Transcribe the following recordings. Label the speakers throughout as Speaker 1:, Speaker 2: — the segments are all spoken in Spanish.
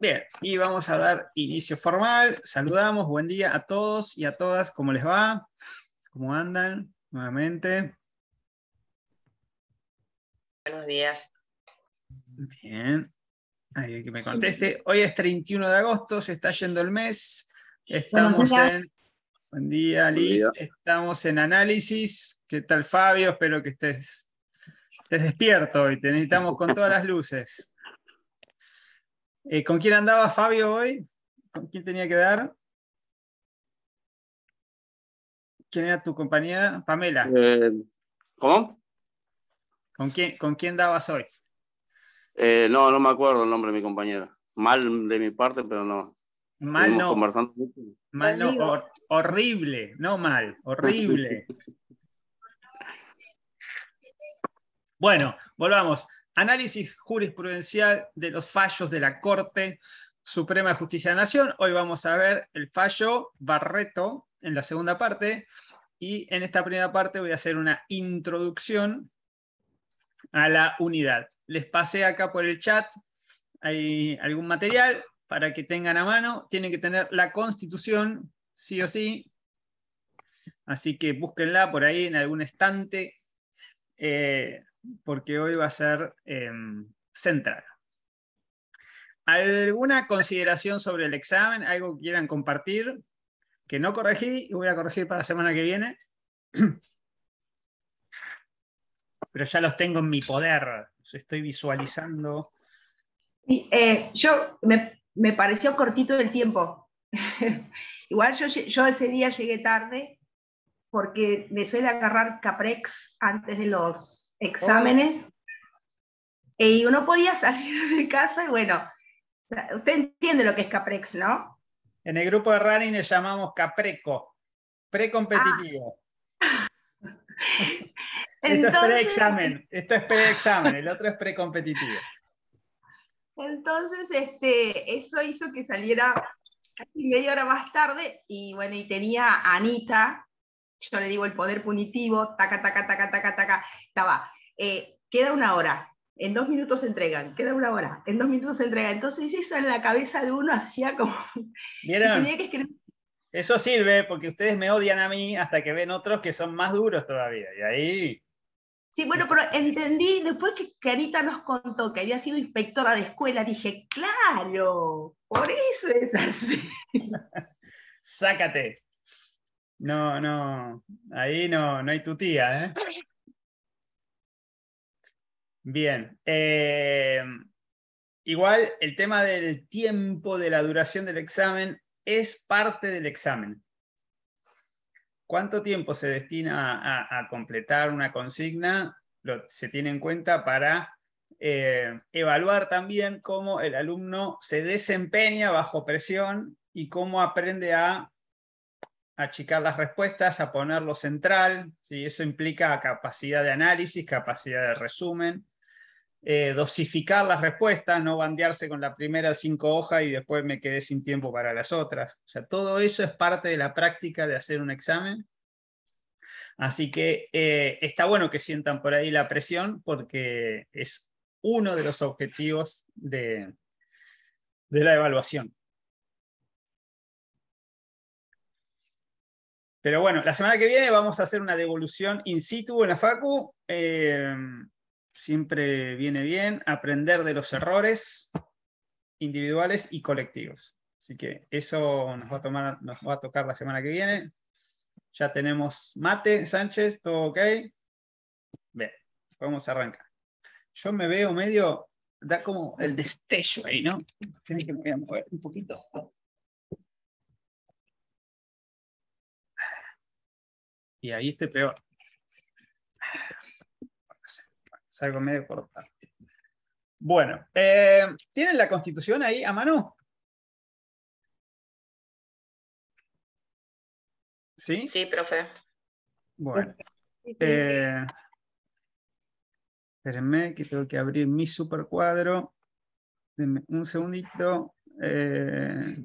Speaker 1: Bien, y vamos a dar inicio formal. Saludamos, buen día a todos y a todas. ¿Cómo les va? ¿Cómo andan? Nuevamente.
Speaker 2: Buenos días.
Speaker 3: Bien. Alguien que me conteste.
Speaker 1: Hoy es 31 de agosto, se está yendo el mes. Estamos en. Buen día, Liz. Estamos en análisis. ¿Qué tal, Fabio? Espero que estés, estés despierto y te necesitamos con todas las luces. Eh, ¿Con quién andaba Fabio hoy? ¿Con quién tenía que dar? ¿Quién era tu compañera? Pamela. Eh, ¿Cómo? ¿Con quién, ¿Con quién dabas hoy?
Speaker 4: Eh, no, no me acuerdo el nombre de mi compañera. Mal de mi parte, pero no.
Speaker 1: Mal no. Mal horrible, no mal, horrible. bueno, volvamos análisis jurisprudencial de los fallos de la Corte Suprema de Justicia de la Nación. Hoy vamos a ver el fallo Barreto en la segunda parte y en esta primera parte voy a hacer una introducción a la unidad. Les pasé acá por el chat hay algún material para que tengan a mano. Tienen que tener la constitución, sí o sí. Así que búsquenla por ahí en algún estante. Eh, porque hoy va a ser eh, central. ¿Alguna consideración sobre el examen? ¿Algo que quieran compartir? Que no corregí y voy a corregir para la semana que viene. Pero ya los tengo en mi poder. Estoy visualizando.
Speaker 2: Eh, me, pareció cortito el tiempo. Igual yo, yo ese día llegué tarde porque me suele agarrar Caprex antes de los exámenes oh. e, y uno podía salir de casa y bueno, usted entiende lo que es Caprex, ¿no?
Speaker 1: En el grupo de Rani le llamamos Capreco, precompetitivo. competitivo ah.
Speaker 3: esto es preexamen,
Speaker 1: esto es preexamen, el otro es precompetitivo.
Speaker 2: Entonces, este, eso hizo que saliera casi media hora más tarde y bueno, y tenía a Anita, yo le digo el poder punitivo, taca, taca, taca, taca, taca, estaba eh, queda una hora, en dos minutos se entregan, queda una hora, en dos minutos se entregan. Entonces eso en la cabeza de uno hacía como...
Speaker 1: eso sirve porque ustedes me odian a mí hasta que ven otros que son más duros todavía. Y ahí...
Speaker 2: Sí, bueno, pero entendí después que Carita nos contó que había sido inspectora de escuela, dije, claro, por eso es así.
Speaker 1: Sácate. No, no, ahí no, no hay tu tía, ¿eh? Bien. Eh, igual el tema del tiempo, de la duración del examen, es parte del examen. ¿Cuánto tiempo se destina a, completar una consigna? se tiene en cuenta para eh, evaluar también cómo el alumno se desempeña bajo presión y cómo aprende a achicar las respuestas, a ponerlo central. Si Eso implica capacidad de análisis, capacidad de resumen, eh, dosificar las respuestas, no bandearse con la primera cinco hojas y después me quedé sin tiempo para las otras. O sea, todo eso es parte de la práctica de hacer un examen. Así que eh, está bueno que sientan por ahí la presión porque es uno de los objetivos
Speaker 3: de, la evaluación. Pero bueno, la semana que viene vamos a hacer una devolución in situ
Speaker 1: en la Facu. Eh, siempre viene bien aprender de los errores individuales y colectivos. Así que eso nos va a, tomar, nos va a tocar la semana que viene. Ya tenemos Mate, Sánchez, todo ok. Bien, vamos a arrancar. Yo me veo medio, da como
Speaker 3: el destello ahí, ¿no? Tiene que mover un poquito. Y ahí estoy peor. salgo medio cortado. Bueno, eh, ¿tienen la constitución ahí a mano? ¿Sí? Sí, profe. Bueno. Eh,
Speaker 1: espérenme que tengo que abrir mi supercuadro.
Speaker 3: Denme un segundito. Eh.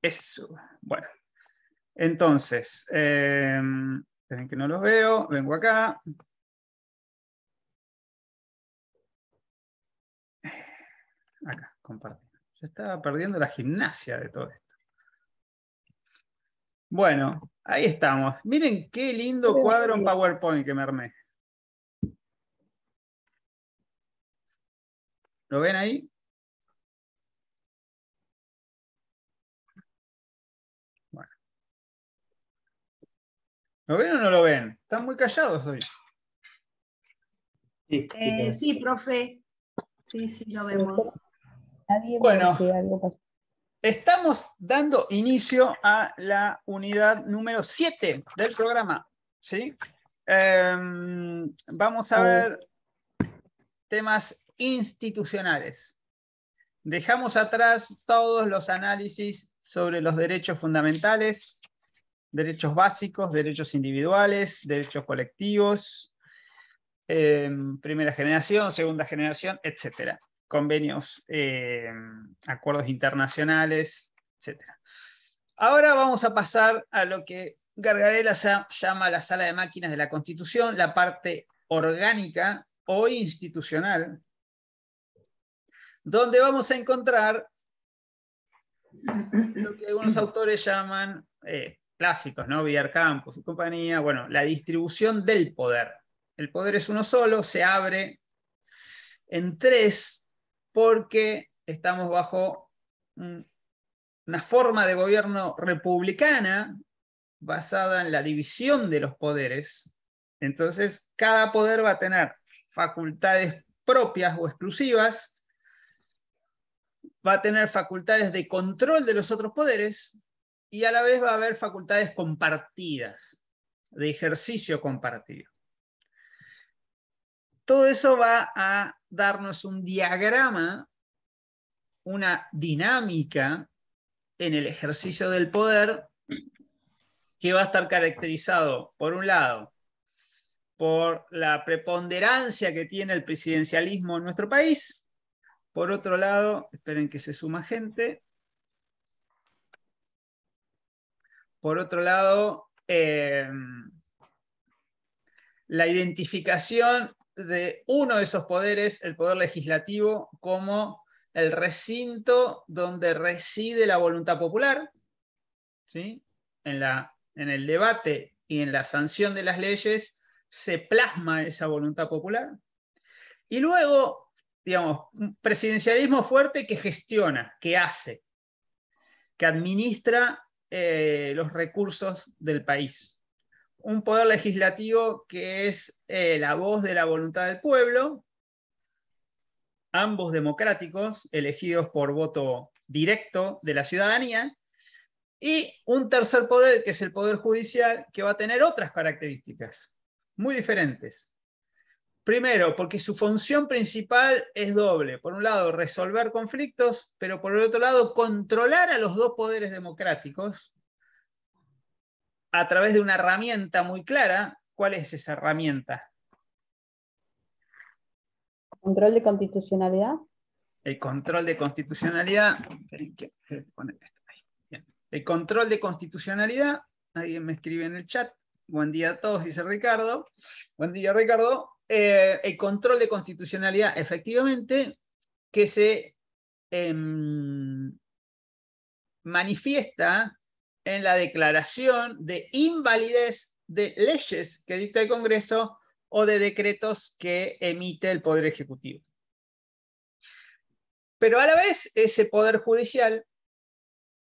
Speaker 3: eso. Bueno, entonces, eh, que no los veo, vengo acá. Acá, compartimos... Ya estaba perdiendo la gimnasia de todo esto.
Speaker 1: Bueno, ahí estamos. Miren qué lindo cuadro en PowerPoint que me armé.
Speaker 3: ¿Lo ven ahí? ¿Lo ven o no lo ven? Están muy callados hoy. Sí, eh,
Speaker 2: sí profe. Sí, sí, lo vemos. bueno,
Speaker 1: estamos dando inicio a la unidad número 7 del programa. ¿sí? Em, vamos a ver temas institucionales. Dejamos atrás todos los análisis sobre los derechos fundamentales derechos básicos, derechos individuales, derechos colectivos, eh, primera generación, segunda generación, etcétera. Convenios, eh, acuerdos internacionales, etcétera. Ahora vamos a pasar a lo que Gargarela llama la sala de máquinas de la Constitución, la parte orgánica o institucional, donde vamos a encontrar
Speaker 3: lo que
Speaker 1: algunos autores llaman eh, clásicos, ¿no? Villar Campos y compañía, bueno, la distribución del poder. El poder es uno solo, se abre en tres porque estamos bajo una forma de gobierno republicana basada en la división de los poderes. Entonces, cada poder va a tener facultades propias o exclusivas, va a tener facultades de control de los otros poderes y a la vez va a haber facultades compartidas, de ejercicio compartido. Todo eso va a darnos un diagrama, una dinámica en el ejercicio del poder que va a estar caracterizado, por un lado, por la preponderancia que tiene el presidencialismo en nuestro país, por otro lado, esperen que se suma gente, Por otro lado, eh, la identificación de uno de esos poderes, el poder legislativo, como el recinto donde reside la voluntad popular, en, la, en el debate y en la sanción de las leyes se plasma esa voluntad popular. Y luego, digamos, un presidencialismo fuerte que gestiona, que hace, que administra eh, los recursos del país. Un poder legislativo que es eh, la voz de la voluntad del pueblo, ambos democráticos, elegidos por voto directo de la ciudadanía, y un tercer poder, que es el poder judicial, que va a tener otras características muy diferentes. Primero, porque su función principal es doble. Por un lado, resolver conflictos, pero por el otro lado, controlar a los dos poderes democráticos a través de una herramienta muy clara. ¿Cuál es esa herramienta?
Speaker 2: Control de constitucionalidad.
Speaker 1: El control de constitucionalidad. El control de constitucionalidad. Alguien me escribe en el chat. Buen día a todos, dice Ricardo. Buen día, Ricardo. Eh, el control de constitucionalidad, efectivamente, que se em, manifiesta en la declaración de invalidez de leyes que dicta el Congreso o de decretos que emite el Poder Ejecutivo. Pero a la vez, ese Poder Judicial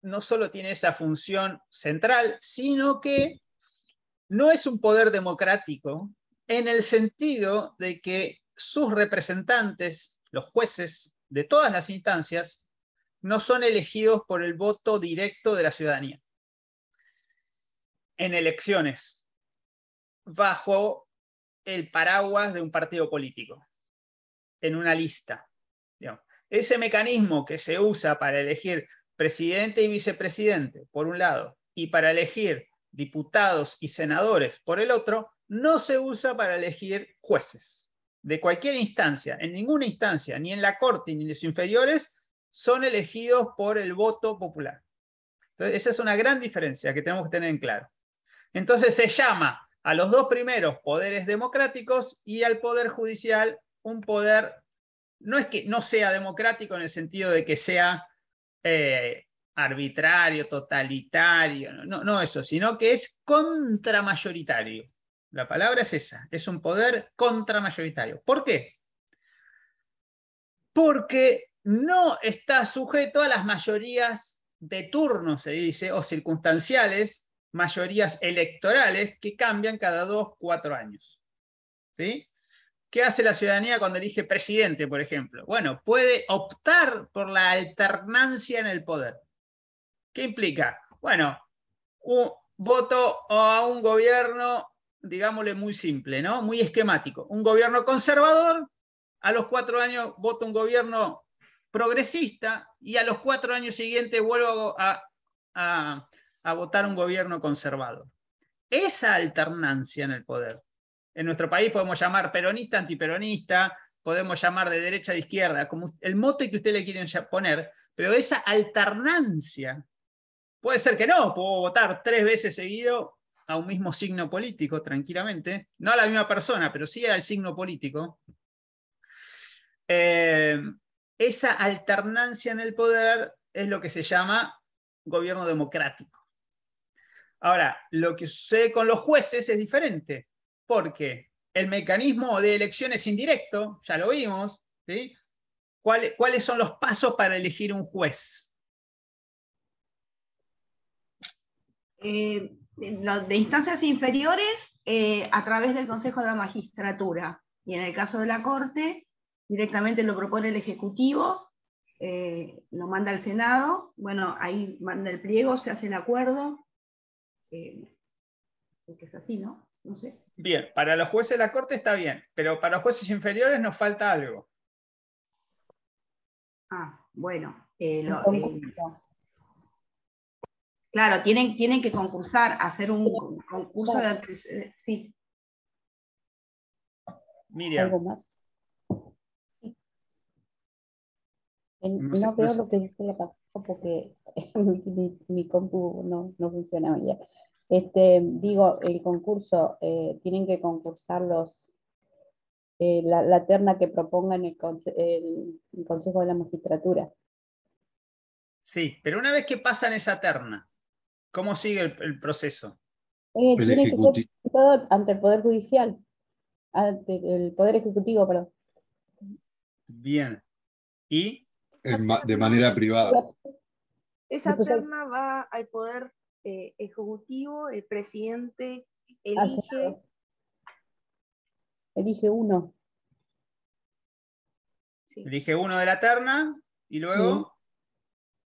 Speaker 1: no solo tiene esa función central, sino que no es un poder democrático, en el sentido de que sus representantes, los jueces de todas las instancias, no son elegidos por el voto directo de la ciudadanía en elecciones bajo el paraguas de un partido político, en una lista. Ese mecanismo que se usa para elegir presidente y vicepresidente, por un lado, y para elegir diputados y senadores, por el otro, no se usa para elegir jueces de cualquier instancia, en ninguna instancia, ni en la corte ni en los inferiores, son elegidos por el voto popular. Entonces, esa es una gran diferencia que tenemos que tener en claro. Entonces, se llama a los dos primeros poderes democráticos y al poder judicial un poder, no es que no sea democrático en el sentido de que sea eh, arbitrario, totalitario, no, no eso, sino que es contramayoritario. La palabra es esa, es un poder contramayoritario. ¿Por qué? Porque no está sujeto a las mayorías de turno, se dice, o circunstanciales, mayorías electorales que cambian cada dos, cuatro años. ¿Sí? ¿Qué hace la ciudadanía cuando elige presidente, por ejemplo? Bueno, puede optar por la alternancia en el poder. ¿Qué implica? Bueno, un voto a un gobierno digámosle, muy simple, ¿no? Muy esquemático. Un gobierno conservador, a los cuatro años vota un gobierno progresista y a los cuatro años siguientes vuelvo a, votar un gobierno conservador. Esa alternancia en el poder. En nuestro país podemos llamar peronista, antiperonista, podemos llamar de derecha a izquierda, como el mote que ustedes le quieren poner, pero esa alternancia puede ser que no, puedo votar tres veces seguido a un mismo signo político tranquilamente, no a la misma persona, pero sí al signo político, eh, esa alternancia en el poder es lo que se llama gobierno democrático. Ahora, lo que sucede con los jueces es diferente, porque el mecanismo de elección es indirecto, ya lo vimos, ¿sí? ¿Cuáles son los pasos para elegir un juez?
Speaker 2: Eh, de instancias inferiores eh, a través del Consejo de la Magistratura. Y en el caso de la Corte, directamente lo propone el Ejecutivo, eh, lo manda al Senado, bueno, ahí manda el pliego, se hace el acuerdo,
Speaker 1: eh, es así, ¿no? Bien, para los jueces de la Corte está bien, pero para los jueces inferiores nos falta algo.
Speaker 3: Ah, bueno. Lo, Claro, tienen, tienen que
Speaker 2: concursar,
Speaker 3: hacer un concurso de... Eh, sí. Miriam. ¿Algo más? Sí. Eh, no,
Speaker 2: veo lo que dice la porque mi, compu no, funcionaba ya. Este, digo, el concurso, eh, tienen que concursar los, la, terna que propongan el, el Consejo de la Magistratura.
Speaker 1: Sí, pero una vez que pasan esa terna, ¿Cómo sigue el, proceso?
Speaker 2: Eh, tiene que ser ante el Poder Judicial, ante el Poder Ejecutivo, perdón.
Speaker 5: Bien. ¿Y? de manera privada.
Speaker 2: Esa terna va al Poder eh, Ejecutivo, el presidente elige... Elige uno.
Speaker 1: Elige uno de la terna y luego...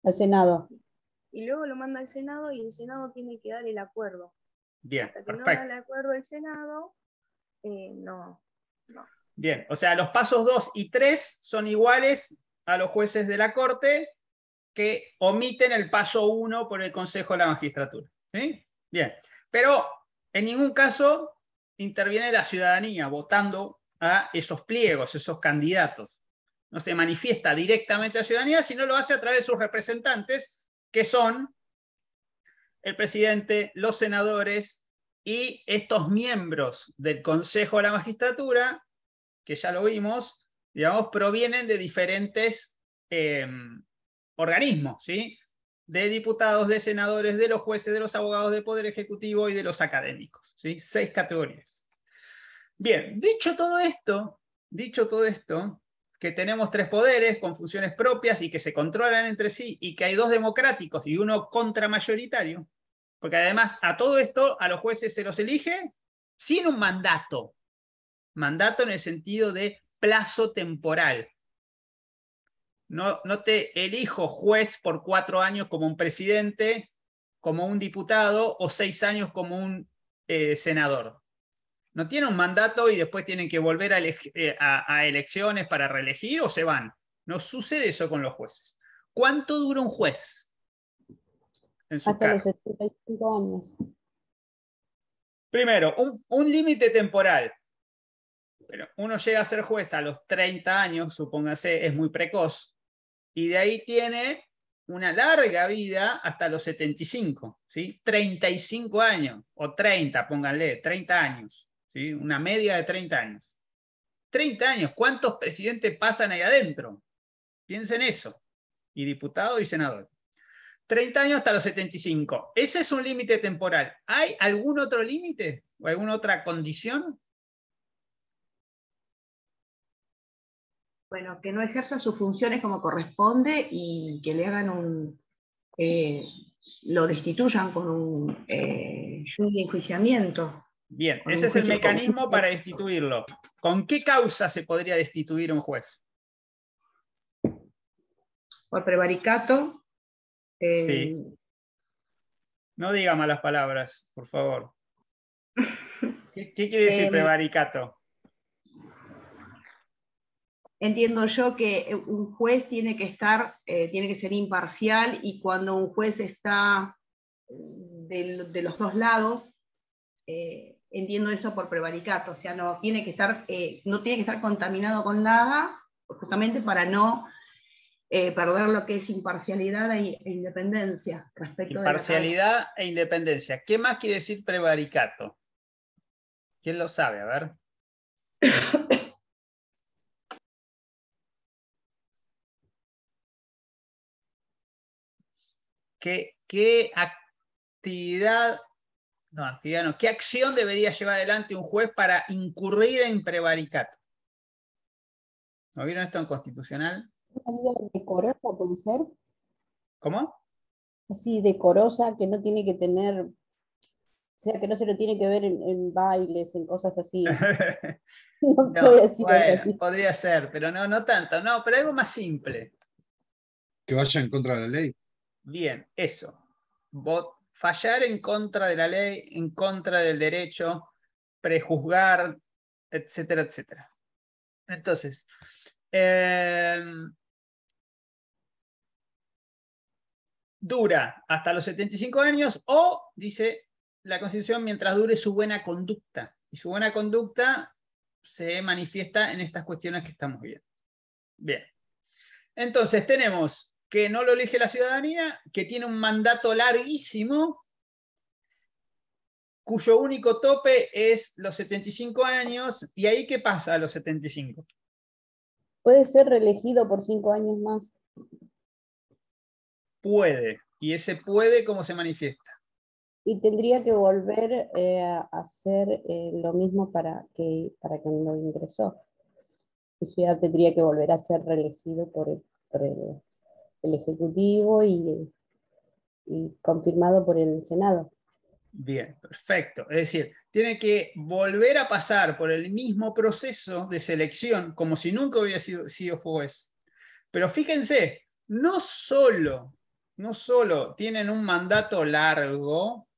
Speaker 2: Al Senado y luego lo manda al Senado y el Senado tiene que dar el acuerdo.
Speaker 3: Bien, Hasta
Speaker 1: que no da el
Speaker 2: acuerdo el Senado, eh, no,
Speaker 1: Bien, o sea, los pasos 2 y 3 son iguales a los jueces de la Corte que omiten el paso 1 por el Consejo de la Magistratura. Bien, pero en ningún caso interviene la ciudadanía votando a esos pliegos, esos candidatos. No se manifiesta directamente a la ciudadanía, sino lo hace a través de sus representantes que son el presidente, los senadores y estos miembros del Consejo de la Magistratura, que ya lo vimos, digamos, provienen de diferentes em, organismos, ¿sí? de diputados, de senadores, de los jueces, de los abogados del Poder Ejecutivo y de los académicos. ¿sí? Seis categorías. Bien, dicho todo esto, dicho todo esto, que tenemos tres poderes con funciones propias y que se controlan entre sí y que hay dos democráticos y uno contramayoritario, porque además a todo esto a los jueces se los elige sin un mandato, mandato en el sentido de plazo temporal. No, no te elijo juez por cuatro años como un presidente, como un diputado o seis años como un eh, senador no tiene un mandato y después tienen que volver eh, a, elecciones para reelegir o se van. No sucede eso con los jueces. ¿Cuánto dura un juez? Hasta los
Speaker 2: 75 años.
Speaker 1: Primero, un, límite temporal. Pero uno llega a ser juez a los 30 años, supóngase, es muy precoz, y de ahí tiene una larga vida hasta los 75, ¿sí? 35 años, o 30, pónganle, 30 años una media de 30 años. 30 años, ¿cuántos presidentes pasan ahí adentro? Piensen eso, y diputado y senador. 30 años hasta los 75. Ese es un límite temporal. ¿Hay algún otro límite o alguna otra condición?
Speaker 2: Bueno, que no ejerza sus funciones como corresponde y que le hagan un... Eh, lo destituyan con un de eh, enjuiciamiento.
Speaker 1: Bien, ese es el mecanismo para destituirlo. ¿Con qué causa se podría destituir un juez?
Speaker 2: Por prevaricato. Eh,
Speaker 1: sí. No diga malas palabras, por favor. ¿Qué, quiere decir em, prevaricato?
Speaker 2: entiendo yo que un juez tiene que estar, eh, tiene que ser imparcial y cuando un juez está eh, de, los dos lados, entiendo eso por prevaricato, o sea, no tiene que estar, eh, no tiene que estar contaminado con nada, justamente para no eh, perder lo que es imparcialidad e, e independencia respecto Imparcialidad
Speaker 1: e independencia. ¿Qué
Speaker 3: más quiere decir prevaricato? ¿Quién lo sabe? A ver. ¿Qué, ¿Qué actividad
Speaker 1: no, ¿Qué acción debería llevar adelante un juez para incurrir en prevaricato? ¿No vieron esto en constitucional?
Speaker 2: Una vida decorosa puede ser. ¿Cómo? Así decorosa, que no tiene que tener, o sea, que no se lo tiene que ver en, bailes, en cosas así.
Speaker 1: podría ser, pero no, no tanto, no, pero algo más simple.
Speaker 5: Que vaya en contra de la ley.
Speaker 1: Bien, eso. Vot fallar en contra de la ley, en contra del derecho, prejuzgar, etcétera, etcétera.
Speaker 3: Entonces, em, dura hasta los 75 años o, dice
Speaker 1: la Constitución, mientras dure su buena conducta. Y su buena conducta se manifiesta en estas cuestiones que estamos viendo. Bien. Entonces, tenemos que no lo elige la ciudadanía, que tiene un mandato larguísimo, cuyo único tope es los 75 años, y ahí qué pasa a los 75?
Speaker 2: Puede ser reelegido por cinco años más.
Speaker 1: Puede, y ese puede como se manifiesta.
Speaker 2: Y tendría que volver eh, a hacer eh, lo mismo para que para no ingresó. Ciudad tendría que volver a ser reelegido por, el el el Ejecutivo y, confirmado por el Senado.
Speaker 1: Bien, perfecto. Es decir, tiene que volver a pasar por el mismo proceso de selección como si nunca hubiera sido, sido juez. Pero fíjense, no solo, no solo tienen un mandato largo,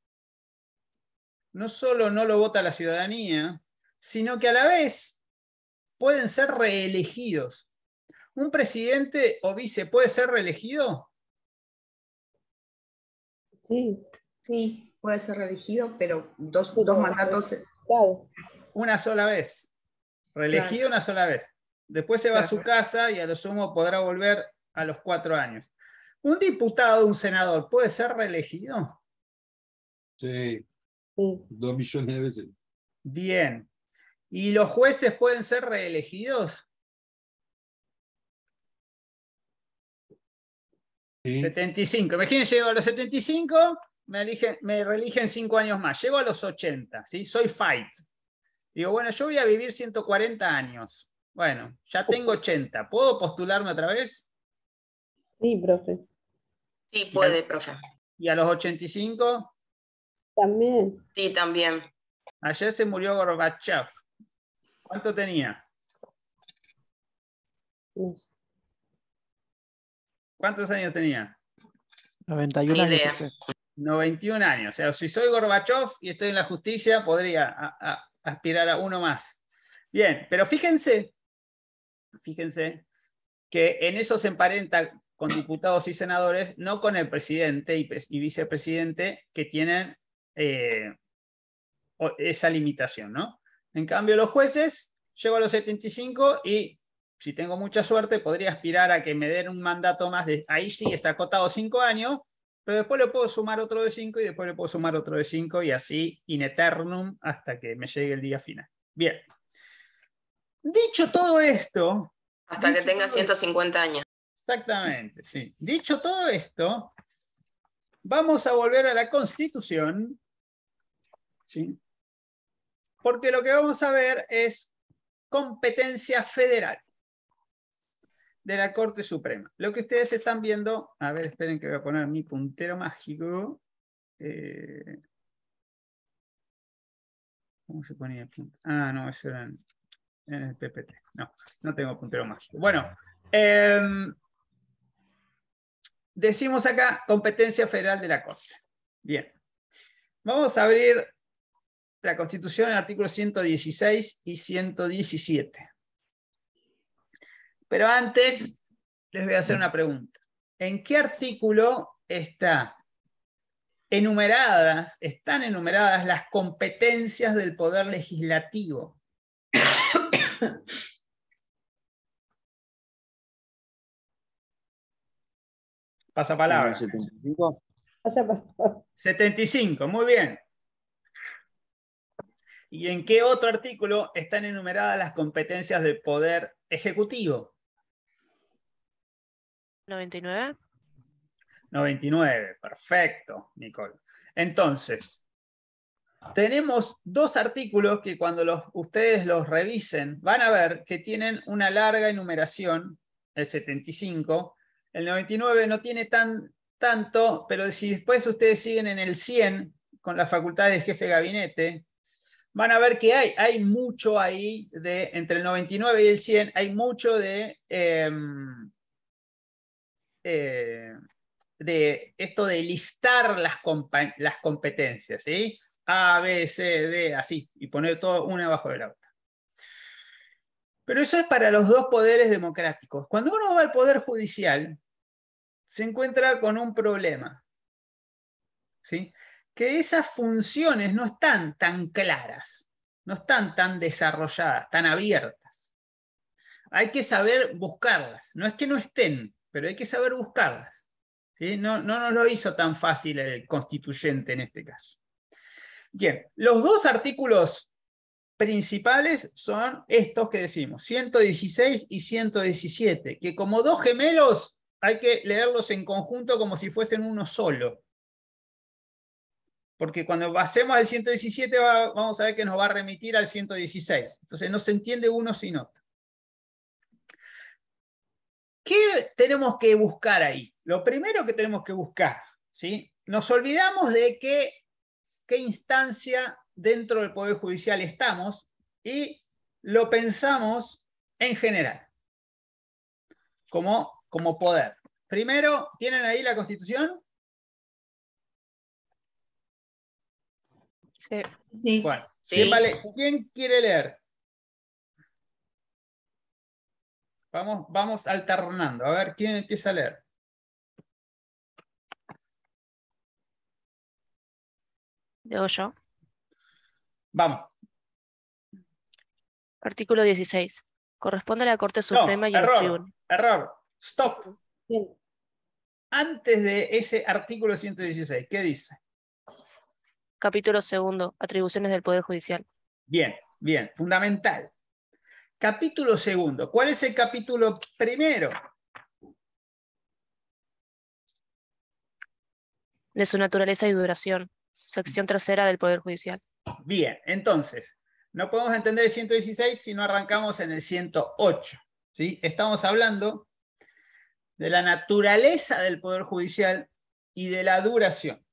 Speaker 1: no solo no lo vota la ciudadanía, sino que a la vez pueden ser reelegidos. ¿Un presidente o vice puede ser
Speaker 3: reelegido? Sí. Sí, puede ser reelegido, pero dos, mandatos.
Speaker 1: Una sola vez. Reelegido una sola vez. Después se va a su casa y a lo sumo podrá volver a los cuatro años. ¿Un diputado, o un senador puede ser reelegido?
Speaker 5: sí.
Speaker 3: Dos millones de veces. Bien. ¿Y los jueces pueden ser reelegidos? 75. Imagínense, llego a los 75, me, eligen, me reeligen 5
Speaker 1: años más. Llego a los 80, ¿sí? Soy fight. Digo, bueno, yo voy a vivir 140 años. Bueno, ya tengo 80. ¿Puedo postularme otra vez? Sí, profe. Sí, puede, profe. ¿Y a los 85? También. Sí, también. Ayer se murió Gorbachev. ¿Cuánto tenía? ¿Cuántos años tenía?
Speaker 6: 91 años.
Speaker 1: 91 años. O sea, si soy Gorbachev y estoy en la justicia, podría aspirar a uno más. Bien, pero fíjense, fíjense que en eso se emparenta con diputados y senadores, no con el presidente y, vicepresidente que tienen eh, esa limitación, ¿no? En cambio, los jueces, llego a los 75 y si tengo mucha suerte, podría aspirar a que me den un mandato más de, ahí sí, es acotado cinco años, pero después le puedo sumar otro de cinco y después le puedo sumar otro de cinco y así in eternum hasta que me llegue el día final. Bien.
Speaker 2: Dicho todo esto... Hasta que tenga 150 años. Exactamente,
Speaker 1: sí. Dicho todo esto, vamos a volver a la constitución, ¿sí? porque lo que vamos a ver es competencia federal de la Corte Suprema. Lo que ustedes están viendo, a ver, esperen que voy a poner mi puntero mágico. Eh, ¿Cómo se ponía el puntero? Ah, no, eso era en, el PPT. No, no tengo puntero mágico. Bueno, em, decimos acá competencia federal de la Corte. Bien. Vamos a abrir la Constitución en artículos 116 y 117. Pero antes les voy a hacer una pregunta. ¿En qué artículo está enumeradas, están
Speaker 3: enumeradas las competencias del poder legislativo? Pasa palabra. 75. 75, muy bien.
Speaker 1: ¿Y en qué otro artículo están enumeradas las competencias del poder ejecutivo?
Speaker 2: 99.
Speaker 1: 99, perfecto, Nicole. Entonces, tenemos dos artículos que cuando los, ustedes los revisen van a ver que tienen una larga enumeración, el 75, el 99 no tiene tan, tanto, pero si después ustedes siguen en el 100 con la facultad de jefe de gabinete, van a ver que hay, hay mucho ahí de, entre el 99 y el 100, hay mucho de... Em, eh, de esto de listar las, competencias, ¿sí? A, B, C, D, así, y poner todo una abajo de la otra. Pero eso es para los dos poderes democráticos. Cuando uno va al Poder Judicial, se encuentra con un problema, ¿sí? Que esas funciones no están tan claras, no están tan desarrolladas, tan abiertas. Hay que saber buscarlas, no es que no estén, pero hay que saber buscarlas. ¿sí? No, no nos lo hizo tan fácil el constituyente en este caso. Bien, los dos artículos principales son estos que decimos, 116 y 117, que como dos gemelos hay que leerlos en conjunto como si fuesen uno solo. Porque cuando pasemos al 117 vamos a ver que nos va a remitir al 116. Entonces no se entiende uno sin otro. ¿Qué tenemos que buscar ahí? Lo primero que tenemos que buscar, ¿sí? Nos olvidamos de qué instancia dentro del Poder Judicial estamos y lo pensamos
Speaker 3: en general, como, como poder. Primero, ¿tienen ahí la Constitución? Sí. Bueno, ¿quién quiere leer? Vamos, vamos alternando. A ver quién empieza a leer. Leo yo. Vamos. Artículo 16.
Speaker 2: Corresponde a la Corte Suprema y al tribunal.
Speaker 3: Error. Stop.
Speaker 1: Antes de ese artículo 116, ¿qué dice? Capítulo
Speaker 2: segundo. Atribuciones del Poder Judicial.
Speaker 1: Bien, bien. Fundamental. Capítulo segundo. ¿Cuál es el capítulo primero?
Speaker 2: De su naturaleza y duración. Sección tercera del Poder Judicial.
Speaker 1: Bien, entonces, no podemos entender el 116 si no arrancamos en el 108. ¿sí? Estamos hablando de la naturaleza del Poder Judicial y de la duración.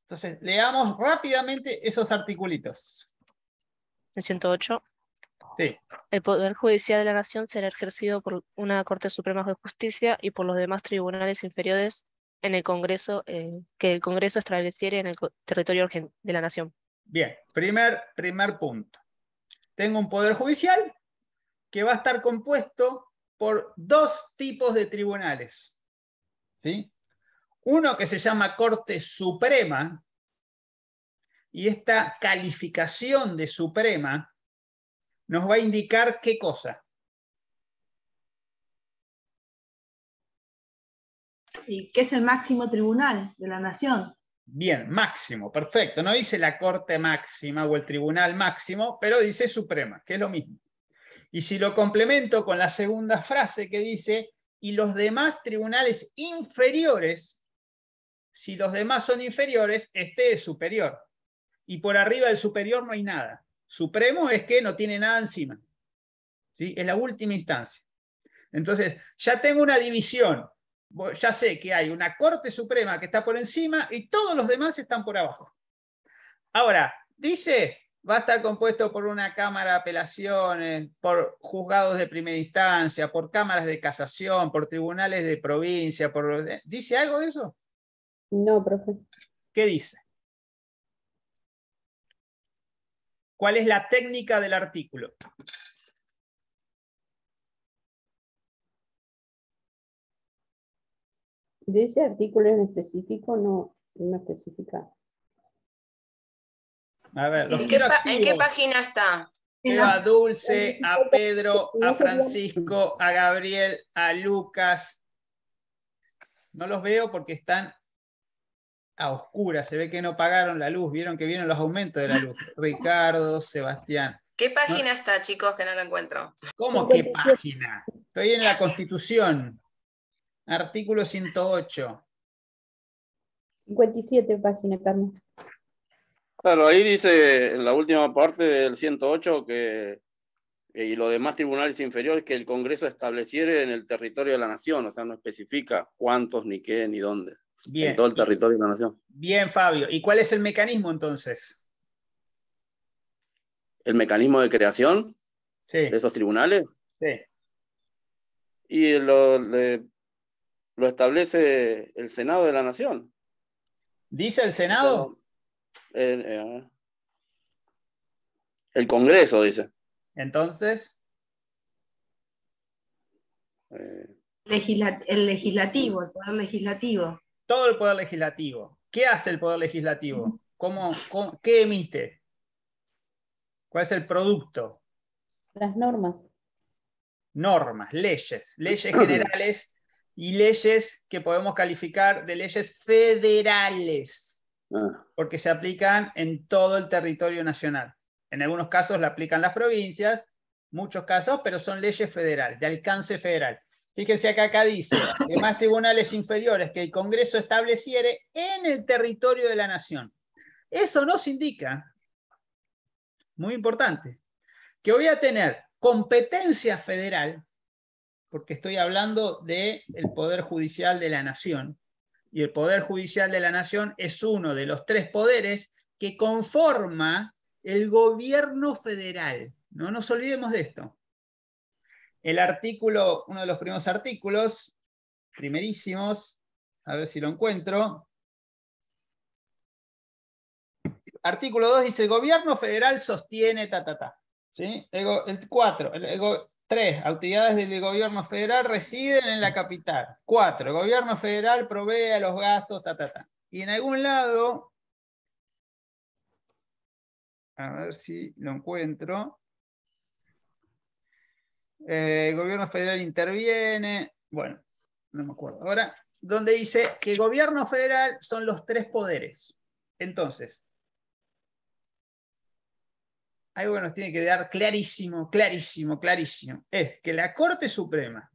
Speaker 1: Entonces, leamos rápidamente esos articulitos.
Speaker 2: El 108. El poder judicial de la nación será ejercido por una Corte Suprema de Justicia y por los demás tribunales inferiores en el Congreso eh, que el Congreso estableciera en el territorio de la nación.
Speaker 1: Bien, primer, primer punto. Tengo un poder judicial que va a estar compuesto por dos tipos de tribunales. ¿sí? Uno que se llama Corte Suprema, y esta calificación de Suprema nos va a indicar qué
Speaker 3: cosa.
Speaker 2: ¿Y qué es el máximo tribunal de la nación?
Speaker 3: Bien, máximo, perfecto. No dice la
Speaker 1: Corte Máxima o el Tribunal Máximo, pero dice Suprema, que es lo mismo. Y si lo complemento con la segunda frase que dice, y los demás tribunales inferiores, si los demás son inferiores, este es superior. Y por arriba del superior no hay nada supremo es que no tiene nada encima. ¿sí? Es la última instancia. Entonces, ya tengo una división. Ya sé que hay una Corte Suprema que está por encima y todos los demás están por abajo. Ahora, dice, va a estar compuesto por una Cámara de Apelaciones, por juzgados de primera instancia, por cámaras de casación, por tribunales de provincia, por... ¿eh? ¿Dice algo de eso? No, profe. ¿Qué dice?
Speaker 3: ¿Cuál es la técnica del artículo? De ese artículo en específico no, no específica.
Speaker 1: A ver, los ¿En, qué ¿En qué
Speaker 2: página está? a Dulce, a Pedro,
Speaker 1: a Francisco, a Gabriel, a Lucas. No los veo porque están a oscuras, se ve que no pagaron la luz, vieron que vienen los aumentos de la luz. Ricardo, Sebastián.
Speaker 2: ¿Qué página está, chicos, que no lo encuentro? ¿Cómo qué
Speaker 1: página? Estoy en la Constitución, artículo 108.
Speaker 2: 57 página, Carmen.
Speaker 4: Claro, ahí dice en la última parte del 108 que eh, y los demás tribunales inferiores que el Congreso estableciere en el territorio de la nación, o sea, no especifica cuántos, ni qué, ni dónde. Bien. En todo el territorio de la nación. Bien, Fabio.
Speaker 1: ¿Y cuál es el mecanismo entonces?
Speaker 4: ¿El mecanismo de creación sí. de esos tribunales? Sí. Y lo, establece el Senado de la Nación. ¿Dice el Senado? Eh, el, Congreso, dice. Entonces.
Speaker 2: Eh, el legislativo, el poder legislativo
Speaker 1: todo el poder legislativo. ¿Qué hace el poder legislativo? qué emite? ¿Cuál es el producto? Las normas. Normas, leyes, leyes generales y leyes que podemos calificar de leyes federales, ah. porque se aplican en todo el territorio nacional. En algunos casos la aplican las provincias, muchos casos, pero son leyes federales, de alcance federal. Fíjense acá, acá dice, demás tribunales inferiores que el Congreso estableciere en el territorio de la nación. Eso nos indica, muy importante, que voy a tener competencia federal, porque estoy hablando del el Poder Judicial de la Nación, y el Poder Judicial de la Nación es uno de los tres poderes que conforma el gobierno federal. No nos olvidemos de esto. El artículo, uno de los primeros artículos, primerísimos, a ver si lo encuentro. Artículo 2 dice, el gobierno federal sostiene ta, ta, ¿Sí? El 4, el, 3. autoridades del gobierno federal residen en la capital. 4. El gobierno federal
Speaker 3: provee a los gastos, ta, ta, Y en algún lado,
Speaker 1: a ver si lo encuentro. Eh, el gobierno federal interviene, bueno, no me acuerdo ahora, donde dice que el gobierno federal son los tres poderes. Entonces, algo que nos tiene que dar clarísimo, clarísimo, clarísimo, es que la Corte Suprema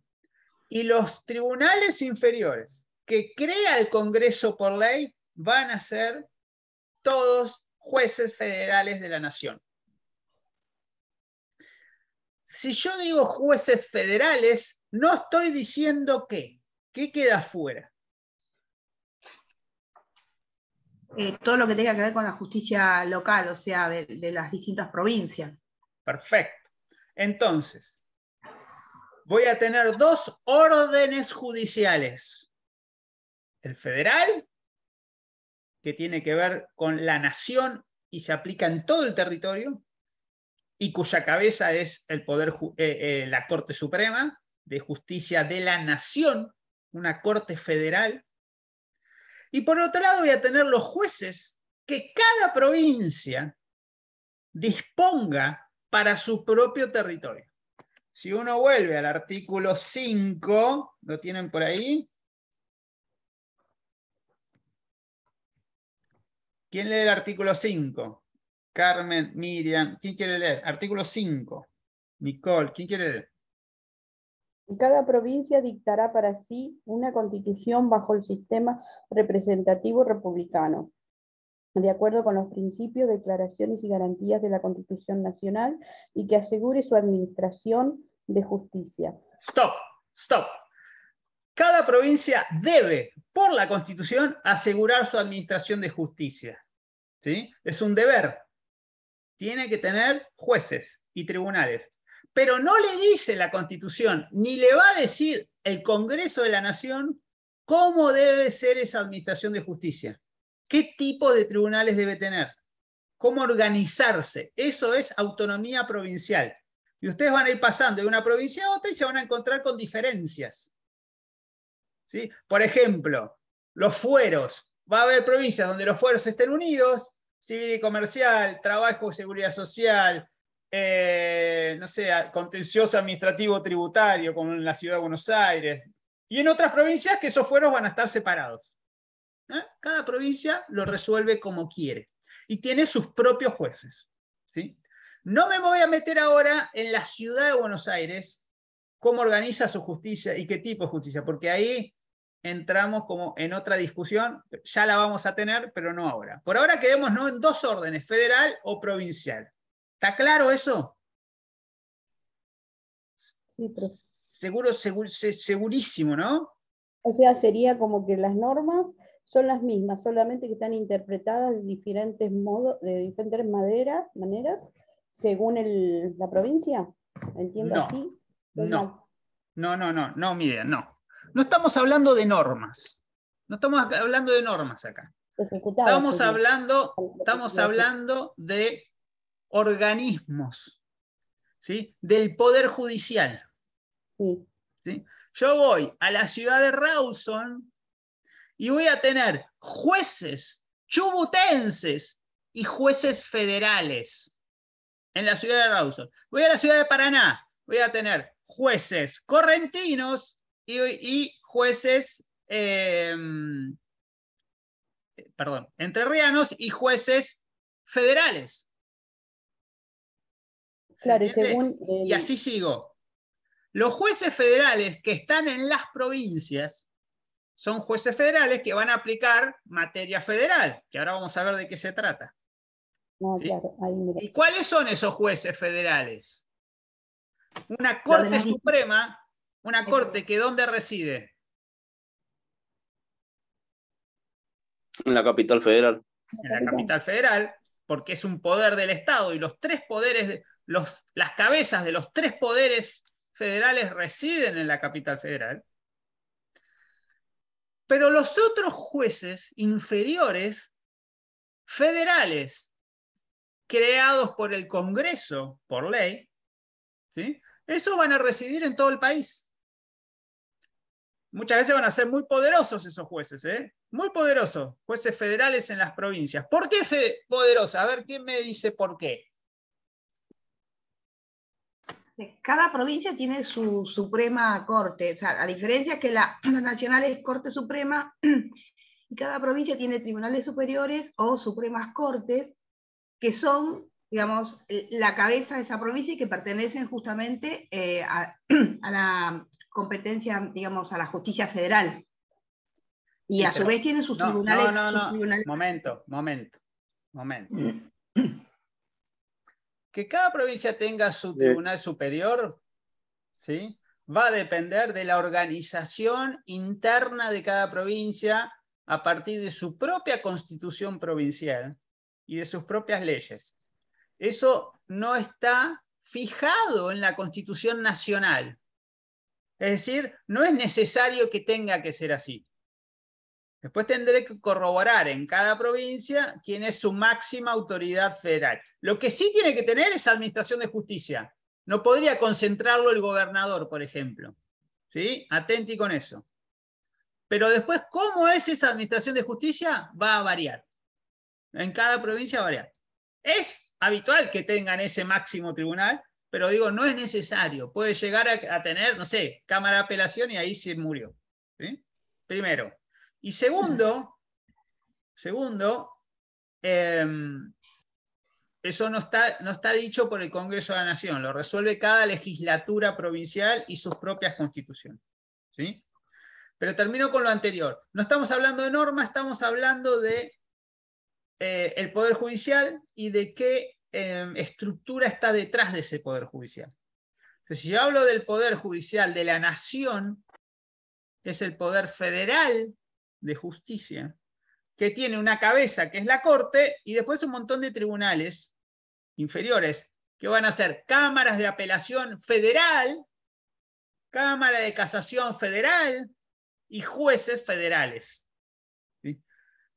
Speaker 1: y los tribunales inferiores que crea el Congreso por ley van a ser todos jueces federales de la nación si yo digo jueces federales, no estoy diciendo qué. ¿Qué queda fuera?
Speaker 2: Eh, todo lo que tenga que ver con la justicia local, o sea, de las distintas provincias.
Speaker 1: Perfecto. Entonces, voy a tener dos órdenes judiciales. El federal, que tiene que ver con la nación y se aplica en todo el territorio, y cuya cabeza es el poder, eh, eh, la Corte Suprema de Justicia de la Nación, una Corte Federal. Y por otro lado voy a tener los jueces que cada provincia disponga para su propio territorio. Si uno vuelve al artículo 5, lo tienen por ahí. ¿Quién lee el artículo 5? Carmen, Miriam. ¿Quién quiere leer? Artículo 5. Nicole, ¿quién quiere leer?
Speaker 2: cada provincia dictará para sí una constitución bajo el sistema representativo republicano, de acuerdo con los principios, declaraciones y garantías de la Constitución Nacional y que asegure su administración de justicia.
Speaker 1: Stop, stop. Cada provincia debe, por la Constitución, asegurar su administración de justicia. ¿Sí? Es un deber tiene que tener jueces y tribunales. Pero no le dice la Constitución, ni le va a decir el Congreso de la Nación cómo debe ser esa administración de justicia, qué tipo de tribunales debe tener, cómo organizarse. Eso es autonomía provincial. Y ustedes van a ir pasando de una provincia a otra y se van a encontrar con diferencias. ¿Sí? Por ejemplo, los fueros. Va a haber provincias donde los fueros estén unidos civil y comercial, trabajo, y seguridad social, eh, no sé, contencioso administrativo tributario, como en la ciudad de Buenos Aires, y en otras provincias que esos fueros van a estar separados. Cada provincia lo resuelve como quiere y tiene sus propios jueces. No me voy a meter ahora en la ciudad de Buenos Aires, cómo organiza su justicia y qué tipo de justicia, porque ahí entramos como en otra discusión, ya la vamos a tener, pero no ahora. Por ahora no en dos órdenes, federal o provincial. ¿Está claro eso? Sí, Seguro, segurísimo, ¿no?
Speaker 2: O sea, sería como que las normas son las mismas, solamente que están interpretadas de diferentes modos, de diferentes maneras, según la provincia. ¿Entiendo
Speaker 1: no, No, no, no, no, no, no, no. No estamos hablando de normas, no estamos hablando de normas acá.
Speaker 2: estamos hablando,
Speaker 1: estamos hablando de organismos, ¿sí? del Poder Judicial. Yo voy a la ciudad de Rawson y voy a tener jueces chubutenses y jueces federales en la ciudad de Rawson. Voy a la ciudad de Paraná, voy a tener jueces correntinos y, jueces, eh,
Speaker 3: perdón, entrerrianos y jueces federales. y así sigo.
Speaker 1: Los jueces federales que están en las provincias son jueces federales que van a aplicar materia federal, que ahora vamos a ver de qué se trata. Ah, ¿Y cuáles son esos jueces federales? Una Corte Suprema una corte que ¿dónde reside?
Speaker 4: En la capital federal.
Speaker 1: En la capital federal, porque es un poder del Estado y los tres poderes, los, las cabezas de los tres poderes federales residen en la capital federal. Pero los otros jueces inferiores, federales, creados por el Congreso, por ley, ¿sí? esos van a residir en todo el país muchas veces van a ser muy poderosos esos jueces, ¿eh? Muy poderosos, jueces federales en las provincias. ¿Por qué poderosos? A ver, ¿quién me dice por qué?
Speaker 2: Cada provincia tiene su suprema corte, o sea, a diferencia que la, nacional es corte suprema, y cada provincia tiene tribunales superiores o supremas cortes, que son, digamos, eh, la cabeza de esa provincia y que pertenecen justamente eh, a la competencia, digamos, a la justicia federal.
Speaker 3: Y a su vez tiene sus tribunales. No, no, no.
Speaker 1: Momento, momento, momento. que cada provincia tenga su tribunal superior, ¿sí? Va a depender de la organización interna de cada provincia a partir de su propia constitución provincial y de sus propias leyes. Eso no está fijado en la constitución nacional. Es decir, no es necesario que tenga que ser así. Después tendré que corroborar en cada provincia quién es su máxima autoridad federal. Lo que sí tiene que tener es administración de justicia. No podría concentrarlo el gobernador, por ejemplo. ¿Sí? Atenti con eso. Pero después, ¿cómo es esa administración de justicia? Va a variar. En cada provincia va a variar. Es habitual que tengan ese máximo tribunal, pero digo, no es necesario. Puede llegar a, tener, no sé, cámara de apelación y ahí se murió. Primero. Y segundo, segundo, em, eso no está, no está dicho por el Congreso de la Nación, lo resuelve cada legislatura provincial y sus propias constituciones. ¿sí? Pero termino con lo anterior. No estamos hablando de normas, estamos hablando de eh, el Poder Judicial y de qué Em, estructura está detrás de ese poder judicial. Entonces, si yo hablo del poder judicial de la nación, es el poder federal de justicia, que tiene una cabeza que es la corte y después un montón de tribunales inferiores que van a ser cámaras de apelación federal, cámara de casación federal y jueces federales.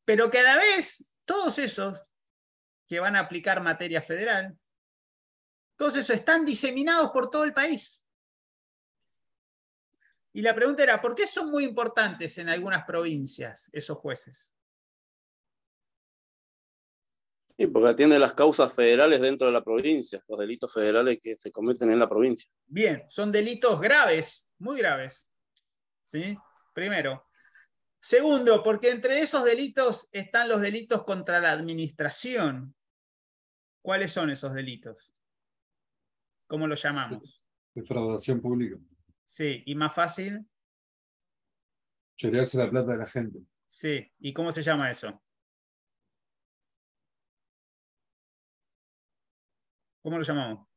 Speaker 1: Pero que a la vez todos esos que van a aplicar materia federal. Entonces están diseminados por todo el país. Y la pregunta era, ¿por qué son muy importantes en algunas provincias esos jueces?
Speaker 4: Sí, porque atienden las causas federales dentro de la provincia, los delitos federales que se cometen en la provincia.
Speaker 1: Bien, son delitos graves, muy graves. ¿Sí? Primero. Segundo, porque entre esos delitos están los delitos contra la administración, ¿Cuáles son esos delitos? ¿Cómo los llamamos?
Speaker 5: Defraudación pública.
Speaker 3: Sí, y más fácil.
Speaker 5: Chorearse la plata de la gente.
Speaker 3: Sí, ¿y cómo se llama eso? ¿Cómo lo llamamos?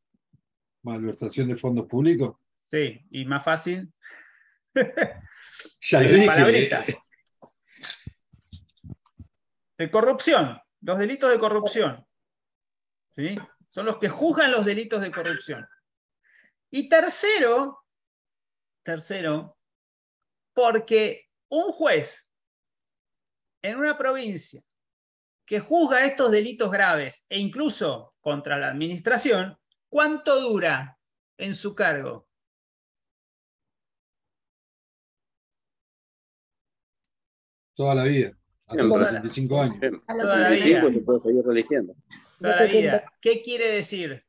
Speaker 5: Malversación de fondos públicos.
Speaker 1: Sí, y más fácil.
Speaker 3: ya dije. Palabrita.
Speaker 1: De corrupción, los delitos de corrupción. Son los que juzgan los delitos de corrupción. Y tercero, tercero, porque un juez en una provincia que juzga estos delitos graves e
Speaker 3: incluso contra la administración, ¿cuánto dura en su cargo? Toda la vida, hasta los 35 años. A los 35 se puede seguir religiendo.
Speaker 1: ¿Qué quiere decir?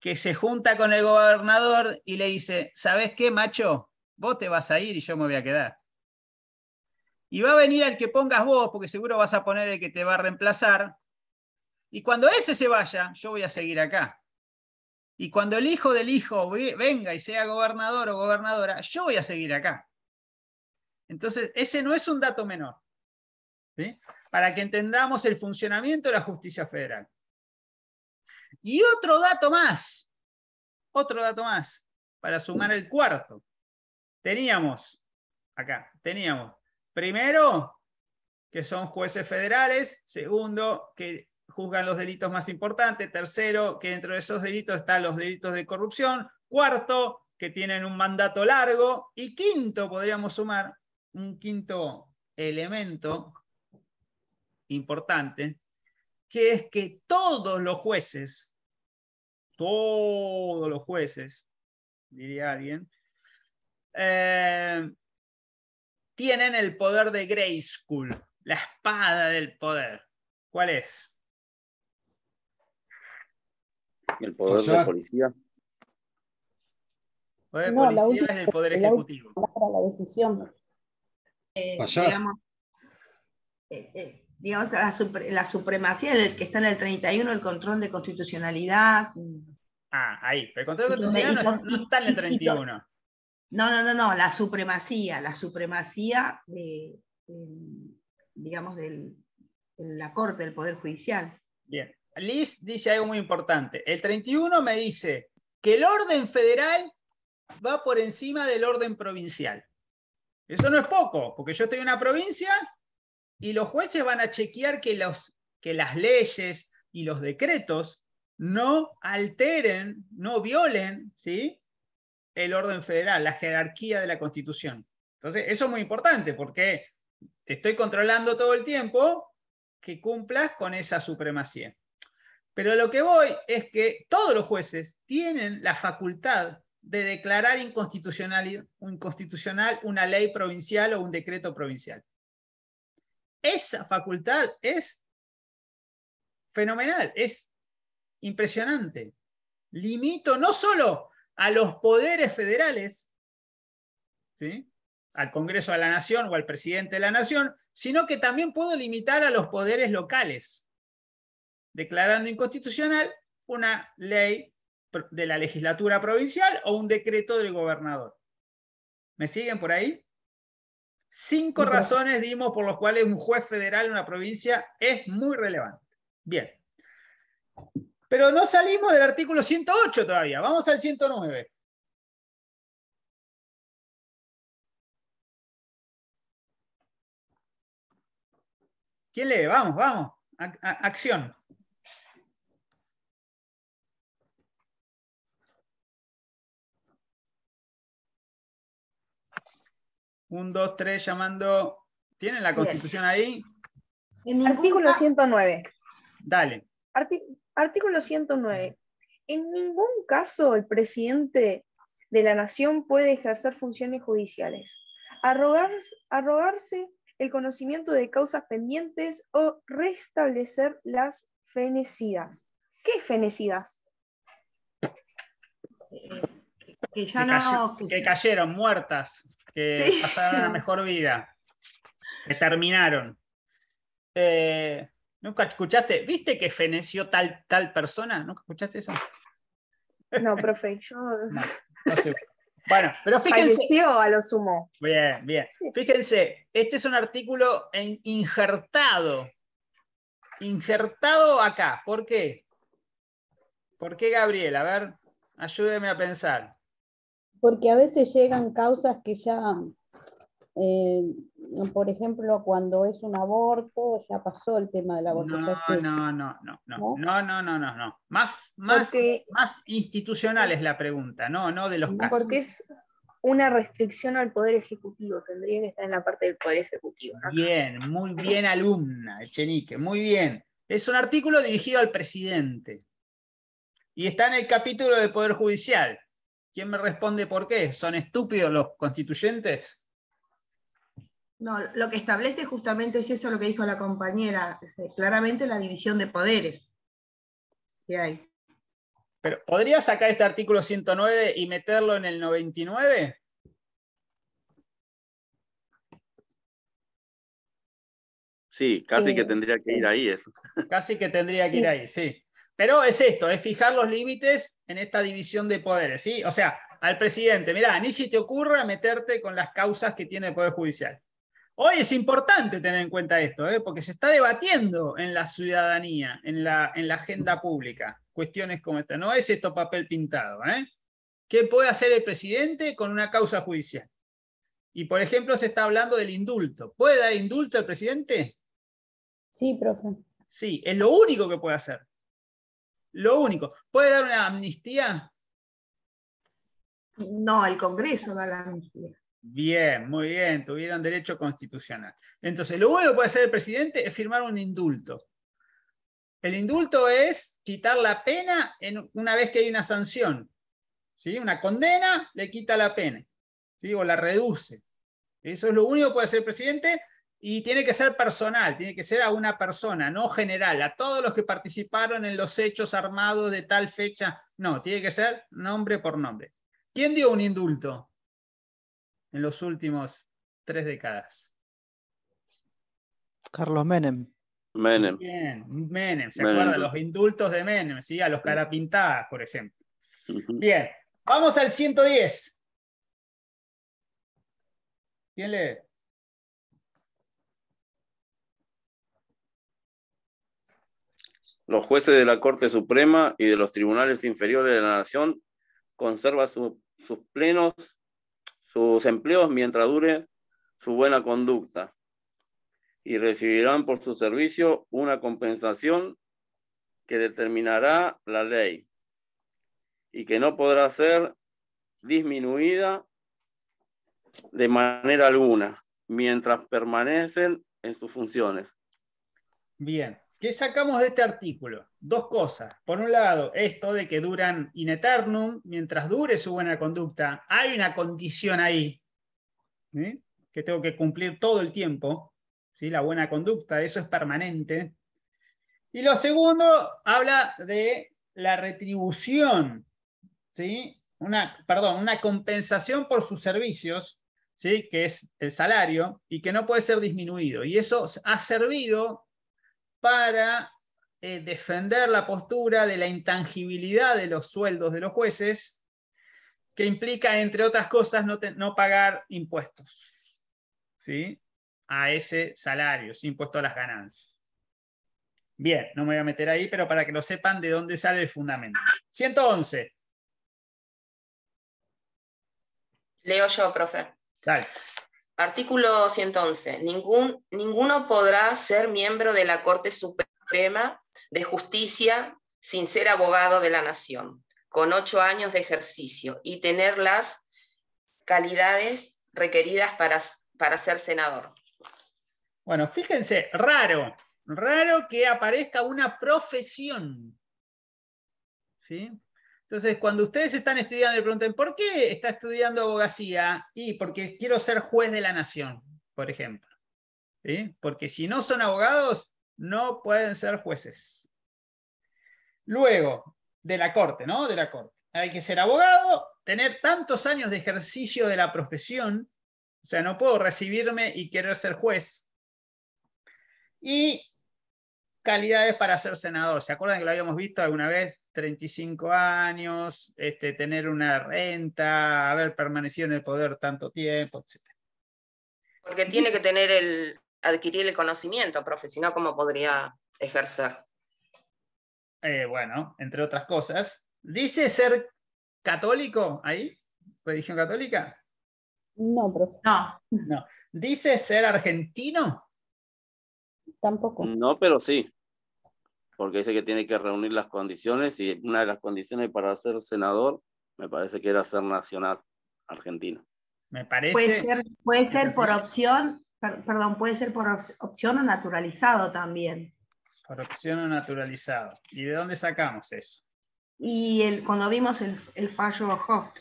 Speaker 1: Que se junta con el gobernador y le dice, ¿sabes qué, macho? Vos te vas a ir y yo me voy a quedar. Y va a venir el que pongas vos, porque seguro vas a poner el que te va a reemplazar. Y cuando ese se vaya, yo voy a seguir acá. Y cuando el hijo del hijo venga y sea gobernador o gobernadora, yo voy a seguir acá. Entonces, ese no es un dato menor. Para que entendamos el funcionamiento de la justicia federal. Y otro dato más, otro dato más, para sumar el cuarto. Teníamos, acá, teníamos, primero, que son jueces federales, segundo, que juzgan los delitos más importantes, tercero, que dentro de esos delitos están los delitos de corrupción, cuarto, que tienen un mandato largo, y quinto, podríamos sumar un quinto elemento importante, que es que todos los jueces, todos los jueces, diría alguien, eh, tienen el poder de Grey la espada del poder. ¿Cuál es?
Speaker 3: El poder de policía. poder
Speaker 2: policía es el poder ejecutivo. Para la decisión. Eh, eh, digamos, la, supremacía que está en el 31, el control de constitucionalidad. Mm.
Speaker 1: Ah, ahí, pero el control de constitucionalidad no,
Speaker 2: está en el 31. No, no, no, no, la supremacía, la supremacía digamos, de la Corte, del Poder Judicial. Bien. Liz
Speaker 1: dice algo muy importante. El 31 me dice que el orden federal va por encima del orden provincial. Eso no es poco, porque yo estoy en una provincia y los jueces van a chequear que, las leyes y los decretos no alteren, no violen ¿sí? el orden federal, la jerarquía de la Constitución. Entonces, eso es muy importante porque te estoy controlando todo el tiempo que cumplas con esa supremacía. Pero lo que voy es que todos los jueces tienen la facultad de declarar inconstitucional, inconstitucional una ley provincial o un decreto provincial esa facultad es fenomenal, es impresionante. Limito no solo a los poderes federales, ¿sí? al Congreso de la Nación o al presidente de la Nación, sino que también puedo limitar a los poderes locales, declarando inconstitucional una ley de la legislatura provincial o un decreto del gobernador. ¿Me siguen por ahí? Cinco razones dimos por las cuales un juez federal en una provincia es muy relevante. Bien.
Speaker 3: Pero no salimos del artículo 108 todavía. Vamos al 109. ¿Quién lee? Vamos, vamos. acción. Un, dos, tres, llamando. ¿Tienen la constitución ahí? artículo 109.
Speaker 1: Dale.
Speaker 2: artículo 109. En ningún caso el presidente de la nación puede ejercer funciones judiciales, arrogarse, el conocimiento de causas pendientes o restablecer las fenecidas. ¿Qué fenecidas? que,
Speaker 1: que cayeron muertas que pasaron la mejor vida, que terminaron. Eh, ¿Nunca escuchaste? ¿Viste que feneció tal, tal persona? ¿Nunca escuchaste eso?
Speaker 2: No, profe,
Speaker 1: Bueno, pero fíjense. Falleció
Speaker 2: a lo sumo.
Speaker 1: Bien, bien.
Speaker 2: Fíjense, este
Speaker 1: es un artículo injertado. Injertado acá. ¿Por qué? ¿Por qué, Gabriel? A ver, ayúdeme a pensar
Speaker 2: porque a veces llegan causas que ya, eh, por ejemplo, cuando es un aborto, ya pasó el tema del aborto. No, no, no,
Speaker 1: no, no, no, no, Más, más, más institucional es la pregunta, no, no de los casos. Porque es
Speaker 2: una restricción al Poder Ejecutivo, tendría que estar en la parte del Poder Ejecutivo. ¿no?
Speaker 1: Bien, muy bien alumna, Chenique. muy bien. Es un artículo dirigido al presidente y está en el capítulo de Poder Judicial. ¿Quién me responde por qué? ¿Son estúpidos los constituyentes?
Speaker 2: No, lo que establece justamente es eso lo que dijo la compañera, eh, claramente la división de poderes
Speaker 1: que hay. Pero, ¿podría sacar este artículo 109 y meterlo en el 99?
Speaker 4: Sí, casi que tendría que ir ahí. Eso.
Speaker 3: Casi que tendría que ir ahí, sí.
Speaker 1: Pero es esto, es fijar los límites en esta división de poderes, ¿sí? O sea, al presidente, mirá, ni si te ocurra meterte con las causas que tiene el Poder Judicial. Hoy es importante tener en cuenta esto, ¿eh? porque se está debatiendo en la ciudadanía, en la, en la agenda pública, cuestiones como esta. No es esto papel pintado. ¿eh? ¿Qué puede hacer el presidente con una causa judicial? Y, por ejemplo, se está hablando del indulto. ¿Puede dar indulto al
Speaker 3: presidente? Sí, profe. Sí, es lo único que puede hacer. Lo único, ¿puede dar una amnistía? No, el
Speaker 2: Congreso da la amnistía.
Speaker 1: Bien, muy bien, tuvieron derecho constitucional. Entonces, lo único que puede hacer el presidente es firmar un indulto. El indulto es quitar la pena en, una vez que hay una sanción. ¿sí? Una condena le quita la pena o la reduce. Eso es lo único que puede hacer el presidente y tiene que ser personal, tiene que ser a una persona, no general, a todos los que participaron en los hechos armados de tal fecha. No, tiene que ser nombre por nombre. ¿Quién dio un indulto en los últimos tres décadas?
Speaker 6: Carlos Menem. Menem.
Speaker 1: Menem, ¿se acuerdan? Los indultos de Menem, ¿sí? A los carapintadas, por ejemplo. Bien, vamos al 110.
Speaker 3: ¿Quién lee?
Speaker 4: los jueces de la Corte Suprema y de los tribunales inferiores de la Nación conservan sus plenos, sus empleos mientras dure su buena conducta y recibirán por su servicio una compensación que determinará la ley y que no podrá ser disminuida de manera alguna mientras permanecen en sus funciones.
Speaker 1: Bien, ¿Qué sacamos de este artículo? Dos cosas. Por un lado, esto de que duran in eternum, mientras dure su buena conducta, hay una condición ahí que tengo que cumplir todo el tiempo. ¿sí? La buena conducta, eso es permanente. Y lo segundo, habla de la retribución, ¿sí? una, perdón, una compensación por sus servicios, ¿sí? que es el salario, y que no puede ser disminuido. Y eso ha servido para eh, defender la postura de la intangibilidad de los sueldos de los jueces, que implica, entre otras cosas, no, pagar impuestos ¿sí? a ese salario, impuesto a las ganancias. Bien, no me voy a meter ahí, pero para que lo sepan de dónde sale el fundamento. 111.
Speaker 2: Leo yo, profe. Artículo 111. Ningún, ninguno podrá ser miembro de la Corte Suprema de Justicia sin ser abogado de la Nación, con ocho años de ejercicio y tener las calidades requeridas para, para ser senador.
Speaker 1: Bueno, fíjense, raro, raro que aparezca una profesión. ¿Sí? Entonces, cuando ustedes están estudiando, le pregunten, ¿por qué está estudiando abogacía? Y porque quiero ser juez de la nación, por ejemplo. Porque si no son abogados, no pueden ser jueces. Luego, de la corte, ¿no? De la corte. Hay que ser abogado, tener tantos años de ejercicio de la profesión, o sea, no puedo recibirme y querer ser juez. Y calidades para ser senador. ¿Se acuerdan que lo habíamos visto alguna vez? 35 años, este, tener una renta, haber permanecido en el poder tanto tiempo, etc.
Speaker 2: Porque tiene que tener el, adquirir el conocimiento, profesional como ¿cómo podría ejercer?
Speaker 1: Eh, bueno, entre otras cosas. ¿Dice ser católico ahí? ¿Religión católica? No, profe. No. ¿Dice ser argentino?
Speaker 2: Tampoco.
Speaker 4: No, pero sí. Porque dice que tiene que reunir las condiciones y una de las condiciones para ser senador me parece que era ser nacional argentino.
Speaker 1: Me parece. Puede ser,
Speaker 2: puede ser por opción, perdón, puede ser por opción o naturalizado también.
Speaker 1: Por opción o naturalizado. ¿Y de dónde sacamos eso?
Speaker 2: Y el, cuando vimos el, fallo Hoft.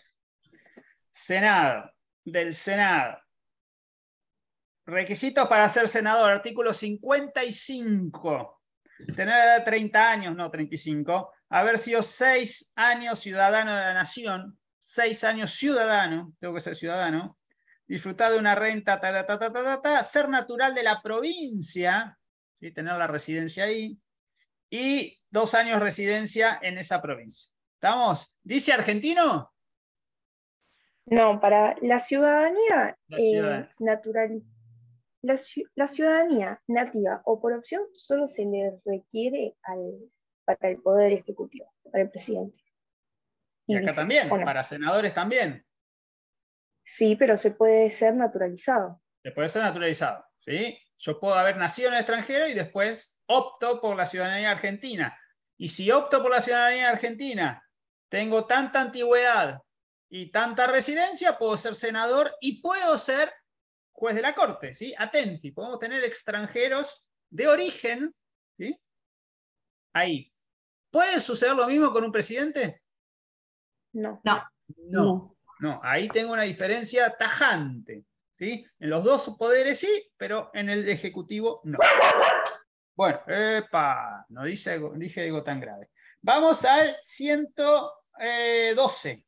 Speaker 1: Senado, del Senado. Requisitos para ser senador, artículo 55. Tener edad de 30 años, no 35. Haber sido seis años ciudadano de la nación. Seis años ciudadano, tengo que ser ciudadano. Disfrutar de una renta, ser natural de la provincia, ¿sí? tener la residencia ahí. Y dos años residencia en esa provincia. ¿Estamos? ¿Dice argentino?
Speaker 2: No, para la ciudadanía, la la, ciudadanía nativa o por opción solo se le requiere para el Poder Ejecutivo, para el presidente. Y, acá también, para
Speaker 1: senadores también.
Speaker 2: Sí, pero se puede ser naturalizado.
Speaker 1: Se puede ser naturalizado, ¿sí? Yo puedo haber nacido en el extranjero y después opto por la ciudadanía argentina. Y si opto por la ciudadanía argentina, tengo tanta antigüedad y tanta residencia, puedo ser senador y puedo ser juez de la corte, ¿sí? Atenti, podemos tener extranjeros de origen, ¿sí? Ahí. ¿Puede suceder lo mismo con un presidente?
Speaker 3: No. No. No.
Speaker 1: No, ahí tengo una diferencia tajante. ¿sí? En los dos poderes sí, pero en el ejecutivo no. Bueno, epa, no dije algo tan grave. Vamos
Speaker 3: al 112.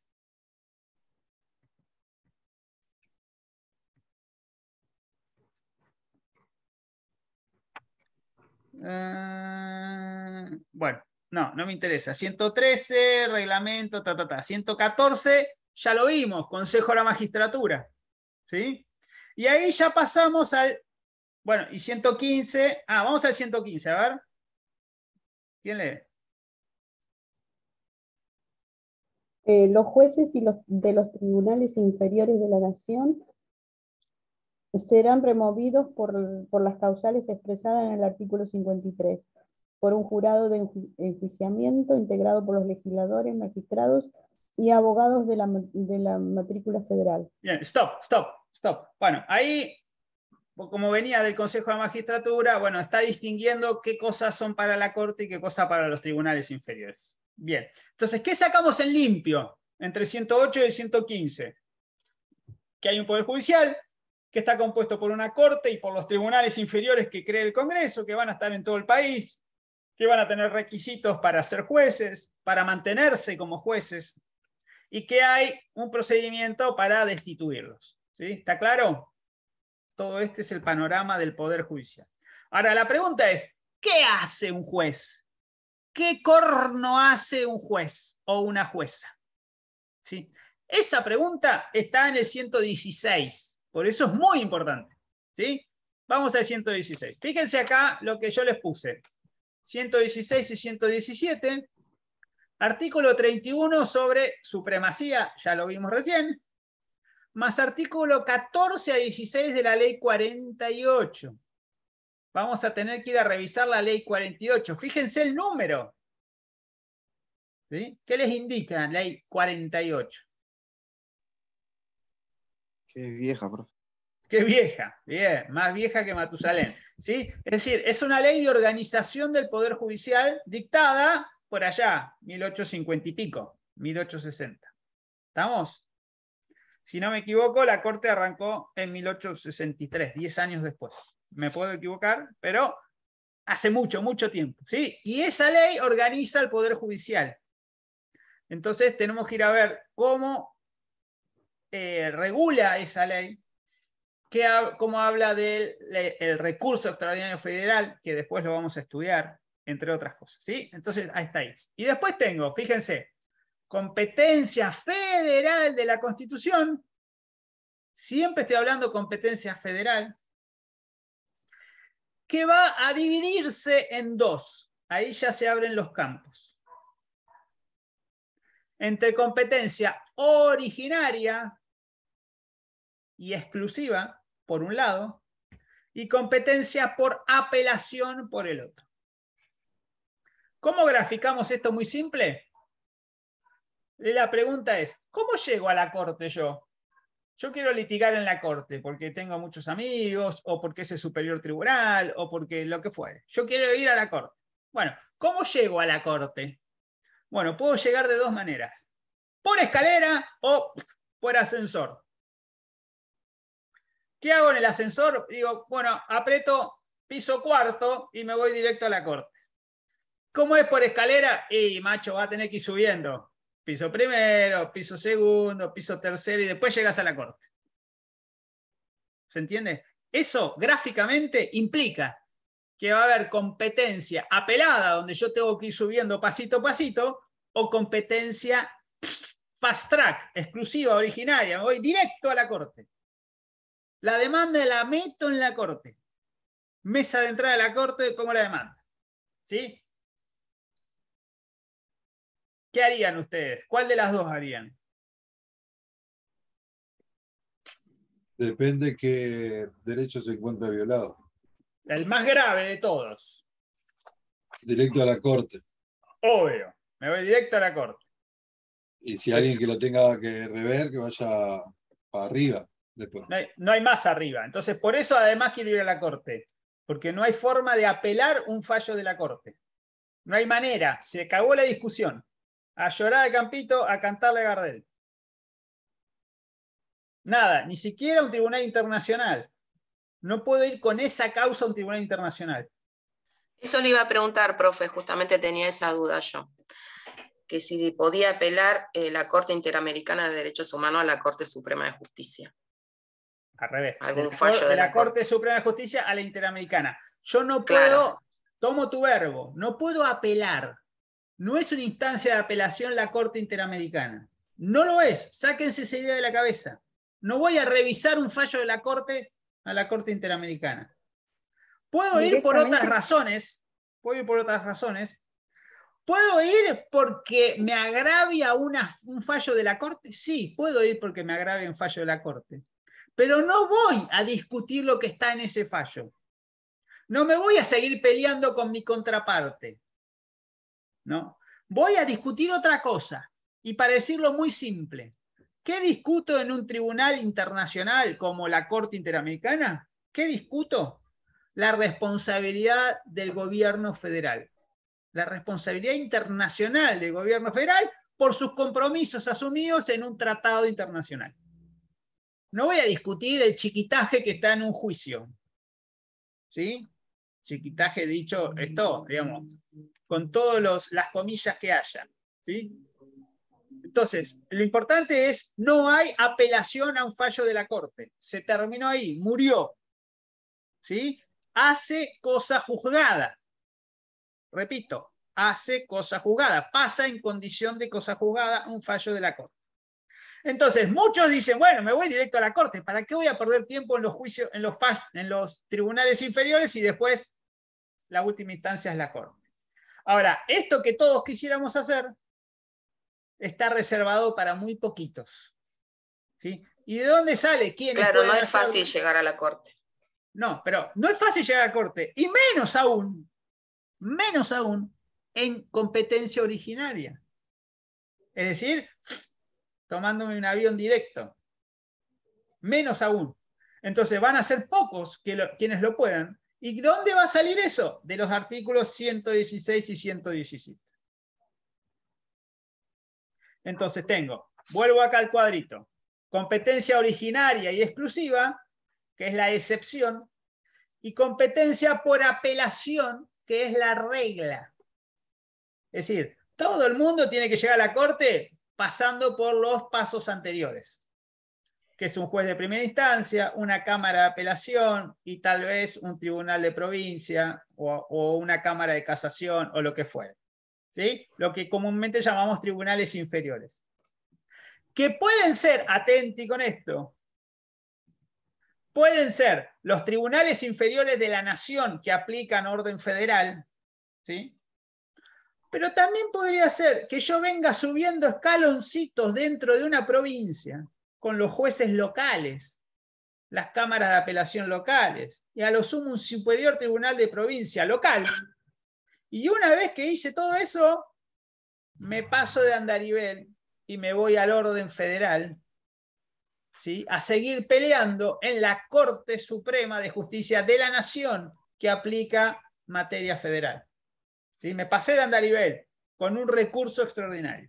Speaker 3: Ah, bueno, no, no me interesa.
Speaker 1: 113, reglamento, ta, ta, ta. 114, ya lo vimos, consejo de la magistratura. ¿Sí? Y ahí ya pasamos al. Bueno, y
Speaker 3: 115. Ah, vamos al 115, a ver. ¿Quién lee?
Speaker 2: Eh, los jueces y los de los tribunales inferiores de la nación serán removidos por, las causales expresadas en el artículo 53, por un jurado de enjuiciamiento integrado por los legisladores, magistrados y abogados de la, matrícula federal.
Speaker 1: Bien, stop, stop, stop. Bueno, ahí, como venía del Consejo de la Magistratura, bueno, está distinguiendo qué cosas son para la Corte y qué cosas para los tribunales inferiores. Bien, entonces, ¿qué sacamos en limpio entre el 108 y el 115? Que hay un poder judicial, que está compuesto por una corte y por los tribunales inferiores que cree el Congreso, que van a estar en todo el país, que van a tener requisitos para ser jueces, para mantenerse como jueces, y que hay un procedimiento para destituirlos. ¿Sí? ¿Está claro? Todo este es el panorama del Poder Judicial. Ahora, la pregunta es, ¿qué hace un juez? ¿Qué corno hace un juez o una jueza? ¿Sí? Esa pregunta está en el 116 por eso es muy importante. ¿sí? Vamos al 116. Fíjense acá lo que yo les puse. 116 y 117. Artículo 31 sobre supremacía, ya lo vimos recién. Más artículo 14 a 16 de la ley 48. Vamos a tener que ir a revisar la ley 48. Fíjense el número. ¿Qué les indica la ley 48?
Speaker 6: Qué vieja, profe. Qué
Speaker 1: vieja, bien, más vieja que Matusalén. ¿sí? Es decir, es una ley de organización del Poder Judicial dictada por allá, 1850 y pico, 1860. ¿Estamos? Si no me equivoco, la Corte arrancó en 1863, 10 años después. Me puedo equivocar, pero hace mucho, mucho tiempo. ¿sí? Y esa ley organiza el Poder Judicial. Entonces tenemos que ir a ver cómo eh, regula esa ley, que, como habla del recurso extraordinario federal, que después lo vamos a estudiar, entre otras cosas. ¿sí? Entonces, ahí está ahí. Y después tengo, fíjense, competencia federal de la Constitución. Siempre estoy hablando competencia federal, que va a dividirse en dos. Ahí ya se abren los campos. Entre competencia originaria, y exclusiva por un lado y competencia por apelación por el otro. ¿Cómo graficamos esto muy simple? La pregunta es, ¿cómo llego a la corte yo? Yo quiero litigar en la corte porque tengo muchos amigos o porque es el superior tribunal o porque lo que fuere. Yo quiero ir a la corte. Bueno, ¿cómo llego a la corte? Bueno, puedo llegar de dos maneras. Por escalera o por ascensor. ¿Qué hago en el ascensor? Digo, bueno, aprieto piso cuarto y me voy directo a la corte. ¿Cómo es por escalera? Y macho, va a tener que ir subiendo. Piso primero, piso segundo, piso tercero y después llegas a la corte. ¿Se entiende? Eso gráficamente implica que va a haber competencia apelada, donde yo tengo que ir subiendo pasito a pasito, o competencia fast track, exclusiva, originaria, me voy directo
Speaker 3: a la corte. La demanda la meto en la corte. Mesa de entrada de la corte, ¿cómo la demanda. ¿Sí? ¿Qué harían ustedes? ¿Cuál de las dos harían?
Speaker 5: Depende qué derecho se encuentra violado.
Speaker 1: El más grave de todos.
Speaker 5: Directo a la corte.
Speaker 1: Obvio, me voy directo a la corte.
Speaker 5: Y si alguien que lo tenga que rever, que vaya para arriba.
Speaker 1: No, hay, más arriba. Entonces, por eso además quiero ir a la Corte, porque no hay forma de apelar un fallo de la Corte. No hay manera. Se acabó la discusión. A llorar al campito, a cantarle a Gardel. Nada, ni siquiera un tribunal internacional. No puedo ir con esa causa a un tribunal internacional.
Speaker 2: Eso le iba a preguntar, profe, justamente tenía esa duda yo, que si podía apelar eh, la Corte Interamericana de Derechos Humanos a la Corte Suprema de Justicia
Speaker 1: al revés. de la, Corte, Suprema de Justicia a la Interamericana. Yo no puedo, tomo tu verbo, no puedo apelar. No es una instancia de apelación la Corte Interamericana. No lo es. Sáquense esa idea de la cabeza. No voy a revisar un fallo de la Corte a la Corte Interamericana. Puedo ir por otras razones, puedo ir por otras razones. ¿Puedo ir porque me agravia una, un fallo de la Corte? Sí, puedo ir porque me agravia un fallo de la Corte. Pero no voy a discutir lo que está en ese fallo. No me voy a seguir peleando con mi contraparte. ¿no? Voy a discutir otra cosa. Y para decirlo muy simple, ¿qué discuto en un tribunal internacional como la Corte Interamericana? ¿Qué discuto? La responsabilidad del gobierno federal. La responsabilidad internacional del gobierno federal por sus compromisos asumidos en un tratado internacional. No voy a discutir el chiquitaje que está en un juicio. ¿Sí? Chiquitaje dicho, esto, digamos, con todas las comillas que haya. ¿Sí? Entonces, lo importante es, no hay apelación a un fallo de la Corte. Se terminó ahí, murió. ¿Sí? Hace cosa juzgada. Repito, hace cosa juzgada. Pasa en condición de cosa juzgada un fallo de la Corte. Entonces, muchos dicen, bueno, me voy directo a la corte, ¿para qué voy a perder tiempo en los juicios, en los, en los tribunales inferiores y después la última instancia es la corte? Ahora, esto que todos quisiéramos hacer está reservado para muy poquitos. ¿Y de dónde sale? ¿Quién claro, no es fácil
Speaker 2: llegar a la corte. No, pero
Speaker 1: no es fácil llegar a la corte, y menos aún, menos aún en competencia originaria. Es decir, tomándome un avión directo. Menos aún. Entonces van a ser pocos quienes lo puedan. ¿Y dónde va a salir eso? De los artículos 116 y 117. Entonces tengo, vuelvo acá al cuadrito, competencia originaria y exclusiva, que es la excepción, y competencia por apelación, que es la regla. Es decir, todo el mundo tiene que llegar a la corte pasando por los pasos anteriores, que es un juez de primera instancia, una Cámara de Apelación y tal vez un tribunal de provincia o, una Cámara de Casación o lo que fuera. ¿Sí? Lo que comúnmente llamamos tribunales inferiores. Que pueden ser, atenti con esto, pueden ser los tribunales inferiores de la nación que aplican orden federal, ¿sí? Pero también podría ser que yo venga subiendo escaloncitos dentro de una provincia con los jueces locales, las cámaras de apelación locales y a lo sumo un superior tribunal de provincia local. Y una vez que hice todo eso, me paso de andarivel y me voy al orden federal ¿sí? a seguir peleando en la Corte Suprema de Justicia de la Nación que aplica materia federal. Me pasé de nivel con un recurso extraordinario.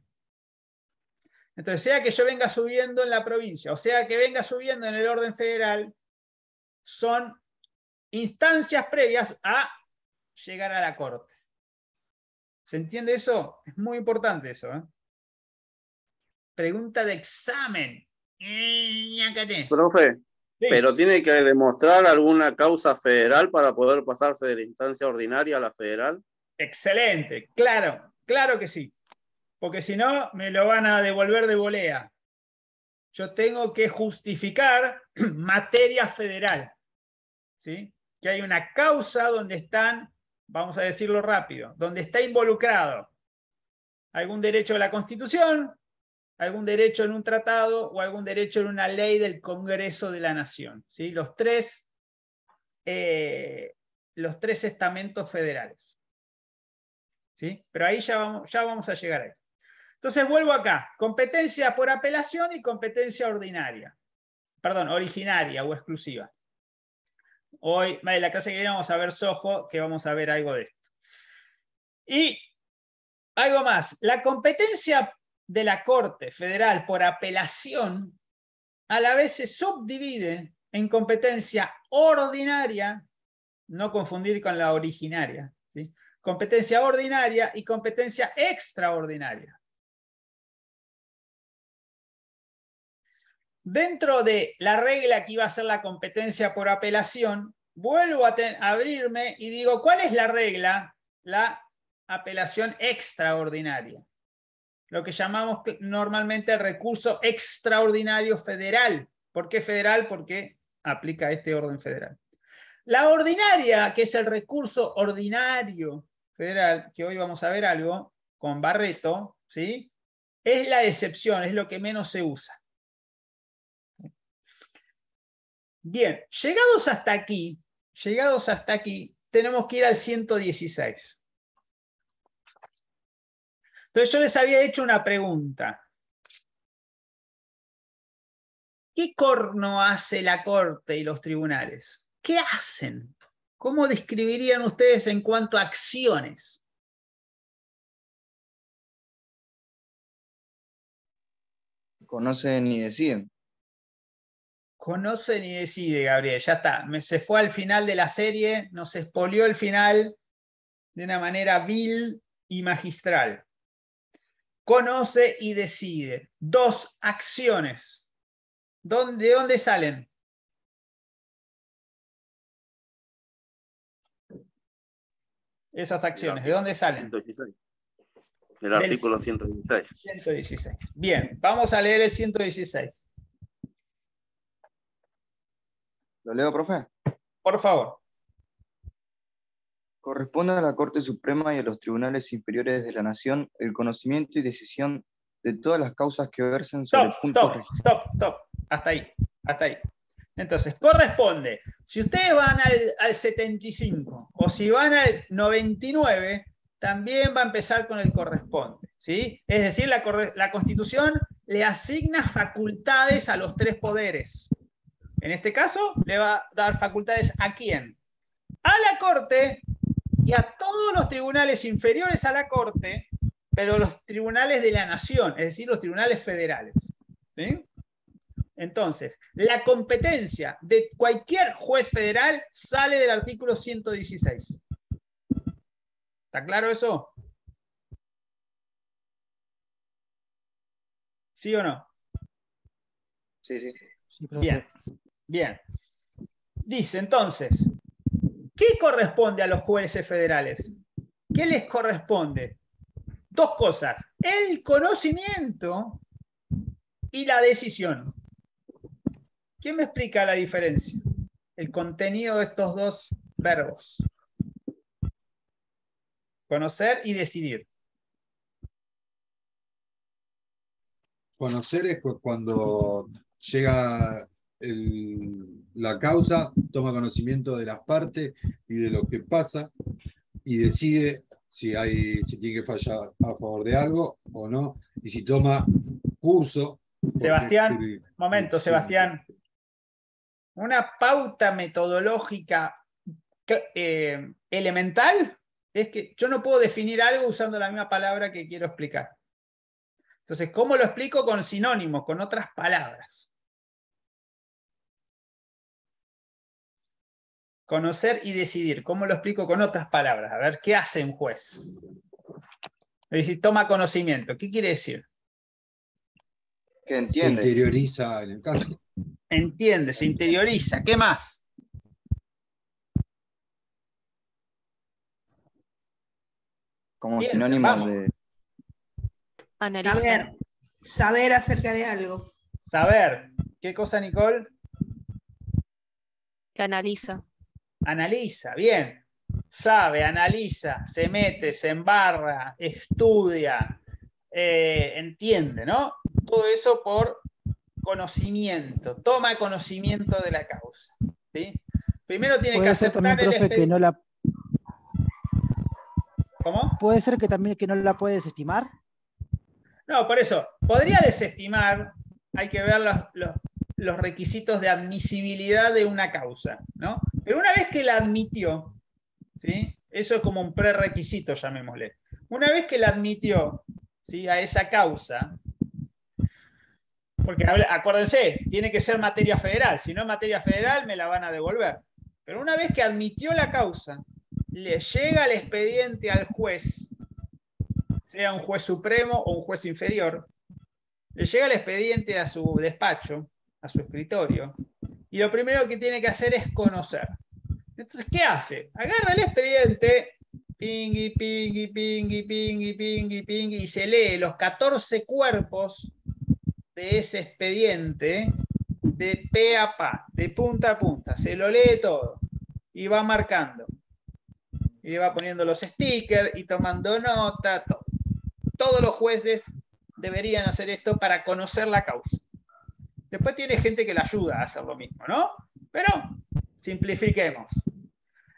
Speaker 1: Entonces, sea que yo venga subiendo en la provincia, o sea que venga subiendo en el orden federal, son instancias previas a llegar a la corte. ¿Se entiende eso? Es muy importante eso. ¿eh? Pregunta de examen. Mm,
Speaker 4: Profe, pero tiene que demostrar alguna causa federal para poder pasarse de la instancia ordinaria a la federal. Excelente,
Speaker 1: claro, claro que sí. Porque si no, me lo van a devolver de volea. Yo tengo que justificar materia federal. ¿sí? Que hay una causa donde están, vamos a decirlo rápido, donde está involucrado algún derecho de la Constitución, algún derecho en un tratado o algún derecho en una ley del Congreso de la Nación. ¿sí? Los, tres, eh, los tres estamentos federales. ¿sí? Pero ahí ya vamos, ya vamos a llegar ahí. Entonces vuelvo acá, competencia por apelación y competencia ordinaria, perdón, originaria o exclusiva. Hoy, en la clase que viene vamos a ver Sojo, que vamos a ver algo de esto. Y algo más, la competencia de la Corte Federal por apelación a la vez se subdivide en competencia ordinaria, no confundir con la originaria, ¿sí? competencia ordinaria y competencia extraordinaria. Dentro de la regla que iba a ser la competencia por apelación, vuelvo a, abrirme y digo, ¿cuál es la regla? La apelación extraordinaria, lo que llamamos normalmente el recurso extraordinario federal. ¿Por qué federal? Porque aplica este orden federal. La ordinaria, que es el recurso ordinario Federal, que hoy vamos a ver algo con Barreto, ¿sí? Es la excepción, es lo que menos se usa. Bien, llegados hasta aquí, llegados hasta aquí, tenemos
Speaker 3: que ir al 116. Entonces yo les había hecho una pregunta. ¿Qué corno
Speaker 1: hace la corte y los tribunales? ¿Qué hacen? ¿Cómo describirían
Speaker 3: ustedes en cuanto a acciones?
Speaker 6: Conocen y deciden.
Speaker 1: Conocen y decide, Gabriel. Ya está. se fue al final de la serie, nos expolió el final de una manera vil y magistral.
Speaker 3: Conoce y decide. Dos acciones. ¿De dónde salen? esas acciones? ¿De dónde salen? El
Speaker 4: Del artículo 116. 116.
Speaker 1: Bien, vamos a leer el 116.
Speaker 6: ¿Lo leo, profe? Por favor. Corresponde a la Corte Suprema y a los tribunales inferiores de la Nación el conocimiento y decisión de todas las causas que versen sobre Stop, stop,
Speaker 1: stop. Hasta ahí, hasta ahí. Entonces, corresponde, si ustedes van al, 75 o si van al 99, también va a empezar con el corresponde. ¿sí? Es decir, la, la Constitución le asigna facultades a los tres poderes. En este caso, le va a dar facultades a quién? A la Corte y a todos los tribunales inferiores a la Corte, pero los tribunales de la Nación, es decir, los tribunales federales. ¿sí? Entonces, la competencia de cualquier juez federal sale del artículo 116. ¿Está claro eso? ¿Sí o no? Sí, sí. bien, bien. Dice entonces, ¿qué corresponde a los jueces federales? ¿Qué les corresponde? Dos cosas, el conocimiento y la decisión. ¿Quién me explica la diferencia? El contenido de estos dos verbos. Conocer y decidir.
Speaker 5: Conocer es cuando llega la causa, toma conocimiento de las partes y de lo que pasa y decide si, hay, si tiene que fallar a favor de algo o no, y si toma curso. Sebastián, momento, Sebastián
Speaker 1: una pauta metodológica eh, elemental es que yo no puedo definir algo usando la misma palabra que quiero explicar.
Speaker 3: Entonces, ¿cómo lo explico con sinónimos, con otras palabras? Conocer y decidir. ¿Cómo lo explico
Speaker 1: con otras palabras? A ver, ¿qué hace un juez? Es decir, toma conocimiento. ¿Qué quiere decir?
Speaker 5: Que entiende. Se interioriza en el caso
Speaker 1: entiende, se interioriza. ¿Qué más?
Speaker 3: Como sinónimo de...
Speaker 2: Analizar. Saber, saber acerca de algo.
Speaker 1: Saber. ¿Qué cosa, Nicole?
Speaker 2: Que analiza. Analiza,
Speaker 1: bien. Sabe, analiza, se mete, se embarra, estudia, eh, entiende, ¿no? Todo eso por conocimiento, toma conocimiento de la causa. ¿sí? Primero tiene que aceptar el que este- no
Speaker 6: la... ¿Cómo? ¿Puede ser que también que no la puede desestimar?
Speaker 1: No, por eso, podría desestimar, hay que ver los, requisitos de admisibilidad de una causa, ¿no? Pero una vez que la admitió, ¿sí? Eso es como un prerequisito, llamémosle. Una vez que la admitió ¿sí? a esa causa, porque acuérdense, tiene que ser materia federal. Si no es materia federal, me la van a devolver. Pero una vez que admitió la causa, le llega el expediente al juez, sea un juez supremo o un juez inferior, le llega el expediente a su despacho, a su escritorio, y lo primero que tiene que hacer es conocer. Entonces, ¿qué hace? Agarra el expediente, pingui, ping pingui, ping pingui, pingui, y se lee los 14 cuerpos de ese expediente de pe a pa, de punta a punta. Se lo lee todo y va marcando. Y va poniendo los stickers y tomando nota, todo. Todos los jueces deberían hacer esto para conocer la causa. Después tiene gente que le ayuda a hacer lo mismo, ¿no? Pero simplifiquemos.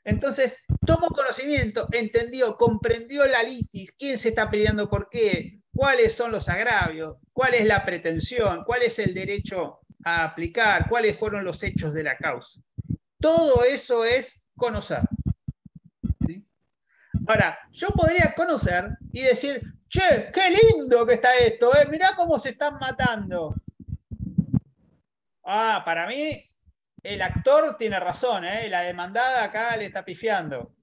Speaker 1: Entonces, tomó conocimiento, entendió, comprendió la litis, quién se está peleando por qué, cuáles son los agravios, cuál es la pretensión, cuál es el derecho a aplicar, cuáles fueron los hechos de la causa. Todo eso es conocer. Ahora, yo podría conocer y decir, che, qué lindo que está esto, ¿eh? mirá cómo se están matando. Ah, para mí el actor tiene razón, eh, la demandada acá le está pifiando.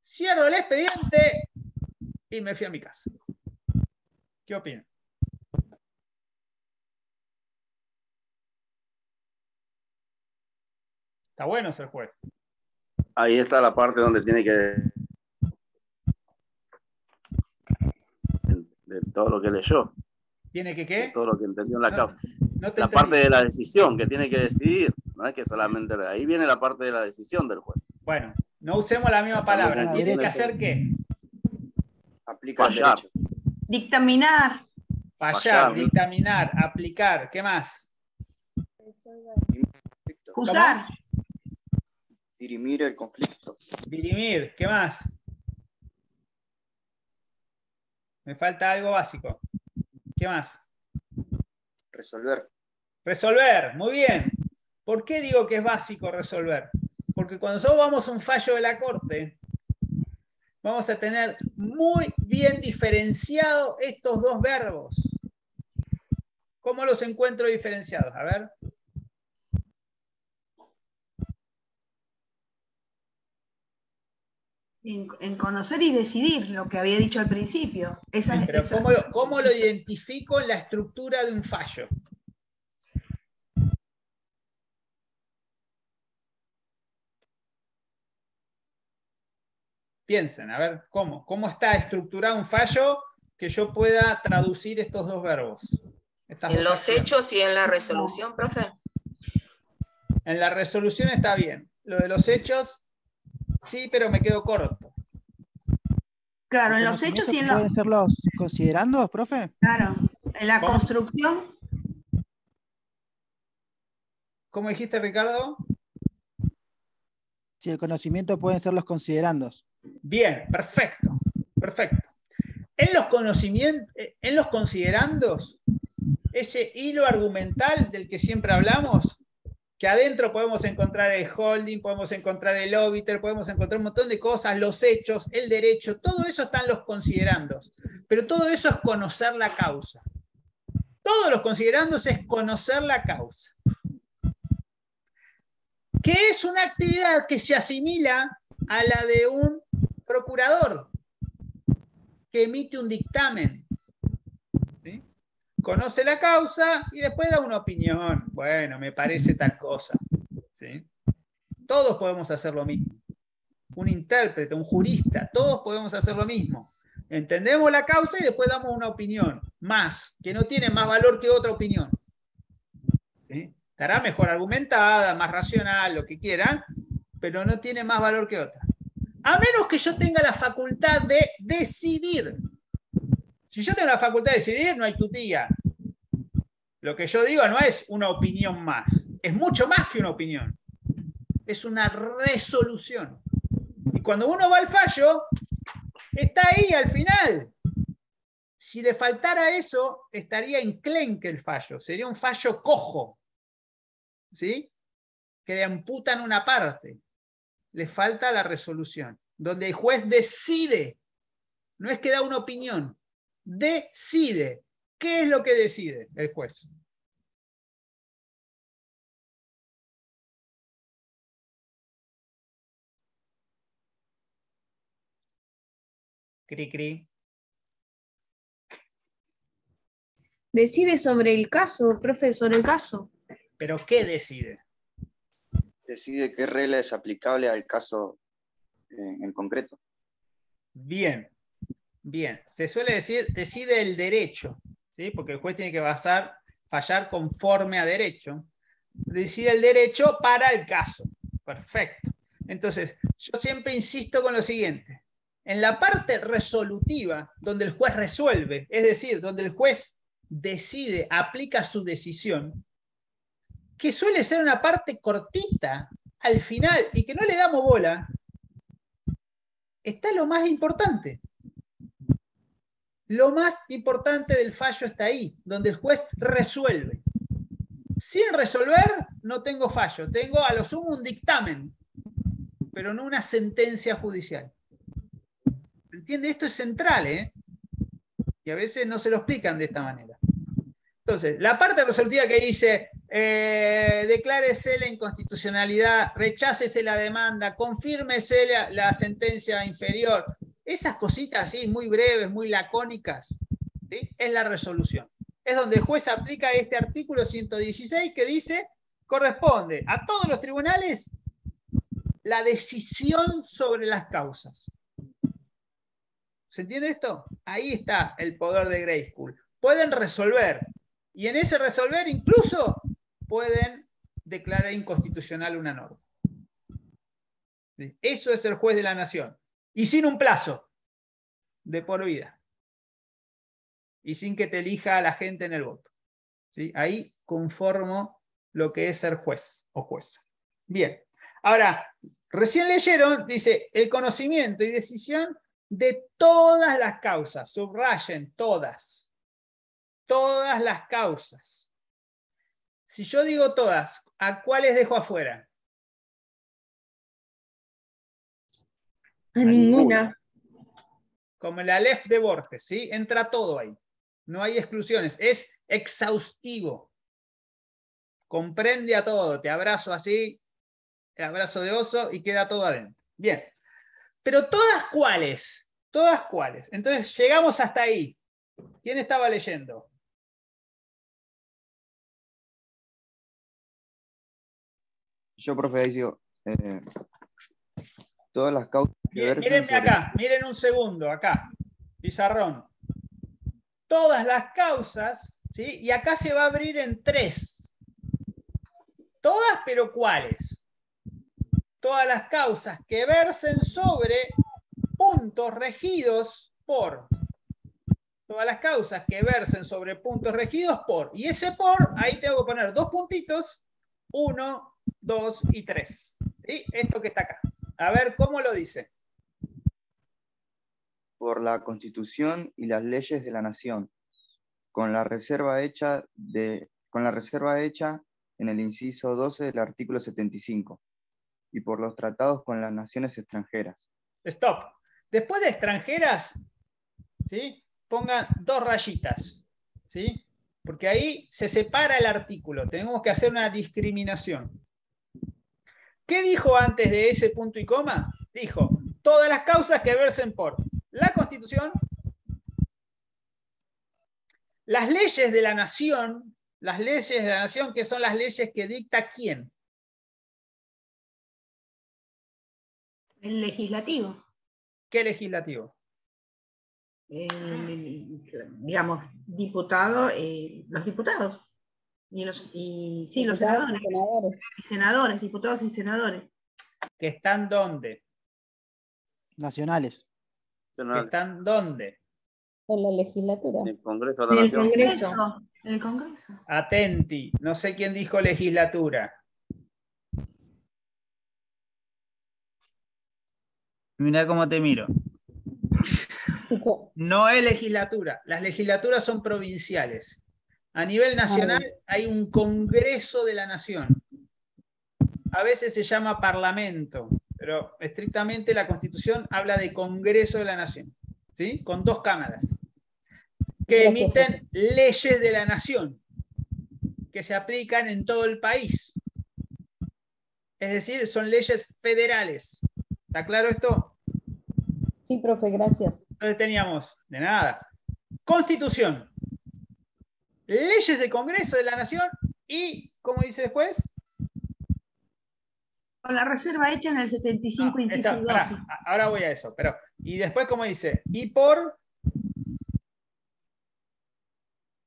Speaker 1: Cierro el expediente y me fui a mi casa. ¿Qué opina Está bueno ese juez.
Speaker 4: Ahí está la parte donde tiene que... De todo lo que leyó.
Speaker 1: ¿Tiene que qué? todo
Speaker 4: lo que entendió en la capa la parte de la decisión que tiene que decidir. No es que solamente... Ahí viene la parte de la decisión del juez.
Speaker 1: Bueno, no usemos la misma palabra. ¿Tiene que hacer qué?
Speaker 4: aplicar
Speaker 2: Dictaminar.
Speaker 1: Fallar, dictaminar, aplicar. ¿Qué más? Juzgar. Dirimir
Speaker 4: el conflicto.
Speaker 1: Dirimir, ¿qué más? Me falta algo básico. ¿Qué más? Resolver. Resolver, muy bien. ¿Por qué digo que es básico resolver? Porque cuando nosotros vamos a un fallo de la corte, vamos a tener muy bien diferenciados estos dos verbos. ¿Cómo los encuentro diferenciados? A ver.
Speaker 2: En, conocer y decidir, lo que había dicho al principio.
Speaker 1: Pero ¿cómo, lo, ¿cómo lo identifico en la estructura de un fallo? piensen, a ver, ¿cómo? ¿Cómo está estructurado un fallo que yo pueda traducir estos dos verbos? en los
Speaker 2: hechos y en la resolución, profe.
Speaker 1: En la resolución está bien. Lo de los hechos, sí, pero me quedo corto.
Speaker 6: Claro, en los hechos y en los... ¿Pueden ser los considerando, profe? Claro, en la construcción. ¿Cómo dijiste, Ricardo? Si el conocimiento pueden ser los considerandos.
Speaker 1: Bien, perfecto, perfecto. En los eh, en los considerandos, ese hilo argumental del que siempre hablamos, que adentro podemos encontrar el holding, podemos encontrar el óbiter, podemos encontrar un montón de cosas, los hechos, el derecho, todo eso están los considerandos. Pero todo eso es conocer la causa. Todos los considerandos es conocer la causa. Que es una actividad que se asimila a la de un procurador que emite un dictamen. Conoce la causa y después da una opinión. Bueno, me parece tal cosa. Todos podemos hacer lo mismo. Un intérprete, un jurista, todos podemos hacer lo mismo. Entendemos la causa y después damos una opinión más, que no tiene más valor que otra opinión. Estará mejor argumentada, más racional, lo que quieran, pero no tiene más valor que otra. A menos que yo tenga la facultad de decidir. Si yo tengo la facultad de decidir, no hay tutía. Lo que yo digo no es una opinión más. Es mucho más que una opinión. Es una resolución. Y cuando uno va al fallo, está ahí al final. Si le faltara eso, estaría enclenque el fallo. Sería un fallo cojo. ¿Sí? Que le amputan una parte le falta la resolución, donde el juez decide, no es que da una opinión,
Speaker 3: decide. ¿Qué es lo que decide el juez? Cri, cri. Decide sobre el caso, profesor, el
Speaker 2: caso.
Speaker 6: ¿Pero qué decide? decide qué regla es aplicable al caso eh, en, concreto.
Speaker 1: Bien, bien. Se suele decir, decide el derecho, ¿sí? porque el juez tiene que basar, fallar conforme a derecho. Decide el derecho para el caso. Perfecto. Entonces, yo siempre insisto con lo siguiente. En la parte resolutiva, donde el juez resuelve, es decir, donde el juez decide, aplica su decisión, que suele ser una parte cortita al final y que no le damos bola, está lo más importante. Lo más importante del fallo está ahí, donde el juez resuelve. Sin resolver, no tengo fallo, tengo a lo sumo un dictamen, pero no una sentencia judicial. ¿Entiende? Esto es central, ¿eh? Y a veces no se lo explican de esta manera. Entonces, la parte resolutiva que dice, eh, declárese la inconstitucionalidad, rechácese la demanda, confírmese la, sentencia inferior. Esas cositas así, muy breves, muy lacónicas, es la resolución. Es donde el juez aplica este artículo 116 que dice, corresponde a todos los tribunales la decisión sobre las causas. ¿Se entiende esto? Ahí está el poder de Grey School. Pueden resolver. Y en ese resolver incluso pueden declarar inconstitucional una norma. Eso es el juez de la nación. Y sin un plazo de por vida. Y sin que te elija la gente en el voto. ¿Sí? Ahí conformo lo que es ser juez o jueza. Bien. Ahora, recién leyeron, dice, el conocimiento y decisión de todas las causas.
Speaker 3: Subrayen todas. Todas las causas si yo digo todas, ¿a cuáles dejo afuera? A, ninguna.
Speaker 1: Como la LEF de Borges, ¿sí? Entra todo ahí. No hay exclusiones. Es exhaustivo. Comprende a todo. Te abrazo así, el abrazo de oso y queda todo adentro.
Speaker 3: Bien. Pero todas cuáles, todas cuáles. Entonces llegamos hasta ahí. ¿Quién estaba leyendo?
Speaker 6: yo, profe, ahí digo, eh, todas las causas que Miren, acá,
Speaker 1: miren un segundo, acá, pizarrón. Todas las causas, ¿sí? Y acá se va a abrir en tres. Todas, pero ¿cuáles? Todas las causas que versen sobre puntos regidos por todas las causas que versen sobre puntos regidos por. Y ese por, ahí tengo que poner dos puntitos, uno 2 y 3. y Esto que está acá. A ver, ¿cómo lo dice?
Speaker 6: Por la Constitución y las
Speaker 1: leyes de la nación, con la reserva hecha, con la reserva hecha en el inciso 12 del artículo 75, y por los tratados con las naciones
Speaker 2: extranjeras.
Speaker 1: Stop. Después de extranjeras, ¿sí? pongan dos rayitas, ¿sí? porque ahí se separa el artículo. Tenemos que hacer una discriminación. ¿Qué dijo antes de ese punto y coma? Dijo, todas las causas que versen por la Constitución,
Speaker 3: las leyes de la nación, las leyes de la nación, que son las leyes que dicta quién. El legislativo. ¿Qué legislativo? digamos,
Speaker 2: diputado, eh, los diputados. Y los, sí, los senadores, senadores. diputados y senadores. ¿Que están dónde?
Speaker 1: Nacionales. ¿Que están dónde? En la legislatura. En el Congreso. en el Congreso.
Speaker 3: En el Congreso.
Speaker 1: Atenti, no sé quién dijo legislatura. mira cómo te miro. No es legislatura. Las legislaturas son provinciales. A nivel nacional hay un Congreso de la Nación. A veces se llama Parlamento, pero estrictamente la Constitución habla de Congreso de la Nación, ¿sí? Con dos cámaras,
Speaker 4: que emiten
Speaker 1: leyes de la Nación, que se aplican en todo el país. Es decir, son leyes federales. ¿Está claro esto?
Speaker 2: Sí, profe, gracias.
Speaker 1: Entonces teníamos, de nada, Constitución, leyes del Congreso de la Nación y, como dice después? Con la reserva hecha en el 75 ah, inciso 12. ahora voy a eso, pero y después cómo dice, y por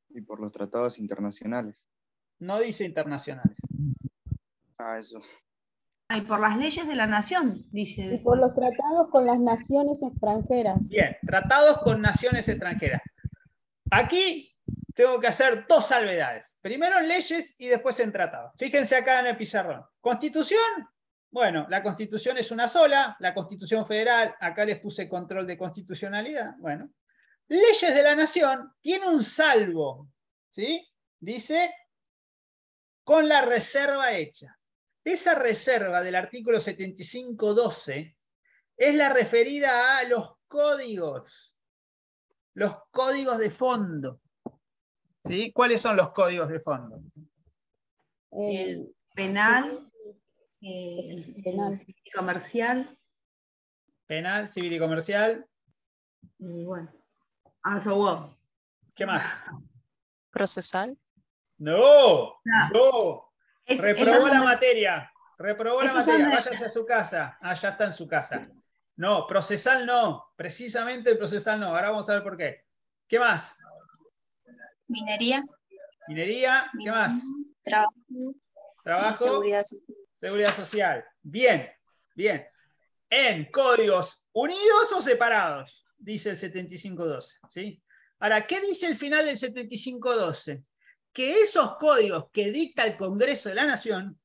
Speaker 6: y por los tratados internacionales.
Speaker 1: No dice internacionales. Ah, eso.
Speaker 2: Ah, y por las leyes de la nación, dice. Y por los tratados con las naciones extranjeras.
Speaker 1: Bien, tratados con naciones extranjeras. Aquí tengo que hacer dos salvedades. Primero en leyes y después en tratado. Fíjense acá en el pizarrón. Constitución. Bueno, la constitución es una sola, la constitución federal, acá les puse control de constitucionalidad. Bueno, leyes de la nación tiene un salvo, ¿sí? Dice, con la reserva hecha. Esa reserva del artículo 75.12 es la referida a los códigos, los códigos de fondo. ¿Sí? ¿Cuáles son los códigos de fondo?
Speaker 2: El penal, eh, penal. civil y comercial.
Speaker 1: Penal, civil y comercial. bueno, ah,
Speaker 2: ¿Qué más? Procesal.
Speaker 3: No, ah.
Speaker 1: no. Reprobó la materia. Reprobó la materia. Váyase a su casa. Ah, ya está en su casa. No, procesal no. Precisamente el procesal no. Ahora vamos a ver por qué. ¿Qué más? Minería. Minería, ¿qué más? Trabajo. Trabajo. Seguridad social. Bien, bien. En códigos unidos o separados, dice el 7512. ¿sí? Ahora, ¿qué dice el final del 7512? Que esos códigos que dicta el Congreso de la Nación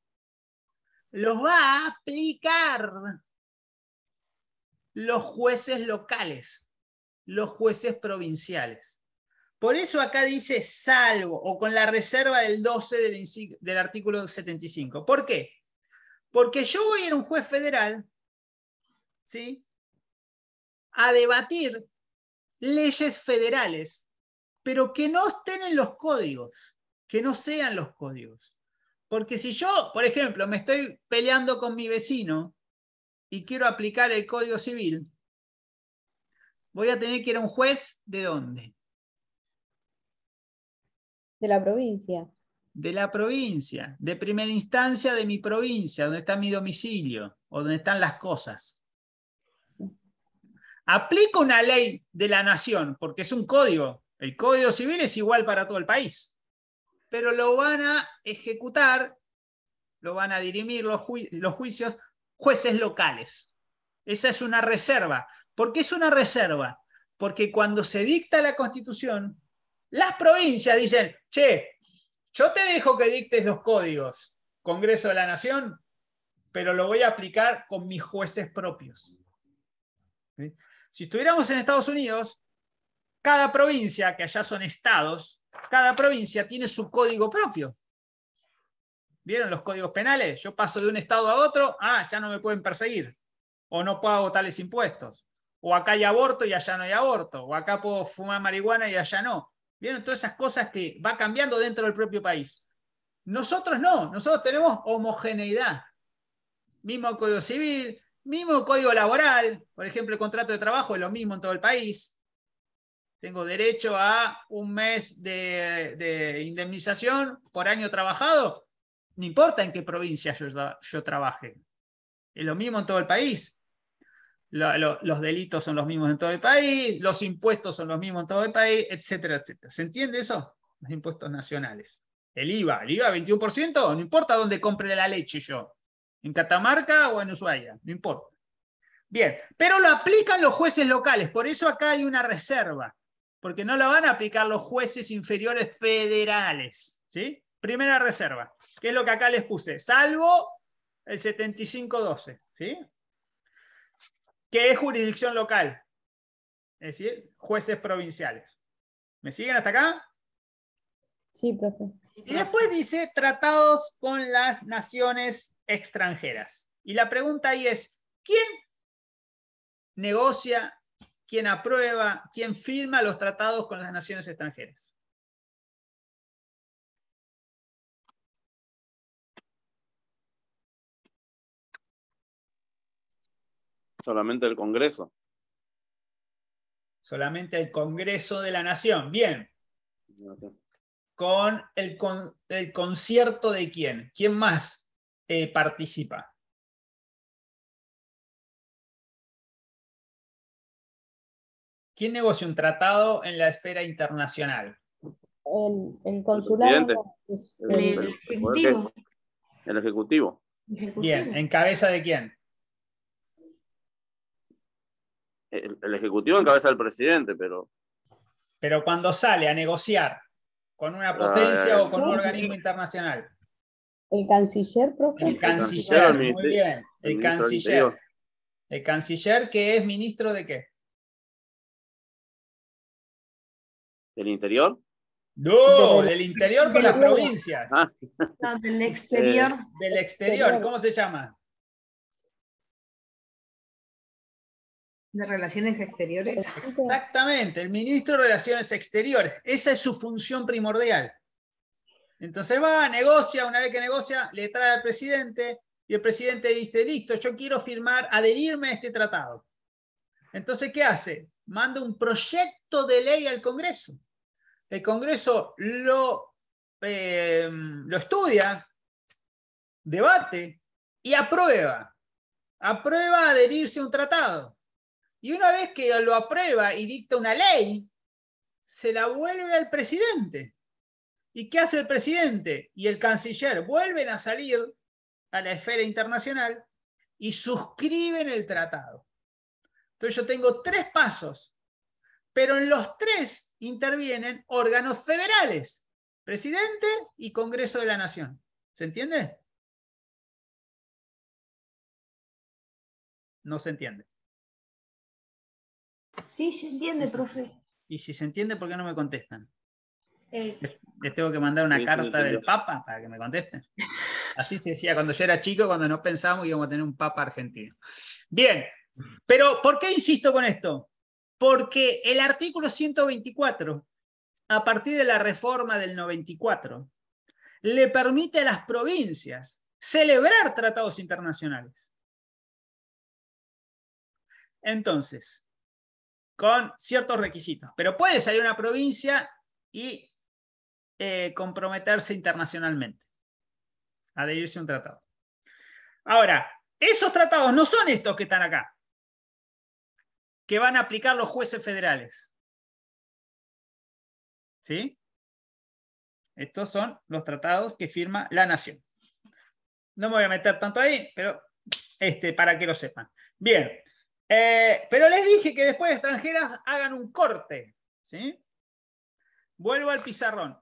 Speaker 1: los va a aplicar los jueces locales, los jueces provinciales. Por eso acá dice salvo o con la reserva del 12 del, artículo 75. ¿Por qué? Porque yo voy a ir a un juez federal ¿sí? a debatir leyes federales, pero que no estén en los códigos, que no sean los códigos. Porque si yo, por ejemplo, me estoy peleando con mi vecino y quiero aplicar el código civil, voy a tener que ir a un juez de dónde?
Speaker 2: De la provincia.
Speaker 1: De la provincia, de primera instancia de mi provincia, donde está mi domicilio o donde están las cosas. Aplico una ley de la nación, porque es un código. El código civil es igual para todo el país, pero lo van a ejecutar, lo van a dirimir los, los juicios jueces locales. Esa es una reserva. ¿Por qué es una reserva? Porque cuando se dicta la constitución, las provincias dicen, che, yo te dejo que dictes los códigos, Congreso de la Nación, pero lo voy a aplicar con mis jueces propios. Si estuviéramos en Estados Unidos, cada provincia, que allá son estados, cada provincia tiene su código propio. ¿Vieron los códigos penales? Yo paso de un estado a otro, ah, ya no me pueden perseguir, o no pago tales impuestos, o acá hay aborto y allá no hay aborto, o acá puedo fumar marihuana y allá no. ¿Vieron todas esas cosas que va cambiando dentro del propio país? Nosotros no, nosotros tenemos homogeneidad. Mismo código civil, mismo código laboral, por ejemplo, el contrato de trabajo es lo mismo en todo el país. Tengo derecho a un mes de, indemnización por año trabajado, no importa en qué provincia yo, yo trabaje. Es lo mismo en todo el país los delitos son los mismos en todo el país, los impuestos son los mismos en todo el país, etcétera, etcétera. ¿Se entiende eso? Los impuestos nacionales. El IVA, el IVA 21%, no importa dónde compre la leche yo, en Catamarca o en Ushuaia, no importa. Bien, pero lo aplican los jueces locales, por eso acá hay una reserva, porque no la van a aplicar los jueces inferiores federales, ¿sí? Primera reserva, que es lo que acá les puse, salvo el 7512, ¿sí? que es jurisdicción local, es decir, jueces provinciales. ¿Me siguen hasta acá? Sí, profe. Y después dice tratados con las naciones extranjeras. Y la pregunta ahí es, ¿quién
Speaker 3: negocia, quién aprueba, quién firma los tratados con las naciones extranjeras?
Speaker 4: Solamente el Congreso.
Speaker 1: Solamente el Congreso de la Nación. Bien. Con el, concierto de
Speaker 3: quién? ¿Quién más eh, participa? ¿Quién negocia un tratado en la esfera internacional? El, el consulado. El, ejecutivo.
Speaker 4: el ejecutivo.
Speaker 1: Bien, ¿en cabeza de quién?
Speaker 4: el, Ejecutivo encabeza del presidente, pero...
Speaker 1: Pero cuando sale a negociar con
Speaker 4: una potencia o con un
Speaker 1: organismo internacional. El canciller, profe. El canciller, el muy bien. El, canciller. El canciller que es ministro de qué?
Speaker 4: ¿Del interior? No, del, interior con las provincias. Ah.
Speaker 1: No, del
Speaker 3: eh, exterior. del exterior, ¿cómo se llama? De Relaciones Exteriores. Exactamente, el ministro de Relaciones
Speaker 1: Exteriores. Esa es su función primordial. Entonces va, negocia, una vez que negocia, le trae al presidente y el presidente dice, listo, yo quiero firmar, adherirme a este tratado. Entonces, ¿qué hace? Manda un proyecto de ley al Congreso. El Congreso lo, eh, lo estudia, debate y aprueba. Aprueba adherirse a un tratado. Y una vez que lo aprueba y dicta una ley, se la vuelve al presidente. ¿Y qué hace el presidente? Y el canciller vuelven a salir a la esfera internacional y suscriben el tratado. Entonces yo tengo tres pasos, pero en los tres
Speaker 3: intervienen órganos federales, presidente y Congreso de la Nación. ¿Se entiende? No se entiende. Sí, se entiende, profe. Y si se entiende, ¿por
Speaker 1: qué no me contestan? Eh. Les, tengo que mandar una carta del Papa para que me contesten. Así se decía cuando yo era chico, cuando no pensamos íbamos a tener un Papa argentino. Bien, pero ¿por qué insisto con esto? Porque el artículo 124, a partir de la reforma del 94, le permite a las provincias celebrar tratados internacionales. Entonces, con ciertos requisitos. Pero puede salir una provincia y eh, comprometerse internacionalmente, adherirse a un tratado. Ahora, esos tratados no son estos que están acá,
Speaker 3: que van a aplicar los jueces federales. ¿Sí? Estos son los tratados que firma la nación.
Speaker 1: No me voy a meter tanto ahí, pero este, para que lo sepan. Bien, eh, pero les dije que después extranjeras hagan un corte. Vuelvo al pizarrón.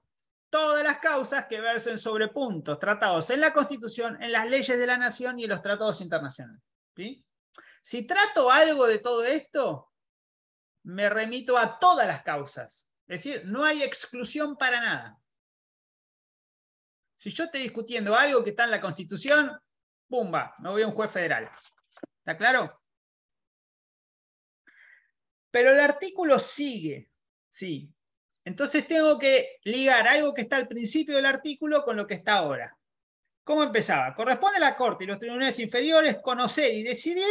Speaker 1: Todas las causas que versen sobre puntos tratados en la Constitución, en las leyes de la Nación y en los tratados internacionales. Si trato algo de todo esto, me remito a todas las causas. Es decir, no hay exclusión para nada. Si yo estoy discutiendo algo que está en la Constitución, pumba, me voy a un juez federal. ¿Está claro? Pero el artículo sigue, sí. Entonces tengo que ligar algo que está al principio del artículo con lo que está ahora. ¿Cómo empezaba? Corresponde a la Corte y los tribunales inferiores conocer y decidir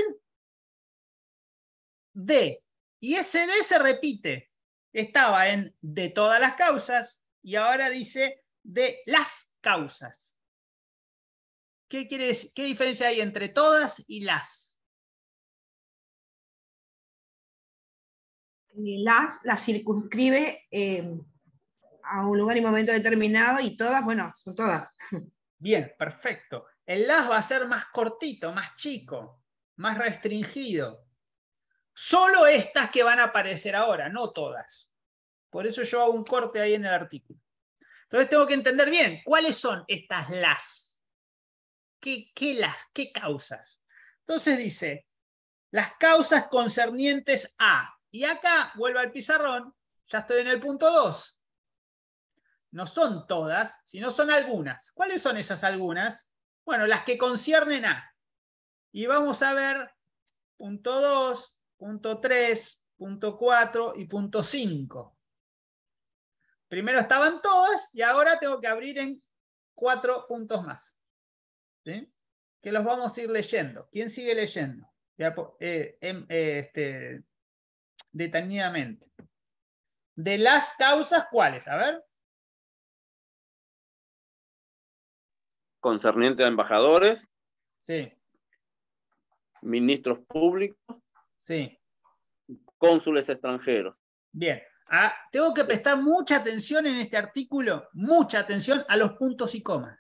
Speaker 1: de. Y ese de se repite. Estaba en de todas las causas y ahora dice de las causas.
Speaker 3: ¿Qué, ¿Qué diferencia hay entre todas y las? Eh, las, las circunscribe eh, a un lugar y momento determinado y todas, bueno, son todas.
Speaker 1: Bien, perfecto. El las va a ser más cortito, más chico, más restringido. Solo estas que van a aparecer ahora, no todas. Por eso yo hago un corte ahí en el artículo. Entonces tengo que entender bien cuáles son estas las. ¿Qué, qué las? ¿Qué causas? Entonces dice, las causas concernientes a y acá vuelvo al pizarrón, ya estoy en el punto 2. No son todas, sino son algunas. ¿Cuáles son esas algunas? Bueno, las que conciernen a. Y vamos a ver punto 2, punto 3, punto 4 y punto 5. Primero estaban todas y ahora tengo que abrir en cuatro puntos más. Que los vamos a ir leyendo. ¿Quién sigue leyendo? Eh,
Speaker 3: em, eh, este, detenidamente. De las causas, ¿cuáles? A ver.
Speaker 4: Concerniente a embajadores. Sí. Ministros públicos. Sí. Cónsules extranjeros.
Speaker 1: Bien. Ah, tengo que prestar mucha atención en este artículo, mucha atención a los puntos y comas.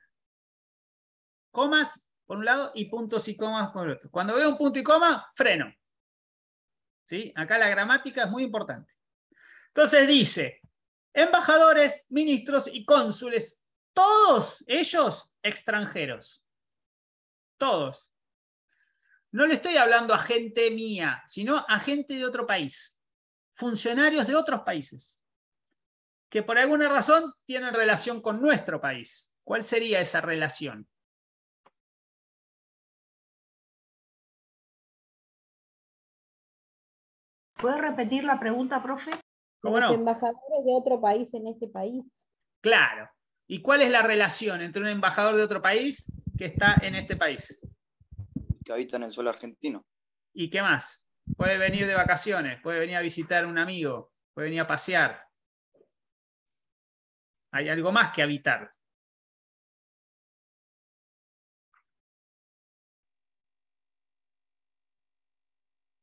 Speaker 1: Comas por un lado y puntos y comas por otro. Cuando veo un punto y coma, freno. Acá la gramática es muy importante. Entonces dice, embajadores, ministros y cónsules, todos ellos extranjeros. Todos. No le estoy hablando a gente mía, sino a gente de otro país, funcionarios de otros países,
Speaker 3: que por alguna razón tienen relación con nuestro país. ¿Cuál sería esa relación? ¿Puedes repetir la pregunta, profe? Los embajadores de
Speaker 2: otro país en este país.
Speaker 1: Claro. ¿Y cuál es la relación entre un embajador de otro país que está en este país?
Speaker 3: Que habita en el suelo argentino.
Speaker 1: ¿Y qué más? Puede venir de vacaciones, puede venir a visitar a un amigo, puede venir a pasear.
Speaker 3: Hay algo más que habitar.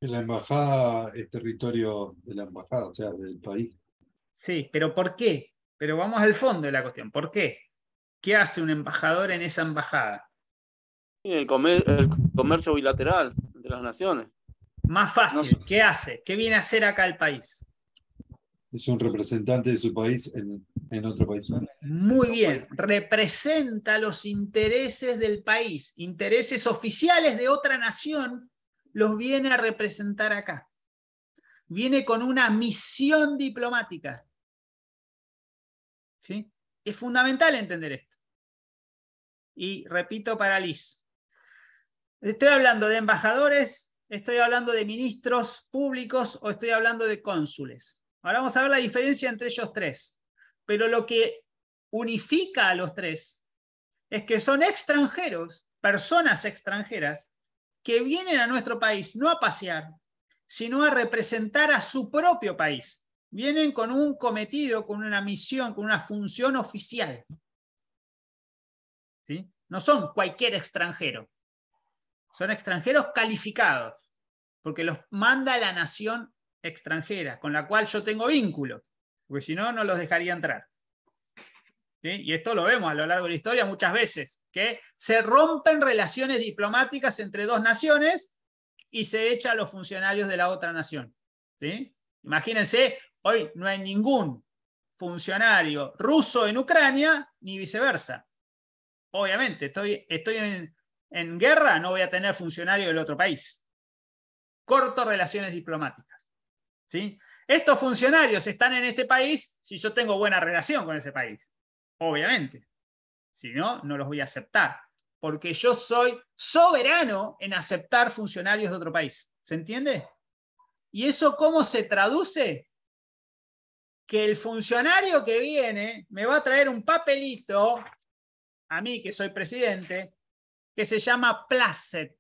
Speaker 5: La embajada es territorio de la embajada, o sea, del país. Sí,
Speaker 1: pero ¿por qué? Pero vamos al fondo de la cuestión. ¿Por qué? ¿Qué hace un embajador en esa embajada?
Speaker 4: El, el comercio bilateral de las naciones.
Speaker 1: Más fácil. ¿Qué hace? ¿Qué viene a hacer acá el país?
Speaker 5: Es un representante de su país en otro país.
Speaker 1: Muy bien. Representa los intereses del país, intereses oficiales de otra nación los viene a
Speaker 3: representar acá. Viene con una misión diplomática. ¿Sí? Es fundamental entender esto. Y
Speaker 1: repito para Liz. Estoy hablando de embajadores, estoy hablando de ministros públicos o estoy hablando de cónsules. Ahora vamos a ver la diferencia entre ellos tres. Pero lo que unifica a los tres es que son extranjeros, personas extranjeras, que vienen a nuestro país no a pasear, sino a representar a su propio país. Vienen con un cometido, con una misión, con una función oficial. ¿Sí? No son cualquier extranjero. Son extranjeros calificados, porque los manda la nación extranjera, con la cual yo tengo vínculo, porque si no, no los dejaría entrar. Y esto lo vemos a lo largo de la historia muchas veces que se rompen relaciones diplomáticas entre dos naciones y se echa a los funcionarios de la otra nación. Imagínense, hoy no hay ningún funcionario ruso en Ucrania ni viceversa. Obviamente, estoy, en, en guerra, no voy a tener funcionario del otro país. Corto relaciones diplomáticas. ¿sí? Estos funcionarios están en este país si yo tengo buena relación con ese país, obviamente. Si no, no los voy a aceptar, porque yo soy soberano en aceptar funcionarios de otro país. ¿Se entiende? ¿Y eso cómo se traduce? Que el funcionario que viene me va a traer un papelito, a mí que soy presidente, que se llama placet.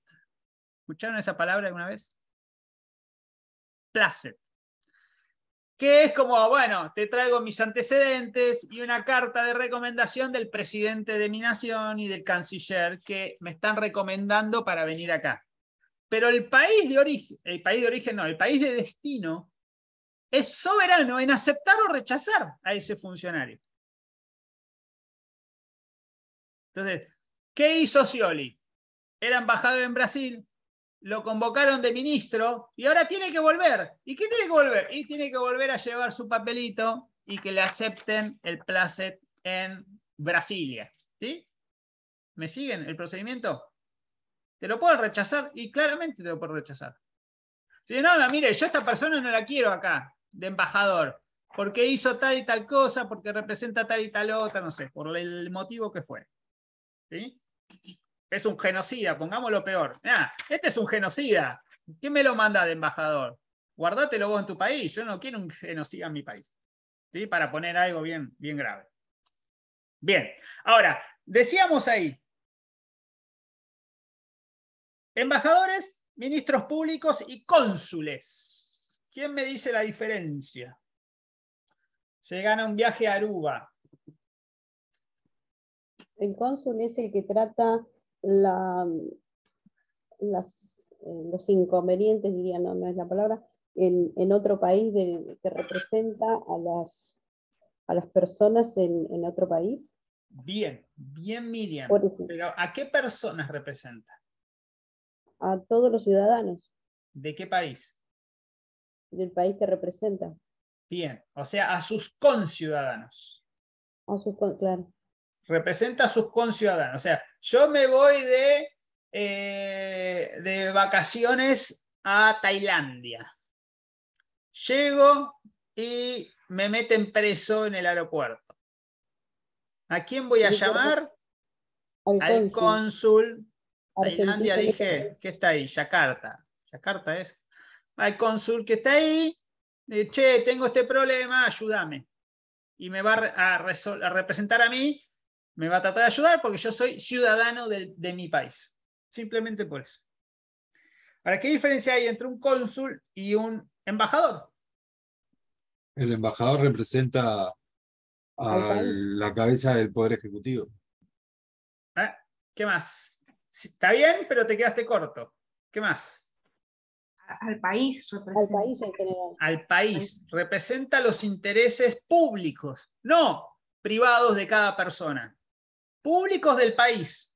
Speaker 1: ¿Escucharon esa palabra alguna vez? Placet que es como, bueno, te traigo mis antecedentes y una carta de recomendación del presidente de mi nación y del canciller que me están recomendando para venir acá. Pero el país de origen, el
Speaker 3: país de origen no, el país de destino es soberano en aceptar o rechazar a ese funcionario. Entonces, ¿qué hizo Cioli? Era embajador en Brasil, lo convocaron de ministro
Speaker 1: y ahora tiene que volver. ¿Y qué tiene que volver? Y tiene que volver a llevar su papelito y que le acepten el placet en Brasilia. ¿Sí? ¿Me siguen el procedimiento? Te lo puedo rechazar y claramente te lo puedo rechazar. Si no, no, mire, yo a esta persona no la quiero acá, de embajador, porque hizo tal y tal cosa, porque representa tal y tal otra, no sé, por el motivo que fue. ¿Sí? es un genocida, pongámoslo peor. este es un genocida. ¿Quién me lo manda de embajador? Guardátelo vos en tu país. Yo no quiero un genocida en mi país. ¿Sí? Para
Speaker 3: poner algo bien, bien grave. Bien, ahora, decíamos ahí, embajadores, ministros públicos y cónsules. ¿Quién me dice la diferencia? Se
Speaker 1: gana un viaje a Aruba.
Speaker 2: El cónsul es el que trata las, eh, los inconvenientes, diría, no, no es la palabra, en, en otro país de, que representa a las, a las personas en, en otro país?
Speaker 1: Bien, bien Miriam. ¿a qué personas representa?
Speaker 2: A todos los ciudadanos.
Speaker 1: ¿De qué país?
Speaker 2: Del país que representa.
Speaker 1: Bien, o sea, a sus conciudadanos. A sus, claro. Representa a sus conciudadanos. O sea, yo me voy de, eh, de vacaciones a Tailandia. Llego y me meten preso en el aeropuerto. ¿A quién voy a llamar? Al cónsul.
Speaker 6: Tailandia dije,
Speaker 1: ¿qué está ahí? Yakarta. Yakarta es. Al cónsul que está ahí, eh, che, tengo este problema, ayúdame. Y me va a representar a mí me va a tratar de ayudar porque yo soy ciudadano de, mi país. Simplemente por eso. Ahora, ¿qué diferencia hay entre un cónsul y un embajador?
Speaker 5: El embajador representa a la cabeza del Poder Ejecutivo.
Speaker 1: Ah, ¿Qué más? Está bien, pero te quedaste corto. ¿Qué más? Al país Al país. Representa los intereses públicos, no privados de cada persona públicos del país,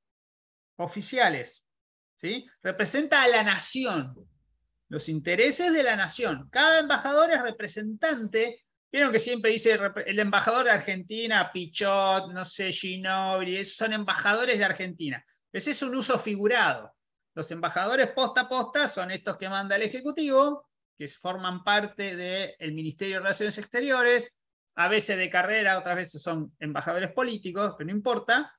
Speaker 1: oficiales, ¿sí? representa a la nación, los intereses de la nación. Cada embajador es representante. Vieron que siempre dice el embajador de Argentina, Pichot, no sé, Ginobili, esos son embajadores de Argentina. Ese es un uso figurado. Los embajadores posta a posta son estos que manda el Ejecutivo, que forman parte del Ministerio de Relaciones Exteriores, a veces de carrera, otras veces son embajadores políticos, pero no importa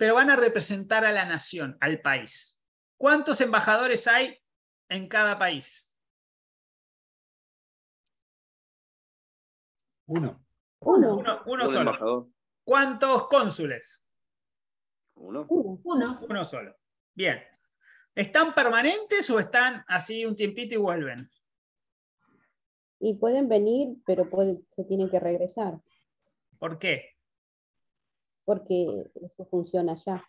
Speaker 1: pero van a representar a
Speaker 3: la nación, al país. ¿Cuántos embajadores hay en cada país? Uno. Uno, uno, solo. ¿Cuántos cónsules? Uno. uno.
Speaker 1: Uno solo. Bien. ¿Están permanentes o están así un tiempito y vuelven?
Speaker 2: Y pueden venir, pero se tienen que regresar.
Speaker 1: ¿Por qué?
Speaker 2: porque eso funciona allá.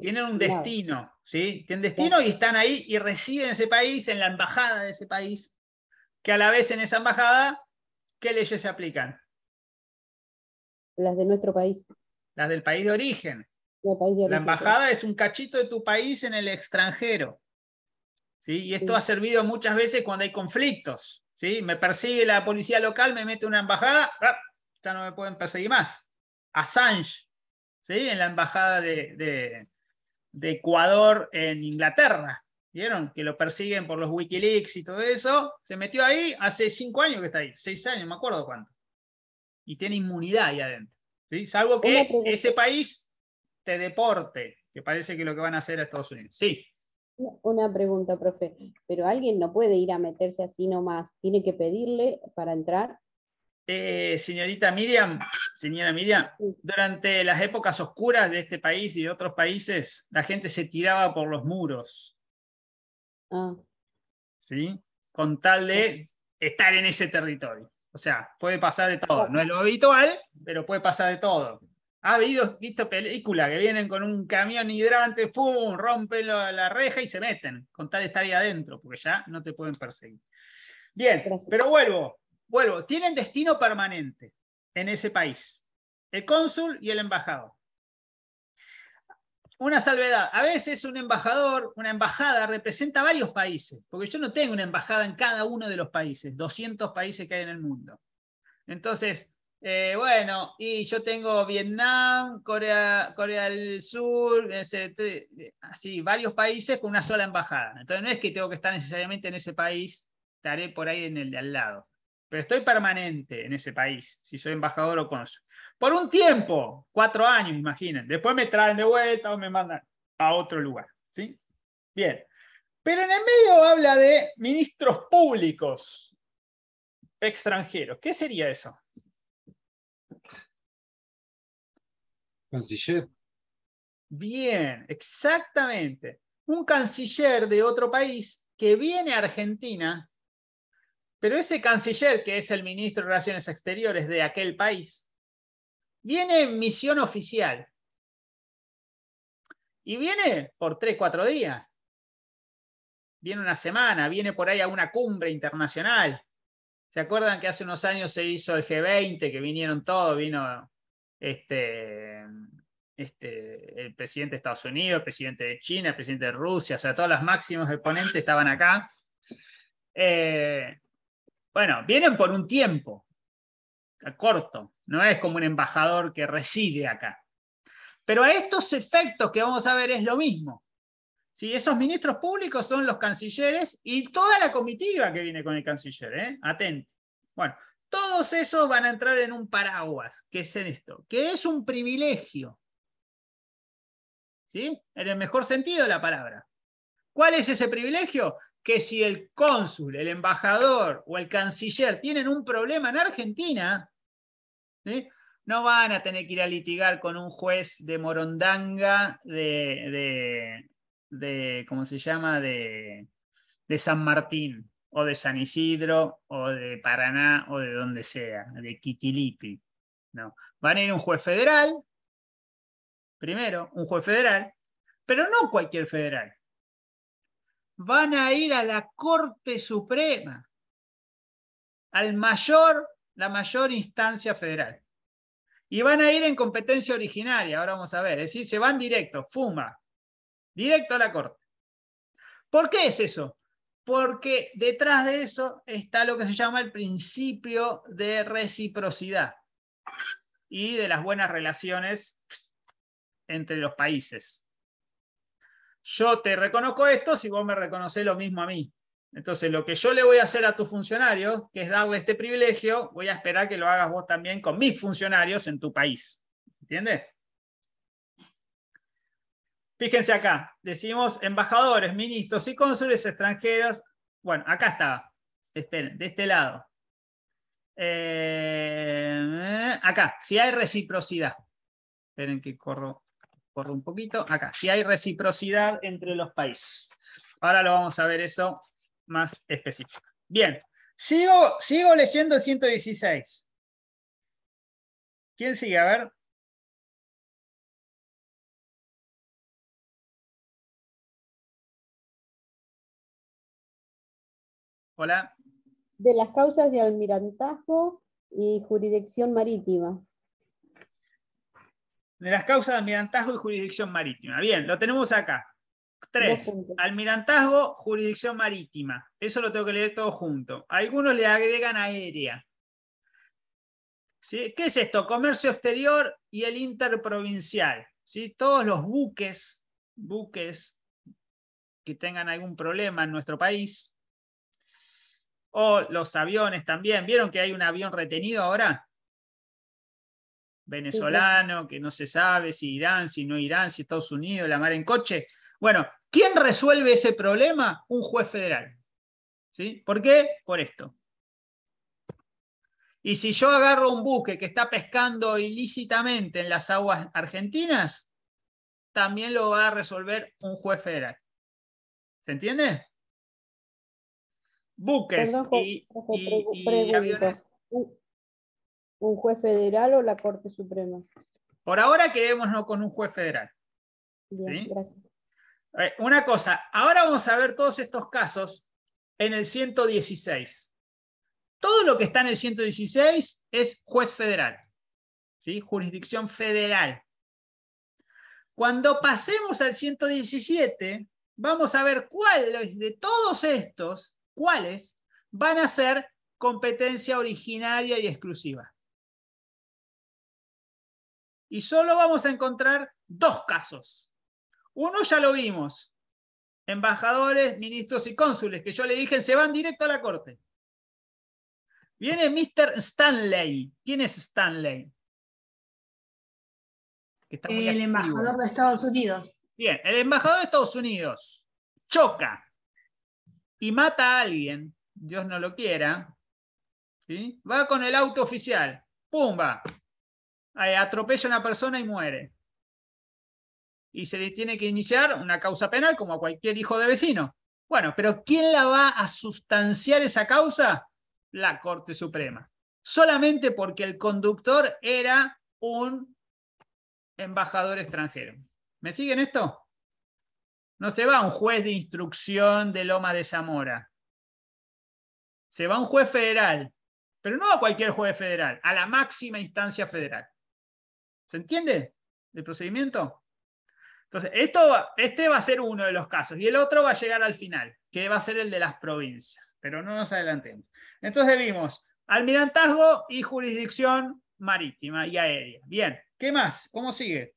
Speaker 2: tienen un destino,
Speaker 1: ¿sí? Tienen destino y están ahí y residen en ese país, en la embajada de ese país, que a la vez en esa embajada, ¿qué leyes se aplican?
Speaker 2: Las de nuestro país. Las del país de origen. la embajada pues.
Speaker 1: es un cachito de tu país en el extranjero. ¿sí? Y esto ha servido muchas veces cuando hay conflictos. ¿sí? Me persigue la policía local, me mete una embajada, ya no me pueden perseguir más. Assange, ¿sí? en la embajada de, Ecuador en Inglaterra. ¿Vieron? Que lo persiguen por los Wikileaks y todo eso. Se metió ahí hace cinco años que está ahí, seis años, me acuerdo cuánto. Y tiene
Speaker 2: inmunidad ahí adentro.
Speaker 1: ¿sí? Salvo que ese país te deporte, que parece que lo que van a hacer a Estados Unidos. Sí.
Speaker 2: Una pregunta, profe. Pero alguien no puede ir a meterse así nomás. Tiene que pedirle para entrar
Speaker 1: eh, señorita Miriam, señora Miriam, durante las épocas oscuras de este país y de otros países, la gente se tiraba por los muros. Ah. ¿Sí? Con tal de estar en ese territorio. O sea, puede pasar de todo. No es lo habitual, pero puede pasar de todo. Ha habido, visto películas que vienen con un camión hidrante, ¡pum! Rompen la reja y se meten, con tal de estar ahí adentro, porque ya no te pueden perseguir. Bien, pero vuelvo vuelvo, tienen destino permanente en ese país, el cónsul y el embajador. Una salvedad, a veces un embajador, una embajada representa varios países, porque yo no tengo una embajada en cada uno de los países, 200 países que hay en el mundo. Entonces, eh, bueno, y yo tengo Vietnam, Corea, Corea del Sur, así, varios países con una sola embajada. Entonces no es que tengo que estar necesariamente en ese país, estaré por ahí en el de al lado pero estoy permanente en ese país, si soy embajador o conozco. Por un tiempo, cuatro años, imaginen. Después me traen de vuelta o me mandan a otro lugar. ¿sí? Bien. Pero en el medio habla de
Speaker 5: ministros
Speaker 3: públicos extranjeros. ¿Qué sería eso?
Speaker 5: Canciller.
Speaker 3: Bien,
Speaker 1: exactamente. Un canciller de otro país que viene a Argentina pero ese canciller, que es el ministro de Relaciones Exteriores de aquel
Speaker 3: país, viene en misión oficial. Y viene por tres, cuatro días. Viene una semana, viene por ahí
Speaker 1: a una cumbre internacional. ¿Se acuerdan que hace unos años se hizo el G20, que vinieron todos? Vino este, este, el presidente de Estados Unidos, el presidente de China, el presidente de Rusia, o sea, todos los máximos exponentes estaban acá. Eh, bueno, vienen por un tiempo corto, no es como un embajador que reside acá. Pero a estos efectos que vamos a ver es lo mismo. Si Esos ministros públicos son los cancilleres y toda la comitiva que viene con el canciller, ¿eh? atente. Bueno, todos esos van a entrar en un paraguas, que es esto, que es un privilegio. ¿Sí? En el mejor sentido de la palabra. ¿Cuál es ese privilegio? que si el cónsul, el embajador o el canciller tienen un problema en Argentina, no van a tener que ir a litigar con un juez de Morondanga, de, ¿cómo se llama?, de, San Martín, o de San Isidro, o de Paraná, o de donde sea, de Quitilipi. No. Van a ir un juez federal, primero, un juez federal, pero no cualquier federal van a ir a la Corte Suprema, al mayor, la mayor instancia federal. Y van a ir en competencia originaria, ahora vamos a ver, es decir, se van directo, fuma, directo a la Corte. ¿Por qué es eso? Porque detrás de eso está lo que se llama el principio de reciprocidad y de las buenas relaciones entre los países yo te reconozco esto si vos me reconoces lo mismo a mí. Entonces, lo que yo le voy a hacer a tus funcionarios, que es darle este privilegio, voy a esperar que lo hagas vos también con mis funcionarios en tu país. ¿Entiendes? Fíjense acá, decimos embajadores, ministros y cónsules extranjeros. Bueno, acá está. Esperen, de este lado. Eh, acá, si hay reciprocidad. Esperen que corro corro un poquito, acá, si hay reciprocidad entre los países. Ahora lo vamos a ver eso más
Speaker 3: específico. Bien, sigo, sigo leyendo el 116. ¿Quién sigue? A ver. Hola. De las causas de almirantazgo y jurisdicción
Speaker 2: marítima
Speaker 1: de las causas de almirantazgo y jurisdicción marítima. Bien, lo tenemos acá. Tres, almirantazgo, jurisdicción marítima. Eso lo tengo que leer todo junto. Algunos le agregan aérea. ¿Sí? ¿Qué es esto? Comercio exterior y el interprovincial. ¿Sí? Todos los buques, buques que tengan algún problema en nuestro país. O los aviones también. ¿Vieron que hay un avión retenido ahora? venezolano, que no se sabe si Irán, si no Irán, si Estados Unidos, la mar en coche. Bueno, ¿quién resuelve ese problema? Un juez federal. ¿Sí? ¿Por qué? Por esto. Y si yo agarro un buque que está pescando ilícitamente en las aguas argentinas, también lo va
Speaker 3: a resolver un juez federal. ¿Se entiende? Buques un juez
Speaker 2: federal o la Corte Suprema.
Speaker 1: Por ahora quedémonos con un juez federal. Bien, gracias. Eh, una cosa, ahora vamos a ver todos estos casos en el 116. Todo lo que está en el 116 es juez federal, ¿sí? jurisdicción federal. Cuando pasemos al 117, vamos a ver cuáles de todos estos, cuáles van a ser competencia originaria y exclusiva. Y solo vamos a encontrar dos casos. Uno ya lo vimos, embajadores, ministros y cónsules, que yo le dije, se van
Speaker 3: directo a la corte. Viene Mr. Stanley. ¿Quién es Stanley? el embajador de Estados Unidos. Bien, el embajador de Estados Unidos choca y mata a alguien,
Speaker 1: Dios no lo quiera, va con el auto oficial, ¡pumba! atropella a una persona y muere. Y se le tiene que iniciar una causa penal como a cualquier hijo de vecino. Bueno, pero ¿quién la va a sustanciar esa causa? La Corte Suprema. Solamente porque el conductor era un embajador extranjero. ¿Me siguen esto? No se va un juez de instrucción de Loma de Zamora. Se va un juez federal, pero no a cualquier juez federal, a la máxima instancia federal. ¿Se entiende el procedimiento? Entonces, esto, este va a ser uno de los casos y el otro va a llegar al final, que va a ser el de las provincias, pero no nos adelantemos. Entonces vimos almirantazgo y jurisdicción marítima y aérea. Bien, ¿qué más? ¿Cómo sigue?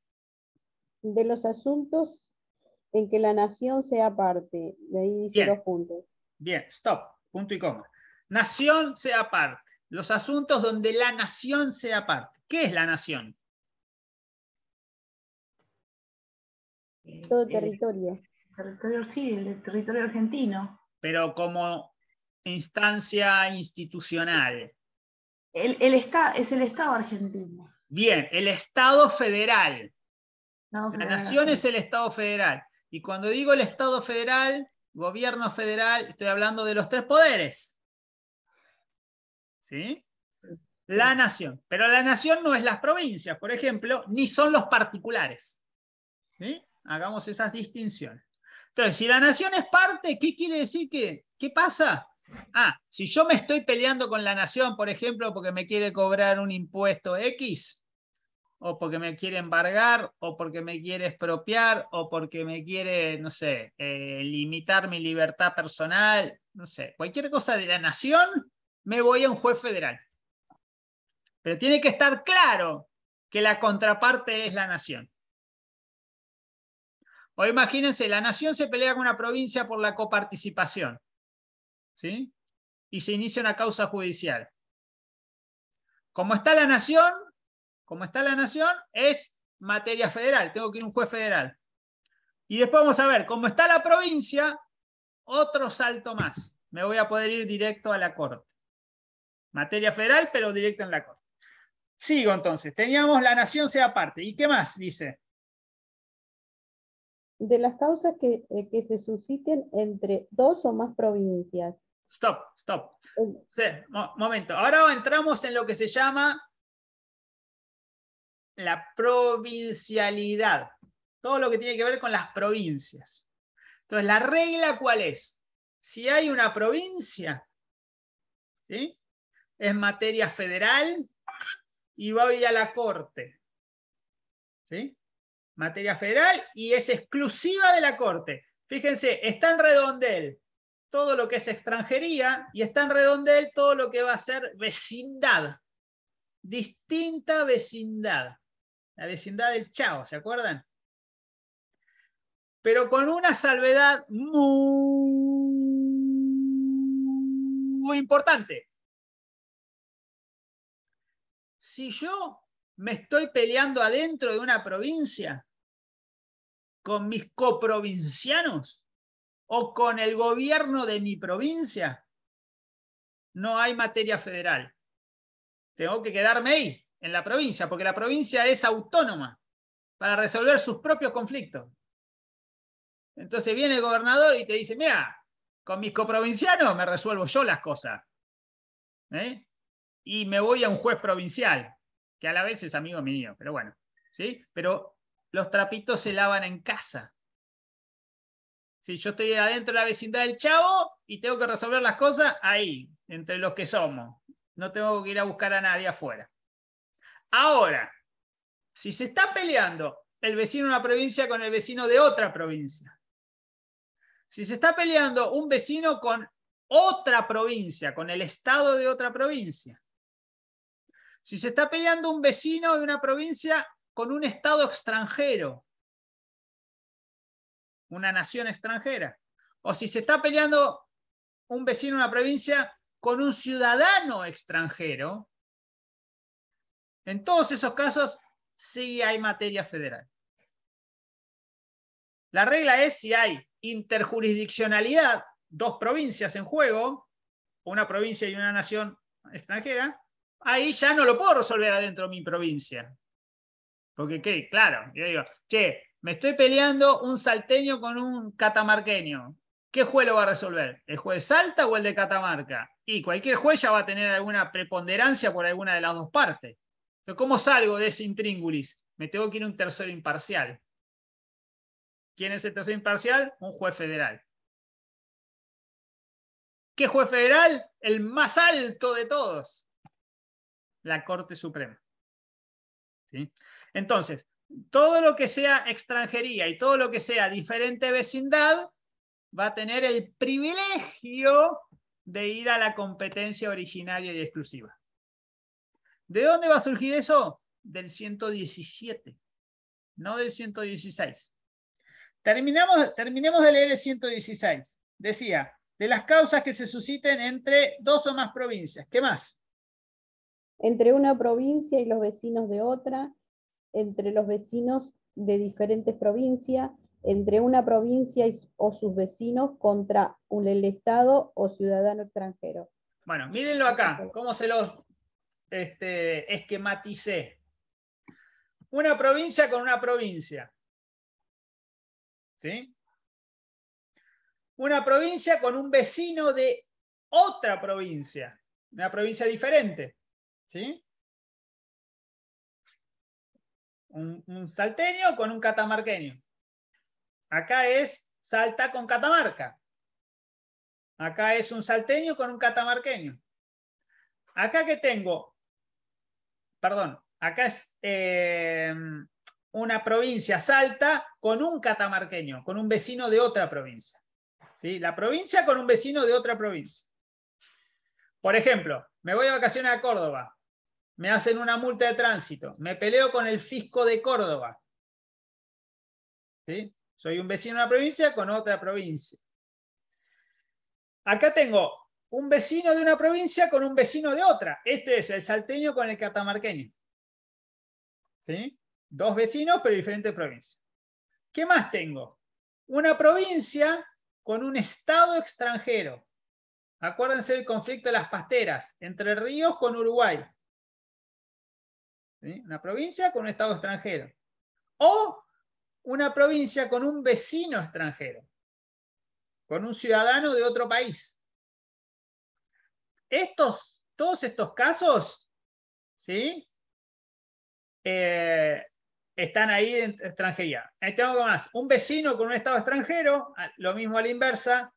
Speaker 2: De los asuntos en que la nación sea parte. De ahí dice dos puntos.
Speaker 1: Bien, stop, punto y coma. Nación sea parte. Los asuntos donde la nación sea parte.
Speaker 3: ¿Qué es la nación? Eh, Todo territorio. territorio. Sí, el territorio argentino. Pero como
Speaker 1: instancia institucional.
Speaker 2: El, el es el Estado argentino.
Speaker 1: Bien, el Estado federal.
Speaker 3: federal. La nación es
Speaker 1: el Estado federal. Y cuando digo el Estado federal, gobierno federal, estoy hablando de los tres poderes. ¿Sí? La nación. Pero la nación no es las provincias, por ejemplo, ni son los particulares. ¿Sí? Hagamos esas distinciones. Entonces, si la nación es parte, ¿qué quiere decir que? ¿Qué pasa? Ah, si yo me estoy peleando con la nación, por ejemplo, porque me quiere cobrar un impuesto X, o porque me quiere embargar, o porque me quiere expropiar, o porque me quiere, no sé, eh, limitar mi libertad personal, no sé, cualquier cosa de la nación, me voy a un juez federal. Pero tiene que estar claro que la contraparte es la nación. O imagínense, la nación se pelea con una provincia por la coparticipación. ¿Sí? Y se inicia una causa judicial. Como está la nación, como está la nación, es materia federal. Tengo que ir a un juez federal. Y después vamos a ver, como está la provincia, otro salto más. Me voy a poder ir directo a la corte. Materia federal, pero directo en la corte. Sigo entonces. Teníamos la nación sea parte. ¿Y qué más? Dice
Speaker 2: de las causas eh, que, se susciten entre dos o más provincias.
Speaker 1: Stop, stop. Eh, momento. Ahora entramos en lo que se llama la provincialidad. Todo lo que tiene que ver con las provincias. Entonces, ¿la regla cuál es? Si hay una provincia, ¿sí? es materia federal y va a ir a la corte. ¿Sí? materia federal y es exclusiva de la Corte. Fíjense, está en redondel todo lo que es extranjería y está en redondel todo lo que va a ser vecindad. Distinta vecindad. La vecindad del Chao, ¿se acuerdan?
Speaker 3: Pero con una salvedad muy, muy importante. Si yo me estoy peleando adentro de una provincia con mis
Speaker 1: coprovincianos o con el gobierno de mi provincia. No hay materia federal. Tengo que quedarme ahí, en la provincia, porque la provincia es autónoma para resolver sus propios conflictos. Entonces viene el gobernador y te dice, mira, con mis coprovincianos me resuelvo yo las cosas. ¿eh? Y me voy a un juez provincial a la vez es amigo mío, pero bueno, ¿sí? Pero los trapitos se lavan en casa. Si yo estoy adentro de la vecindad del chavo y tengo que resolver las cosas ahí, entre los que somos. No tengo que ir a buscar a nadie afuera. Ahora, si se está peleando el vecino de una provincia con el vecino de otra provincia, si se está peleando un vecino con otra provincia, con el estado de otra provincia, si se está peleando un vecino de una provincia con un Estado extranjero, una nación extranjera, o si se está peleando un vecino de una provincia con un ciudadano extranjero, en todos esos casos sí hay materia federal. La regla es si hay interjurisdiccionalidad, dos provincias en juego, una provincia y una nación extranjera, ahí ya no lo puedo resolver adentro de mi provincia. Porque, ¿qué? Claro, yo digo, che, me estoy peleando un salteño con un catamarqueño. ¿Qué juez lo va a resolver? ¿El juez Salta o el de Catamarca? Y cualquier juez ya va a tener alguna preponderancia por alguna de las dos partes. Entonces, ¿cómo salgo de ese intríngulis? Me tengo que ir a un tercero imparcial. ¿Quién
Speaker 3: es el tercero imparcial? Un juez federal. ¿Qué juez federal? El más alto de todos la Corte Suprema.
Speaker 1: Entonces, todo lo que sea extranjería y todo lo que sea diferente vecindad va a tener el privilegio de ir a la competencia originaria y exclusiva. ¿De dónde va a surgir eso? Del 117, no del 116. terminemos de leer el 116. Decía, de las causas que se susciten entre dos o más provincias. ¿Qué más?
Speaker 2: entre una provincia y los vecinos de otra, entre los vecinos de diferentes provincias, entre una provincia o sus vecinos contra un, el Estado o ciudadano extranjero.
Speaker 1: Bueno, mírenlo acá, cómo se los este, esquematicé.
Speaker 3: Una provincia con una provincia. ¿Sí? Una provincia con un vecino de otra provincia, una provincia diferente. ¿sí? Un, salteño con un catamarqueño.
Speaker 1: Acá es Salta con Catamarca. Acá es un salteño con un catamarqueño. Acá que tengo, perdón, acá es em, una provincia Salta con un catamarqueño, con un vecino de otra provincia. ¿Sí? La provincia con un vecino de otra provincia. Por ejemplo, me voy de vacaciones a Córdoba me hacen una multa de tránsito, me peleo con el fisco de Córdoba. ¿Sí? Soy un vecino de una provincia con otra provincia. Acá tengo un vecino de una provincia con un vecino de otra. Este es el salteño con el catamarqueño. ¿Sí? Dos vecinos, pero diferentes provincias. ¿Qué más tengo? Una provincia con un estado extranjero. Acuérdense del conflicto de las pasteras entre ríos con Uruguay. Una provincia con un Estado extranjero. O una provincia con un vecino extranjero, con un ciudadano de otro país. Estos, todos estos casos, ¿sí? Eh, están ahí en extranjería. Eh, ahí más. Un vecino con un Estado extranjero, ah, lo mismo a la inversa,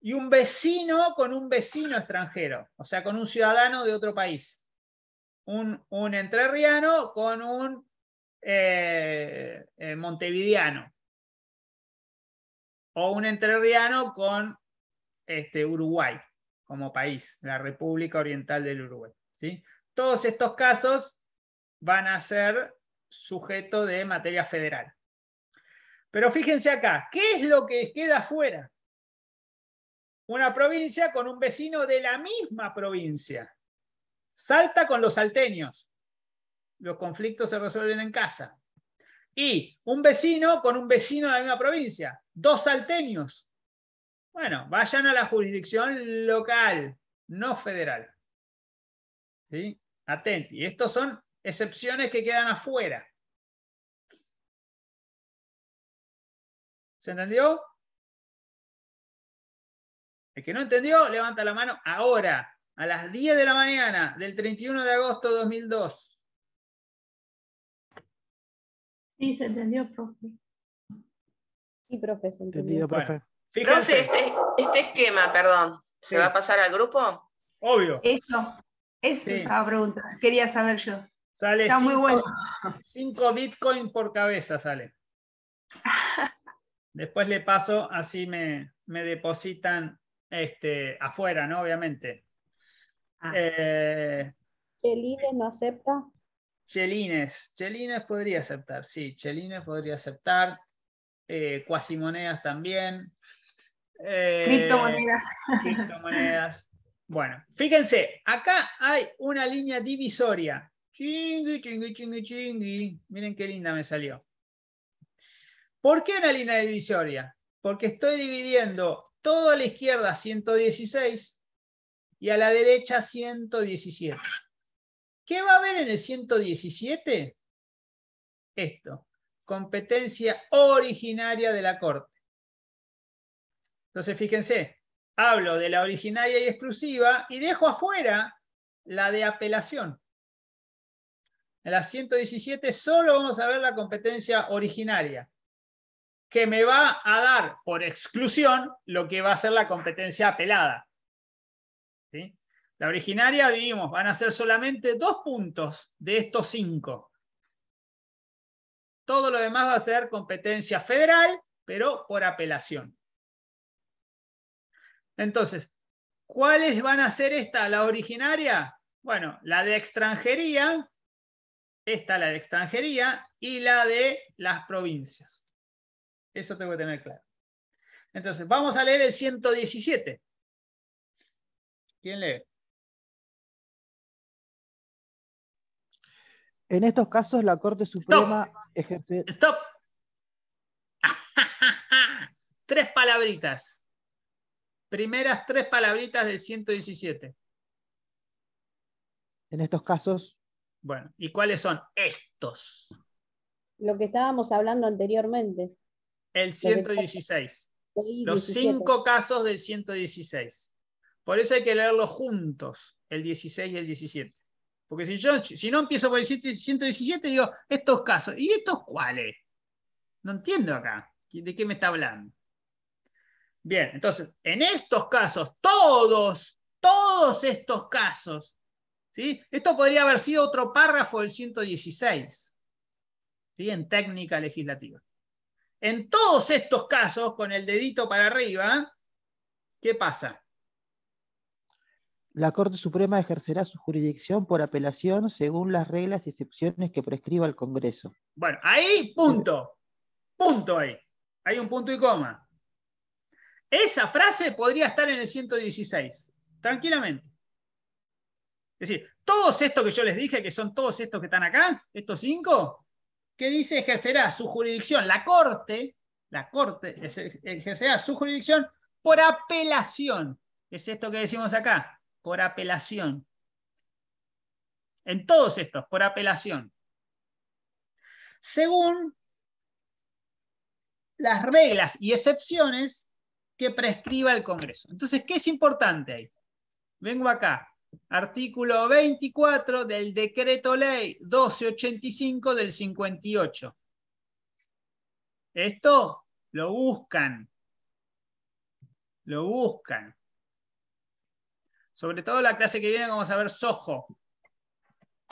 Speaker 1: y un vecino con un vecino extranjero, o sea, con un ciudadano de otro país un, entrerriano con un eh, eh, montevideano. O un entrerriano con este, Uruguay como país, la República Oriental del Uruguay. ¿sí? Todos estos casos van a ser sujetos de materia federal. Pero fíjense acá, ¿qué es lo que queda fuera? Una provincia con un vecino de la misma provincia. Salta con los salteños. Los conflictos se resuelven en casa. Y un vecino con un vecino de la misma provincia. Dos salteños. Bueno, vayan a la jurisdicción local,
Speaker 3: no federal. ¿Sí? Atenti. Estos son excepciones que quedan afuera. ¿Se entendió? El que no entendió, levanta la mano ahora a las 10 de la mañana del 31 de agosto de 2002. Sí, se entendió, profe.
Speaker 2: Sí, profe, se entendió. Entendido, profe.
Speaker 3: Este, este, esquema, perdón, ¿se va a pasar al
Speaker 2: grupo? Obvio. Eso, esa pregunta, quería saber yo. Sale Está muy bueno.
Speaker 1: 5 Bitcoin por cabeza sale. Después le paso, así me, depositan este, afuera, ¿no? Obviamente. Ah. Eh,
Speaker 2: ¿Chelines no
Speaker 1: acepta? Chelines, Chelines podría aceptar, sí, Chelines podría aceptar. cuasimonedas eh, también. Eh,
Speaker 3: criptomonedas.
Speaker 1: Bueno, fíjense, acá hay una línea divisoria. Chingui, chingui, chingui, chingui. Miren qué linda me salió. ¿Por qué una línea divisoria? Porque estoy dividiendo toda la izquierda 116 y a la derecha 117. ¿Qué va a haber en el 117? Esto, competencia originaria de la Corte. Entonces, fíjense, hablo de la originaria y exclusiva y dejo afuera la de apelación. En la 117 solo vamos a ver la competencia originaria, que me va a dar por exclusión lo que va a ser la competencia apelada. La originaria, vivimos van a ser solamente dos puntos de estos cinco. Todo lo demás va a ser competencia federal, pero por apelación. Entonces, ¿cuáles van a ser esta, la originaria? Bueno, la de extranjería, esta la de extranjería y la de las provincias. Eso tengo que tener
Speaker 3: claro. Entonces, vamos a leer el 117. ¿Quién lee?
Speaker 6: En estos casos, la Corte Suprema ejerce. ¡Stop! tres
Speaker 1: palabritas. Primeras tres palabritas del 117.
Speaker 6: En estos casos.
Speaker 1: Bueno, ¿y cuáles son estos?
Speaker 2: Lo que estábamos hablando anteriormente. El 116.
Speaker 3: Los cinco
Speaker 1: casos del 116. Por eso hay que leerlos juntos, el 16 y el 17. Porque si yo si no empiezo por el 117, digo, estos casos, ¿y estos cuáles? No entiendo acá, ¿de qué me está hablando? Bien, entonces, en estos casos, todos, todos estos casos, ¿sí? Esto podría haber sido otro párrafo del 116, ¿sí? En técnica legislativa. En todos estos casos, con el dedito para arriba, ¿qué pasa?
Speaker 6: la Corte Suprema ejercerá su jurisdicción por apelación según las reglas y excepciones que prescriba el Congreso.
Speaker 1: Bueno, ahí punto. Punto ahí. Hay un punto y coma. Esa frase podría estar en el 116, tranquilamente. Es decir, todos estos que yo les dije, que son todos estos que están acá, estos cinco, que dice ejercerá su jurisdicción, la Corte, la Corte ejercerá su jurisdicción por apelación. Es esto que decimos acá por apelación. En todos estos, por apelación. Según las reglas y excepciones que prescriba el Congreso. Entonces, ¿qué es importante ahí? Vengo acá. Artículo 24 del decreto ley 1285 del 58. Esto lo buscan. Lo buscan. Sobre todo la clase que viene vamos a ver sojo,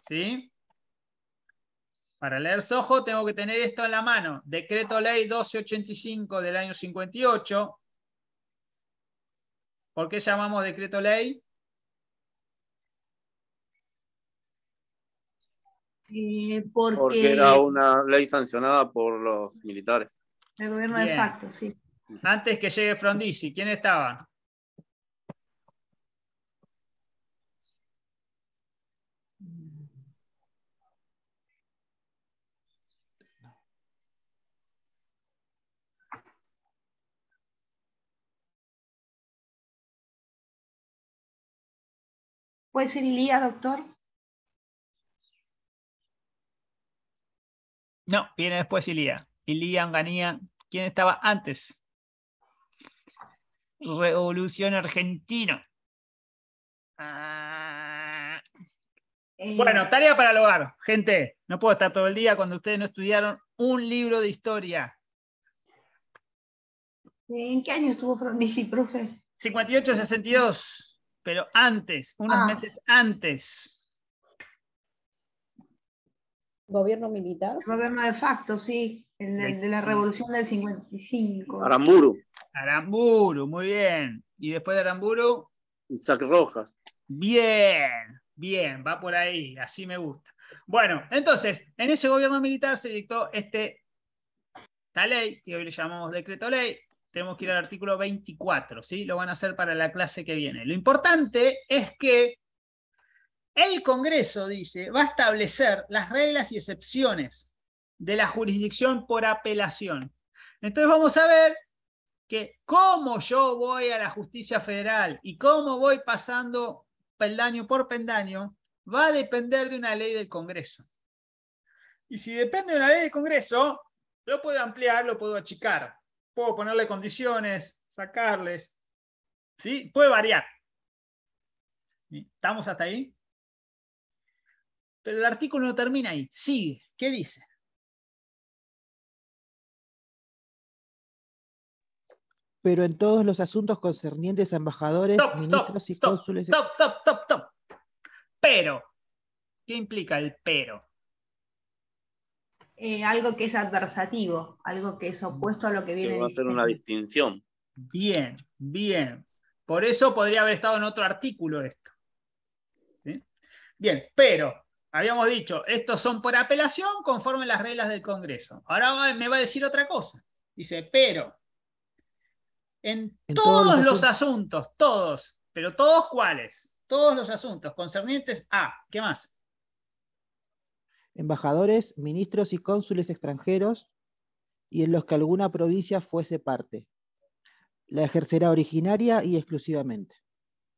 Speaker 1: ¿Sí? Para leer sojo tengo que tener esto en la mano. Decreto Ley 1285 del año 58. ¿Por qué llamamos decreto ley?
Speaker 3: Eh, porque... era
Speaker 4: una ley sancionada por los militares.
Speaker 3: El gobierno de facto,
Speaker 1: sí. Antes que llegue Frondizi, ¿quién estaba?
Speaker 3: ¿Puede ser Ilía, doctor? No, viene después Ilía. Ilía, Anganía. ¿Quién estaba antes?
Speaker 1: Revolución Argentina. Eh, bueno, tarea para el hogar. Gente, no puedo estar todo el día cuando ustedes no estudiaron un libro de historia.
Speaker 2: ¿En qué año estuvo Frondizi, profe?
Speaker 1: 58-62 pero antes, unos ah. meses antes.
Speaker 2: Gobierno militar. Gobierno de facto, sí, de la revolución del 55.
Speaker 4: Aramburu.
Speaker 1: Aramburu, muy bien. ¿Y después de Aramburu? Isaac Rojas. Bien, bien, va por ahí, así me gusta. Bueno, entonces, en ese gobierno militar se dictó este, esta ley, que hoy le llamamos decreto ley, tenemos que ir al artículo 24, ¿sí? Lo van a hacer para la clase que viene. Lo importante es que el Congreso, dice, va a establecer las reglas y excepciones de la jurisdicción por apelación. Entonces vamos a ver que cómo yo voy a la justicia federal y cómo voy pasando peldaño por peldaño va a depender de una ley del Congreso. Y si depende de una ley del Congreso, lo puedo ampliar, lo puedo achicar puedo ponerle condiciones, sacarles, ¿sí? Puede variar.
Speaker 3: ¿Estamos hasta ahí? Pero el artículo no termina ahí, sigue. ¿Qué dice?
Speaker 6: Pero en todos los asuntos concernientes a embajadores, ministros y cónsules. Stop, stop, stop, stop.
Speaker 1: Pero, ¿qué implica el pero?
Speaker 2: Eh, algo que es adversativo, algo que es opuesto a lo que viene. va a ser
Speaker 1: una
Speaker 4: distinción.
Speaker 2: Bien, bien.
Speaker 1: Por eso podría haber estado en otro artículo esto. Bien, pero habíamos dicho, estos son por apelación conforme las reglas del Congreso. Ahora me va a decir otra cosa. Dice, pero en, todos, los asuntos, todos, pero todos cuáles, todos los asuntos concernientes a, ¿qué más?
Speaker 6: embajadores, ministros y cónsules extranjeros y en los que alguna provincia fuese parte. La ejercerá originaria y exclusivamente.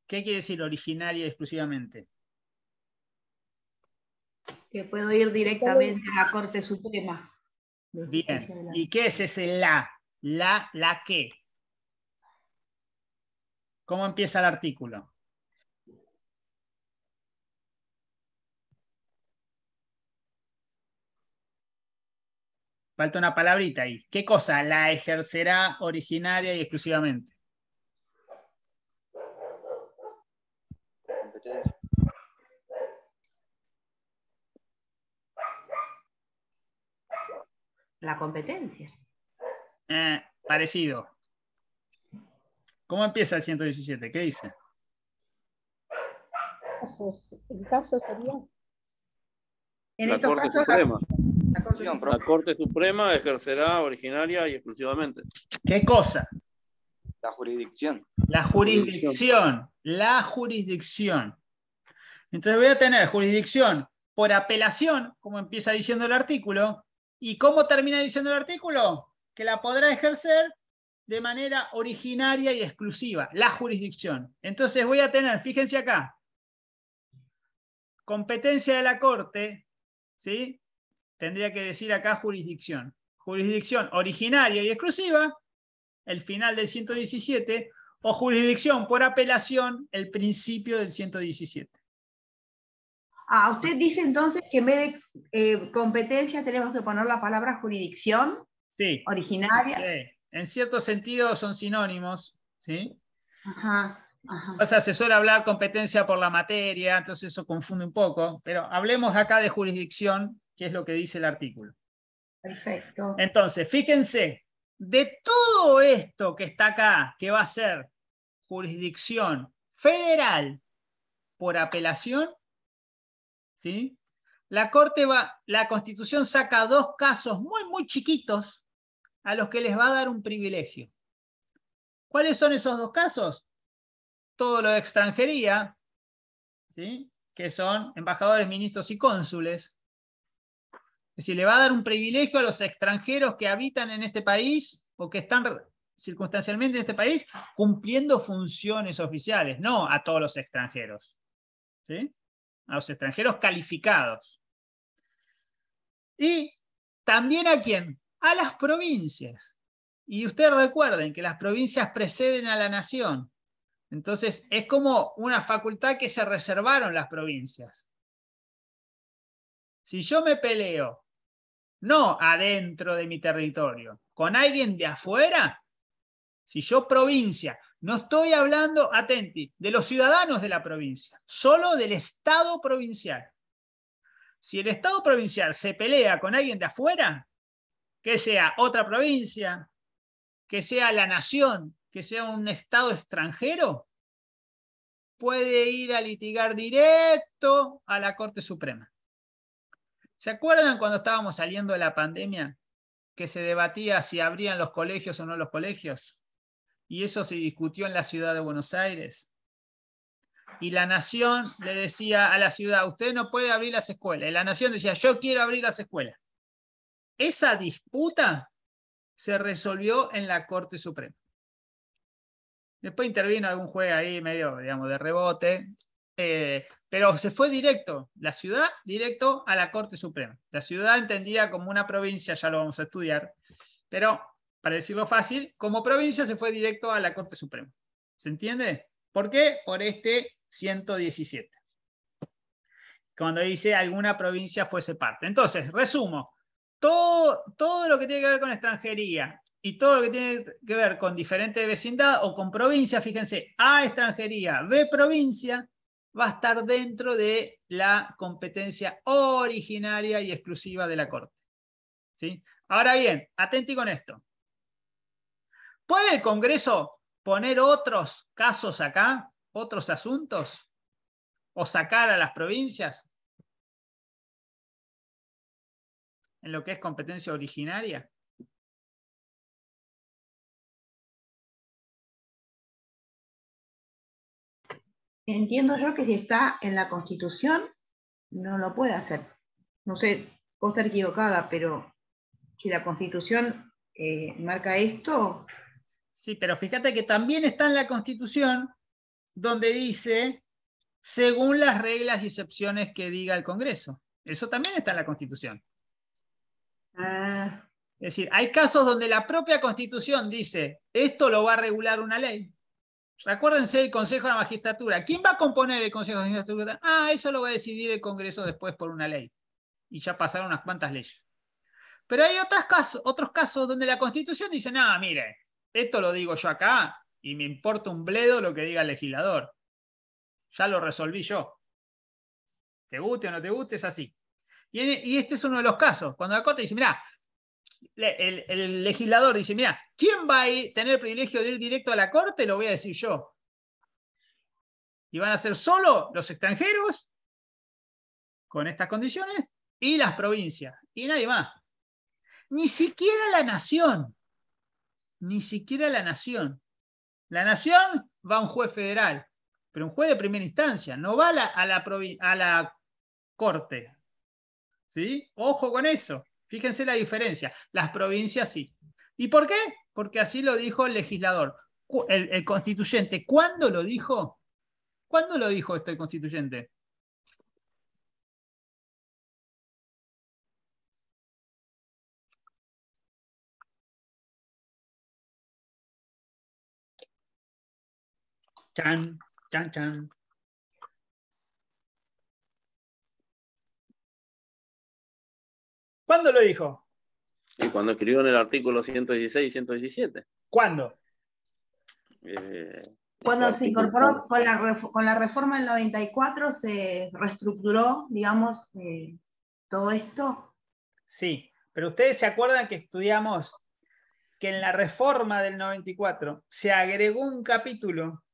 Speaker 1: ¿Qué quiere decir originaria y exclusivamente?
Speaker 2: Que puedo ir directamente a la Corte Suprema.
Speaker 1: Bien. ¿Y qué es ese la? La, la qué. ¿Cómo empieza el artículo? falta una palabrita ahí. ¿Qué cosa la ejercerá originaria y exclusivamente?
Speaker 2: La competencia. Eh,
Speaker 1: parecido. ¿Cómo empieza el 117? ¿Qué dice?
Speaker 2: El caso sería. En estos casos,
Speaker 4: la Corte, Suprema ejercerá originaria y exclusivamente. ¿Qué cosa? La jurisdicción.
Speaker 1: La jurisdicción. La jurisdicción. Entonces voy a tener jurisdicción por apelación, como empieza diciendo el artículo. ¿Y cómo termina diciendo el artículo? Que la podrá ejercer de manera originaria y exclusiva, la jurisdicción. Entonces voy a tener, fíjense acá, competencia de la Corte, ¿sí? tendría que decir acá jurisdicción. Jurisdicción originaria y exclusiva, el final del 117, o jurisdicción por apelación, el principio del 117.
Speaker 2: Ah, usted dice entonces que en vez de eh, competencia tenemos que poner la palabra jurisdicción sí. originaria.
Speaker 1: Sí. En cierto sentido son sinónimos, ¿sí?
Speaker 2: Ajá.
Speaker 1: O sea, se suele hablar competencia por la materia, entonces eso confunde un poco, pero hablemos acá de jurisdicción que es lo que dice el artículo.
Speaker 3: Perfecto.
Speaker 1: Entonces, fíjense, de todo esto que está acá, que va a ser jurisdicción federal por apelación, ¿sí? La Corte va, la Constitución saca dos casos muy, muy chiquitos a los que les va a dar un privilegio. ¿Cuáles son esos dos casos? Todo lo de extranjería, ¿sí? que son embajadores, ministros y cónsules, es decir, le va a dar un privilegio a los extranjeros que habitan en este país o que están circunstancialmente en este país cumpliendo funciones oficiales, no a todos los extranjeros. ¿sí? A los extranjeros calificados. Y también a quién? A las provincias. Y ustedes recuerden que las provincias preceden a la nación. Entonces, es como una facultad que se reservaron las provincias. Si yo me peleo no adentro de mi territorio, con alguien de afuera. Si yo provincia, no estoy hablando, atenti, de los ciudadanos de la provincia, solo del Estado provincial. Si el Estado provincial se pelea con alguien de afuera, que sea otra provincia, que sea la nación, que sea un Estado extranjero, puede ir a litigar directo a la Corte Suprema. ¿Se acuerdan cuando estábamos saliendo de la pandemia que se debatía si abrían los colegios o no los colegios? Y eso se discutió en la ciudad de Buenos Aires. Y la nación le decía a la ciudad, usted no puede abrir las escuelas. Y la nación decía, yo quiero abrir las escuelas. Esa disputa se resolvió en la Corte Suprema. Después intervino algún juez ahí medio, digamos, de rebote, eh, pero se fue directo, la ciudad directo a la Corte Suprema. La ciudad entendida como una provincia, ya lo vamos a estudiar, pero para decirlo fácil, como provincia se fue directo a la Corte Suprema. ¿Se entiende? ¿Por qué? Por este 117. Cuando dice alguna provincia fuese parte. Entonces, resumo, todo, todo lo que tiene que ver con extranjería y todo lo que tiene que ver con diferente vecindad o con provincia, fíjense, A extranjería, B provincia, va a estar dentro de la competencia originaria y exclusiva de la Corte. Ahora bien, atenti con esto. ¿Puede el Congreso poner otros casos acá, otros asuntos?
Speaker 3: ¿O sacar a las provincias? En lo que es competencia originaria. Entiendo yo que si está en la Constitución, no lo puede hacer. No sé, puedo
Speaker 2: equivocada, pero si la Constitución eh, marca esto...
Speaker 1: Sí, pero fíjate que también está en la Constitución donde dice, según las reglas y excepciones que diga el Congreso. Eso también está en la Constitución. Ah. Es decir, hay casos donde la propia Constitución dice, esto lo va a regular una ley. Acuérdense el Consejo de la Magistratura. ¿Quién va a componer el Consejo de la Magistratura? Ah, eso lo va a decidir el Congreso después por una ley. Y ya pasaron unas cuantas leyes. Pero hay otros casos, otros casos donde la Constitución dice, no, mire, esto lo digo yo acá y me importa un bledo lo que diga el legislador. Ya lo resolví yo. Te guste o no te guste, es así. Y, e, y este es uno de los casos, cuando la Corte dice, mira, el, legislador dice, mira, ¿quién va a tener el privilegio de ir directo a la corte? Lo voy a decir yo. Y van a ser solo los extranjeros con estas condiciones y las provincias. Y nadie más. Ni siquiera la nación. Ni siquiera la nación. La nación va a un juez federal, pero un juez de primera instancia, no va a la, a la corte. ¿Sí? Ojo con eso. Fíjense la diferencia. Las provincias sí. ¿Y por qué? Porque así lo dijo
Speaker 3: el legislador, el, constituyente. ¿Cuándo lo dijo? ¿Cuándo lo dijo este constituyente? Chan, chan, chan. ¿Cuándo lo dijo?
Speaker 4: Y cuando escribió en el artículo 116 y 117. ¿Cuándo? Eh,
Speaker 3: cuando este se incorporó
Speaker 2: con la, reforma del 94, se reestructuró, digamos, eh, todo esto.
Speaker 1: Sí, pero ustedes se acuerdan que estudiamos que en la reforma del 94 se agregó un capítulo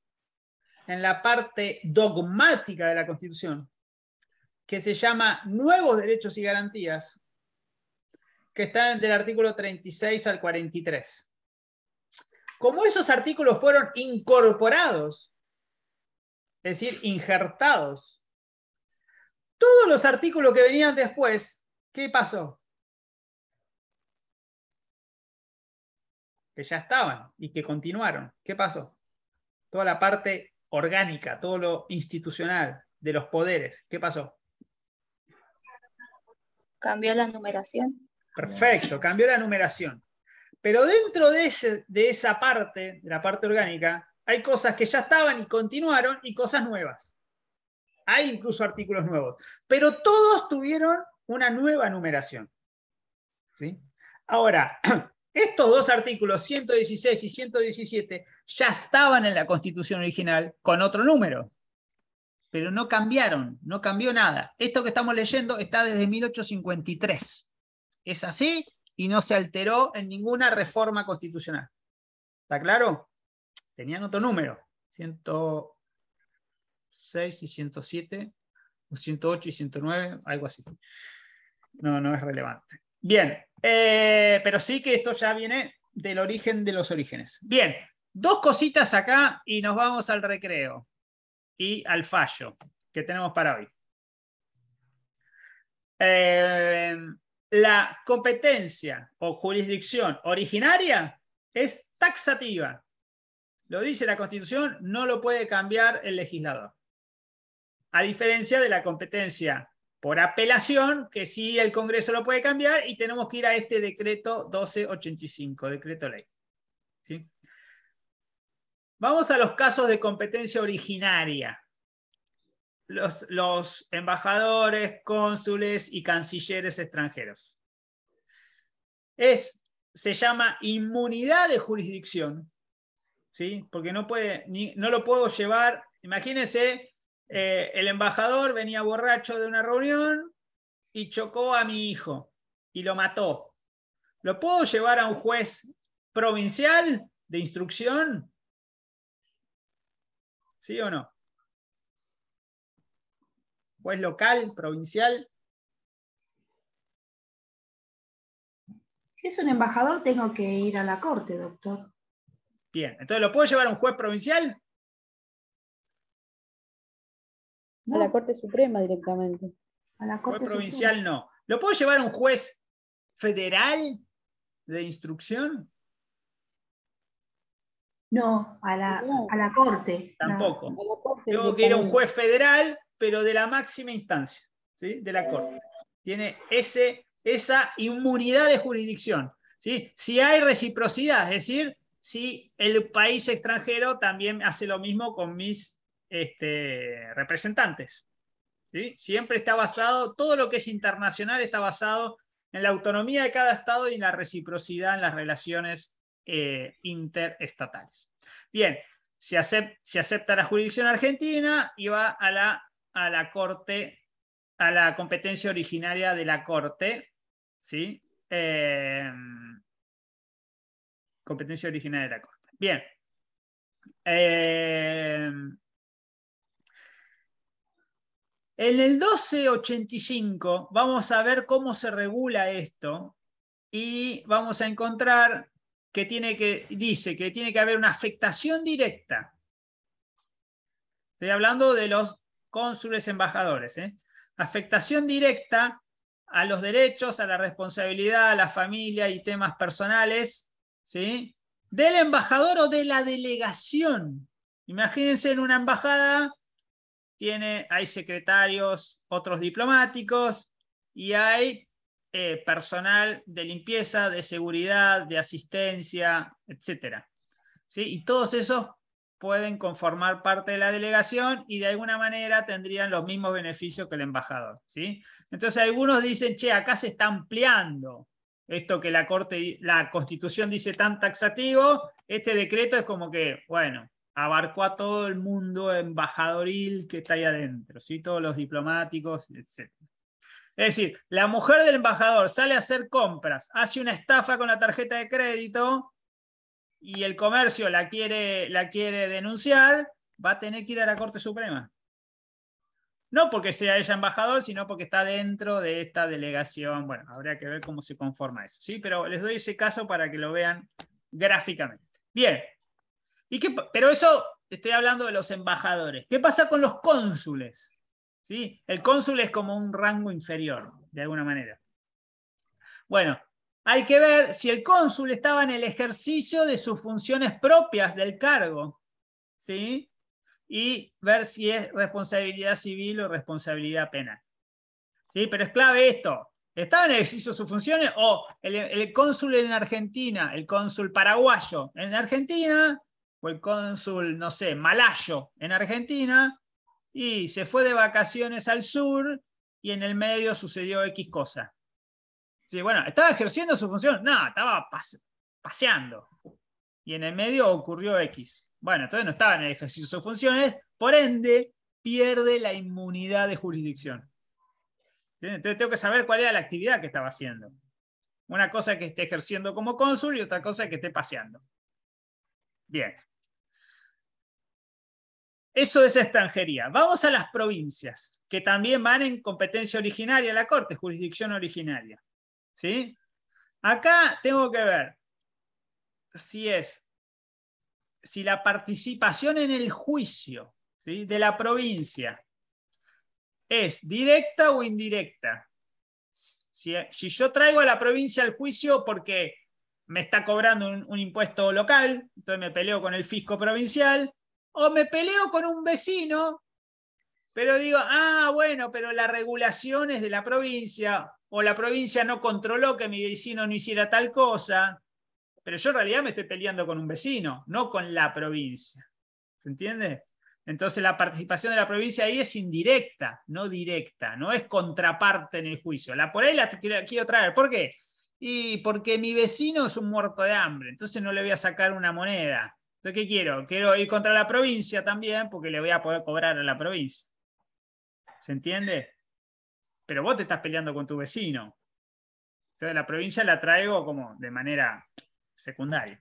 Speaker 1: en la parte dogmática de la Constitución que se llama Nuevos Derechos y Garantías, que están del artículo 36 al 43. Como esos artículos fueron incorporados, es decir,
Speaker 3: injertados, todos los artículos que venían después, ¿qué pasó? Que ya estaban
Speaker 1: y que continuaron. ¿Qué pasó? Toda la parte orgánica, todo lo institucional de los poderes, ¿qué pasó?
Speaker 3: Cambió la numeración.
Speaker 1: Perfecto, cambió la numeración. Pero dentro de, ese, de esa parte, de la parte orgánica, hay cosas que ya estaban y continuaron y cosas nuevas. Hay incluso artículos nuevos, pero todos tuvieron una nueva numeración. ¿Sí? Ahora, estos dos artículos, 116 y 117, ya estaban en la constitución original con otro número, pero no cambiaron, no cambió nada. Esto que estamos leyendo está desde 1853 es así y no se alteró en ninguna reforma constitucional. ¿Está claro? Tenían otro número, 106 y 107, o 108 y 109, algo así. No, no es
Speaker 4: relevante.
Speaker 1: Bien, eh, pero sí que esto ya viene del origen de los orígenes. Bien, dos cositas acá y nos vamos al recreo y al fallo que tenemos para hoy. Eh, la competencia o jurisdicción originaria es taxativa. Lo dice la Constitución, no lo puede cambiar el legislador. A diferencia de la competencia por apelación, que sí el Congreso lo puede cambiar y tenemos que ir a este decreto 1285, decreto ley. Vamos a los casos de competencia originaria los, embajadores, cónsules y cancilleres extranjeros. Es, se llama inmunidad de jurisdicción, ¿sí? porque no, puede, ni, no lo puedo llevar, imagínense, eh, el embajador venía borracho de una reunión y chocó a mi hijo y lo mató. ¿Lo puedo llevar a un juez provincial de
Speaker 3: instrucción? ¿Sí o no? ¿Juez local, provincial? Si es un embajador, tengo que ir a la corte, doctor. Bien, entonces, ¿lo puedo llevar a un juez provincial?
Speaker 2: A la Corte Suprema directamente. A la
Speaker 3: Corte juez provincial
Speaker 1: no. ¿Lo puedo llevar a un juez federal de instrucción?
Speaker 2: No, a la, a la Corte. Tampoco. Tengo que ir a un
Speaker 1: juez federal pero de la máxima instancia, ¿sí? de la Corte. Tiene ese, esa inmunidad de jurisdicción. ¿sí? Si hay reciprocidad, es decir, si el país extranjero también hace lo mismo con mis este, representantes. ¿sí? Siempre está basado, todo lo que es internacional está basado en la autonomía de cada Estado y en la reciprocidad en las relaciones eh, interestatales. Bien, se, se, acepta la jurisdicción argentina y va a la a la corte, a la competencia originaria de la corte, ¿sí? Em, competencia originaria de la corte. Bien. Em, en el 1285 vamos a ver cómo se regula esto y vamos a encontrar que tiene que, dice que tiene que haber una afectación directa. Estoy hablando de los cónsules, embajadores. ¿eh? Afectación directa a los derechos, a la responsabilidad, a la familia y temas personales ¿sí? del embajador o de la delegación. Imagínense en una embajada tiene, hay secretarios, otros diplomáticos y hay eh, personal de limpieza, de seguridad, de asistencia, etc. ¿Sí? Y todos esos pueden conformar parte de la delegación y de alguna manera tendrían los mismos beneficios que el embajador. ¿sí? Entonces algunos dicen, che, acá se está ampliando esto que la, corte, la constitución dice tan taxativo, este decreto es como que, bueno, abarcó a todo el mundo embajadoril que está ahí adentro, ¿sí? todos los diplomáticos, etc. Es decir, la mujer del embajador sale a hacer compras, hace una estafa con la tarjeta de crédito, y el comercio la quiere, la quiere denunciar, va a tener que ir a la Corte Suprema. No porque sea ella embajador, sino porque está dentro de esta delegación. Bueno, habría que ver cómo se conforma eso, ¿sí? Pero les doy ese caso para que lo vean gráficamente. Bien. ¿Y pero eso estoy hablando de los embajadores. ¿Qué pasa con los cónsules? ¿Sí? El cónsul es como un rango inferior, de alguna manera. Bueno, hay que ver si el cónsul estaba en el ejercicio de sus funciones propias del cargo, Y ver si es responsabilidad civil o responsabilidad penal. ¿Sí? Pero es clave esto. ¿Estaba en el ejercicio de sus funciones o el cónsul en Argentina, el cónsul paraguayo en Argentina o el cónsul, no sé, malayo en Argentina y se fue de vacaciones al sur y en el medio sucedió X cosa? bueno, ¿estaba ejerciendo su función? No, estaba paseando. Y en el medio ocurrió X. Bueno, entonces no estaba en el ejercicio de sus funciones, por ende, pierde la inmunidad de jurisdicción. Entonces tengo que saber cuál era la actividad que estaba haciendo. Una cosa que esté ejerciendo como cónsul y otra cosa que esté paseando. Bien. Eso es extranjería. Vamos a las provincias, que también van en competencia originaria a la Corte, jurisdicción originaria. ¿Sí? Acá tengo que ver si es, si la participación en el juicio de la provincia es directa o indirecta. Si, yo traigo a la provincia al juicio porque me está cobrando un, un impuesto local, entonces me peleo con el fisco provincial, o me peleo con un vecino, pero digo, ah, bueno, pero la regulación es de la provincia, o la provincia no controló que mi vecino no hiciera tal cosa, pero yo en realidad me estoy peleando con un vecino, no con la provincia. ¿Se entiende? Entonces la participación de la provincia ahí es indirecta, no directa, no es contraparte en el juicio. La por ahí la quiero traer. ¿Por qué? Y porque mi vecino es un muerto de hambre, entonces no le voy a sacar una moneda. Entonces, ¿qué quiero? Quiero ir contra la provincia también porque le voy a poder cobrar a la provincia. ¿Se entiende? pero vos te estás peleando con tu vecino. Entonces la provincia la traigo como de manera secundaria.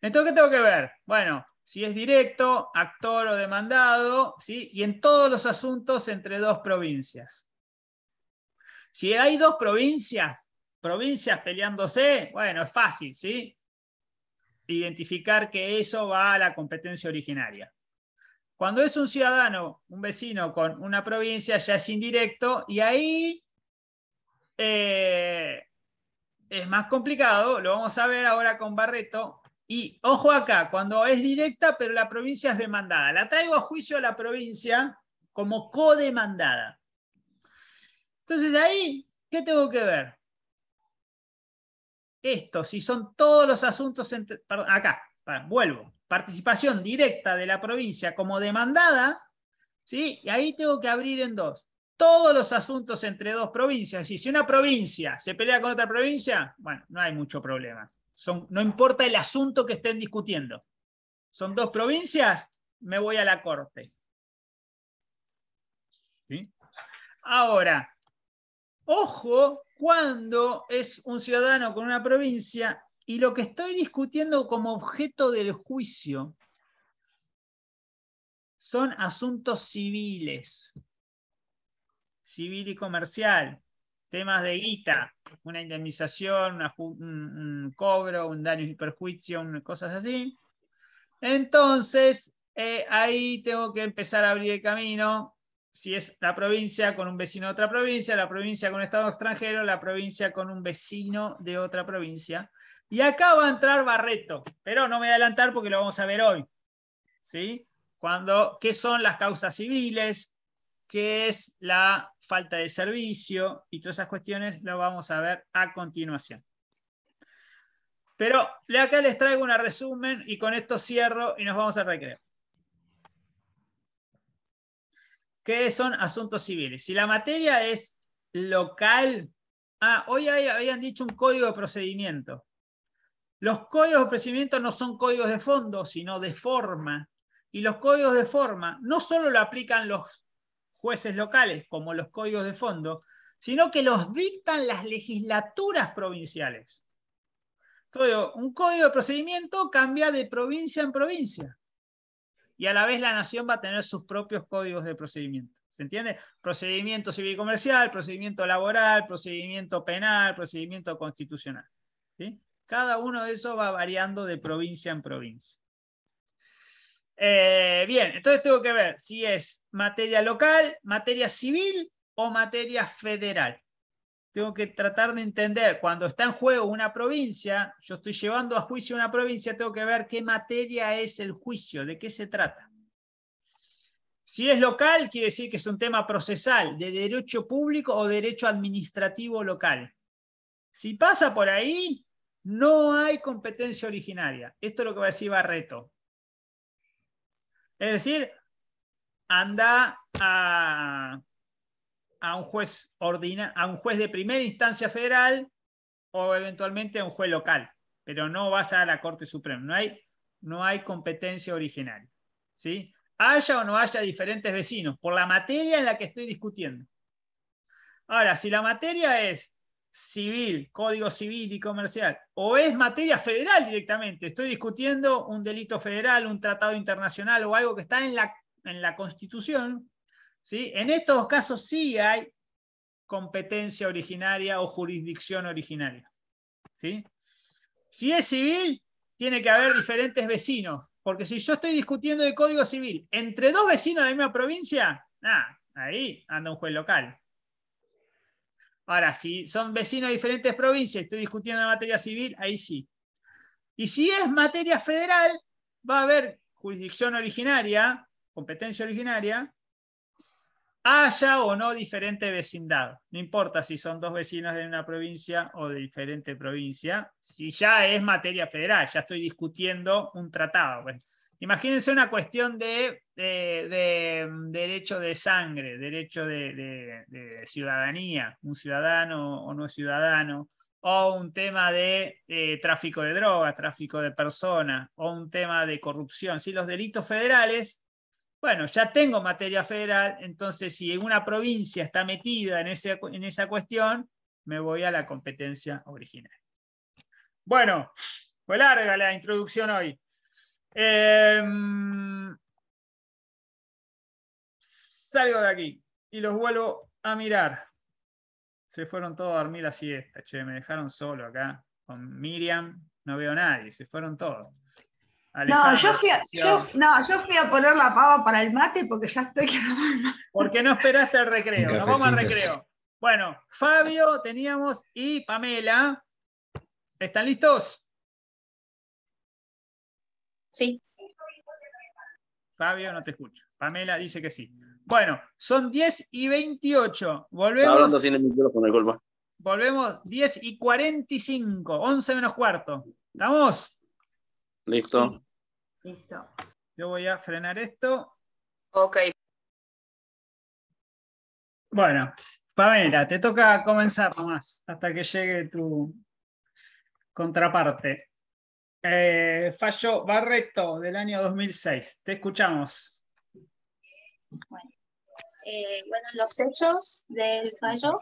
Speaker 1: Entonces, ¿qué tengo que ver? Bueno, si es directo, actor o demandado, ¿sí? y en todos los asuntos entre dos provincias. Si hay dos provincias, provincias peleándose, bueno, es fácil, ¿sí? Identificar que eso va a la competencia originaria. Cuando es un ciudadano, un vecino con una provincia, ya es indirecto y ahí eh, es más complicado, lo vamos a ver ahora con Barreto. Y ojo acá, cuando es directa, pero la provincia es demandada. La traigo a juicio a la provincia como codemandada. Entonces ahí, ¿qué tengo que ver? Esto, si son todos los asuntos, acá, vuelvo participación directa de la provincia como demandada, ¿sí? y ahí tengo que abrir en dos. Todos los asuntos entre dos provincias. si una provincia se pelea con otra provincia, bueno, no hay mucho problema. Son, no importa el asunto que estén discutiendo. Son dos provincias, me voy a la corte. Ahora, ojo cuando es un ciudadano con una provincia y lo que estoy discutiendo como objeto del juicio son asuntos civiles, civil y comercial, temas de guita, una indemnización, un, cobro, un daño y perjuicio, cosas así. Entonces, eh, ahí tengo que empezar a abrir el camino. Si es la provincia con un vecino de otra provincia, la provincia con un estado extranjero, la provincia con un vecino de otra provincia. Y acá va a entrar Barreto, pero no me voy a adelantar porque lo vamos a ver hoy. ¿Sí? Cuando, ¿Qué son las causas civiles? ¿Qué es la falta de servicio? Y todas esas cuestiones lo vamos a ver a continuación. Pero acá les traigo un resumen y con esto cierro y nos vamos a recrear. ¿Qué son asuntos civiles? Si la materia es local, ah, hoy habían dicho un código de procedimiento. Los códigos de procedimiento no son códigos de fondo, sino de forma. Y los códigos de forma no solo lo aplican los jueces locales, como los códigos de fondo, sino que los dictan las legislaturas provinciales. un código de procedimiento cambia de provincia en provincia. Y a la vez la nación va a tener sus propios códigos de procedimiento. ¿Se entiende? Procedimiento civil comercial, procedimiento laboral, procedimiento penal, procedimiento constitucional. ¿sí? Cada uno de esos va variando de provincia en provincia. Eh, bien, entonces tengo que ver si es materia local, materia civil o materia federal. Tengo que tratar de entender, cuando está en juego una provincia, yo estoy llevando a juicio una provincia, tengo que ver qué materia es el juicio, de qué se trata. Si es local, quiere decir que es un tema procesal, de derecho público o derecho administrativo local. Si pasa por ahí, no hay competencia originaria. Esto es lo que va a decir Barreto. Es decir, anda a, un juez a un juez de primera instancia federal o eventualmente a un juez local, pero no vas a la Corte Suprema. No hay, no hay competencia originaria. ¿sí? Haya o no haya diferentes vecinos por la materia en la que estoy discutiendo. Ahora, si la materia es civil, código civil y comercial, o es materia federal directamente. Estoy discutiendo un delito federal, un tratado internacional o algo que está en la, en la Constitución. ¿sí? En estos casos sí hay competencia originaria o jurisdicción originaria. ¿sí? Si es civil, tiene que haber diferentes vecinos, porque si yo estoy discutiendo de código civil entre dos vecinos de la misma provincia, ah, ahí anda un juez local. Ahora, si son vecinos de diferentes provincias estoy discutiendo la materia civil, ahí sí. Y si es materia federal, va a haber jurisdicción originaria, competencia originaria, haya o no diferente vecindad. No importa si son dos vecinos de una provincia o de diferente provincia, si ya es materia federal, ya estoy discutiendo un tratado. Pues. Imagínense una cuestión de, mm, derecho de sangre, derecho de, ciudadanía, un ciudadano o no ciudadano, o un tema de eh, tráfico de drogas, tráfico de personas, o un tema de corrupción. Si los delitos federales, bueno, ya tengo materia federal, entonces si una provincia está metida en, en esa cuestión, me voy a la competencia
Speaker 3: original. Bueno, fue larga la introducción hoy. Em, salgo de aquí
Speaker 1: y los vuelvo a mirar. Se fueron todos a dormir la siesta, che, me dejaron solo acá con Miriam, no veo nadie, se fueron todos. no yo, fui
Speaker 2: a, poner la pava para el mate porque ya estoy que
Speaker 1: Porque no esperaste el recreo, recreo. Bueno, Fabio teníamos y Pamela. ¿Están listos? Sí. Fabio, no te escucha Pamela dice que sí. Bueno, son 10 y 28. Volvemos. Hablando
Speaker 4: sin el micrófono,
Speaker 1: Volvemos 10 y 45, 11 menos cuarto. ¿Estamos? Listo. Listo. Yo voy a frenar esto. Ok.
Speaker 3: Bueno, Pamela, te toca comenzar nomás hasta que llegue
Speaker 1: tu contraparte. Eh, fallo Barreto
Speaker 3: del año 2006. Te escuchamos. bueno eh, los hechos del fallo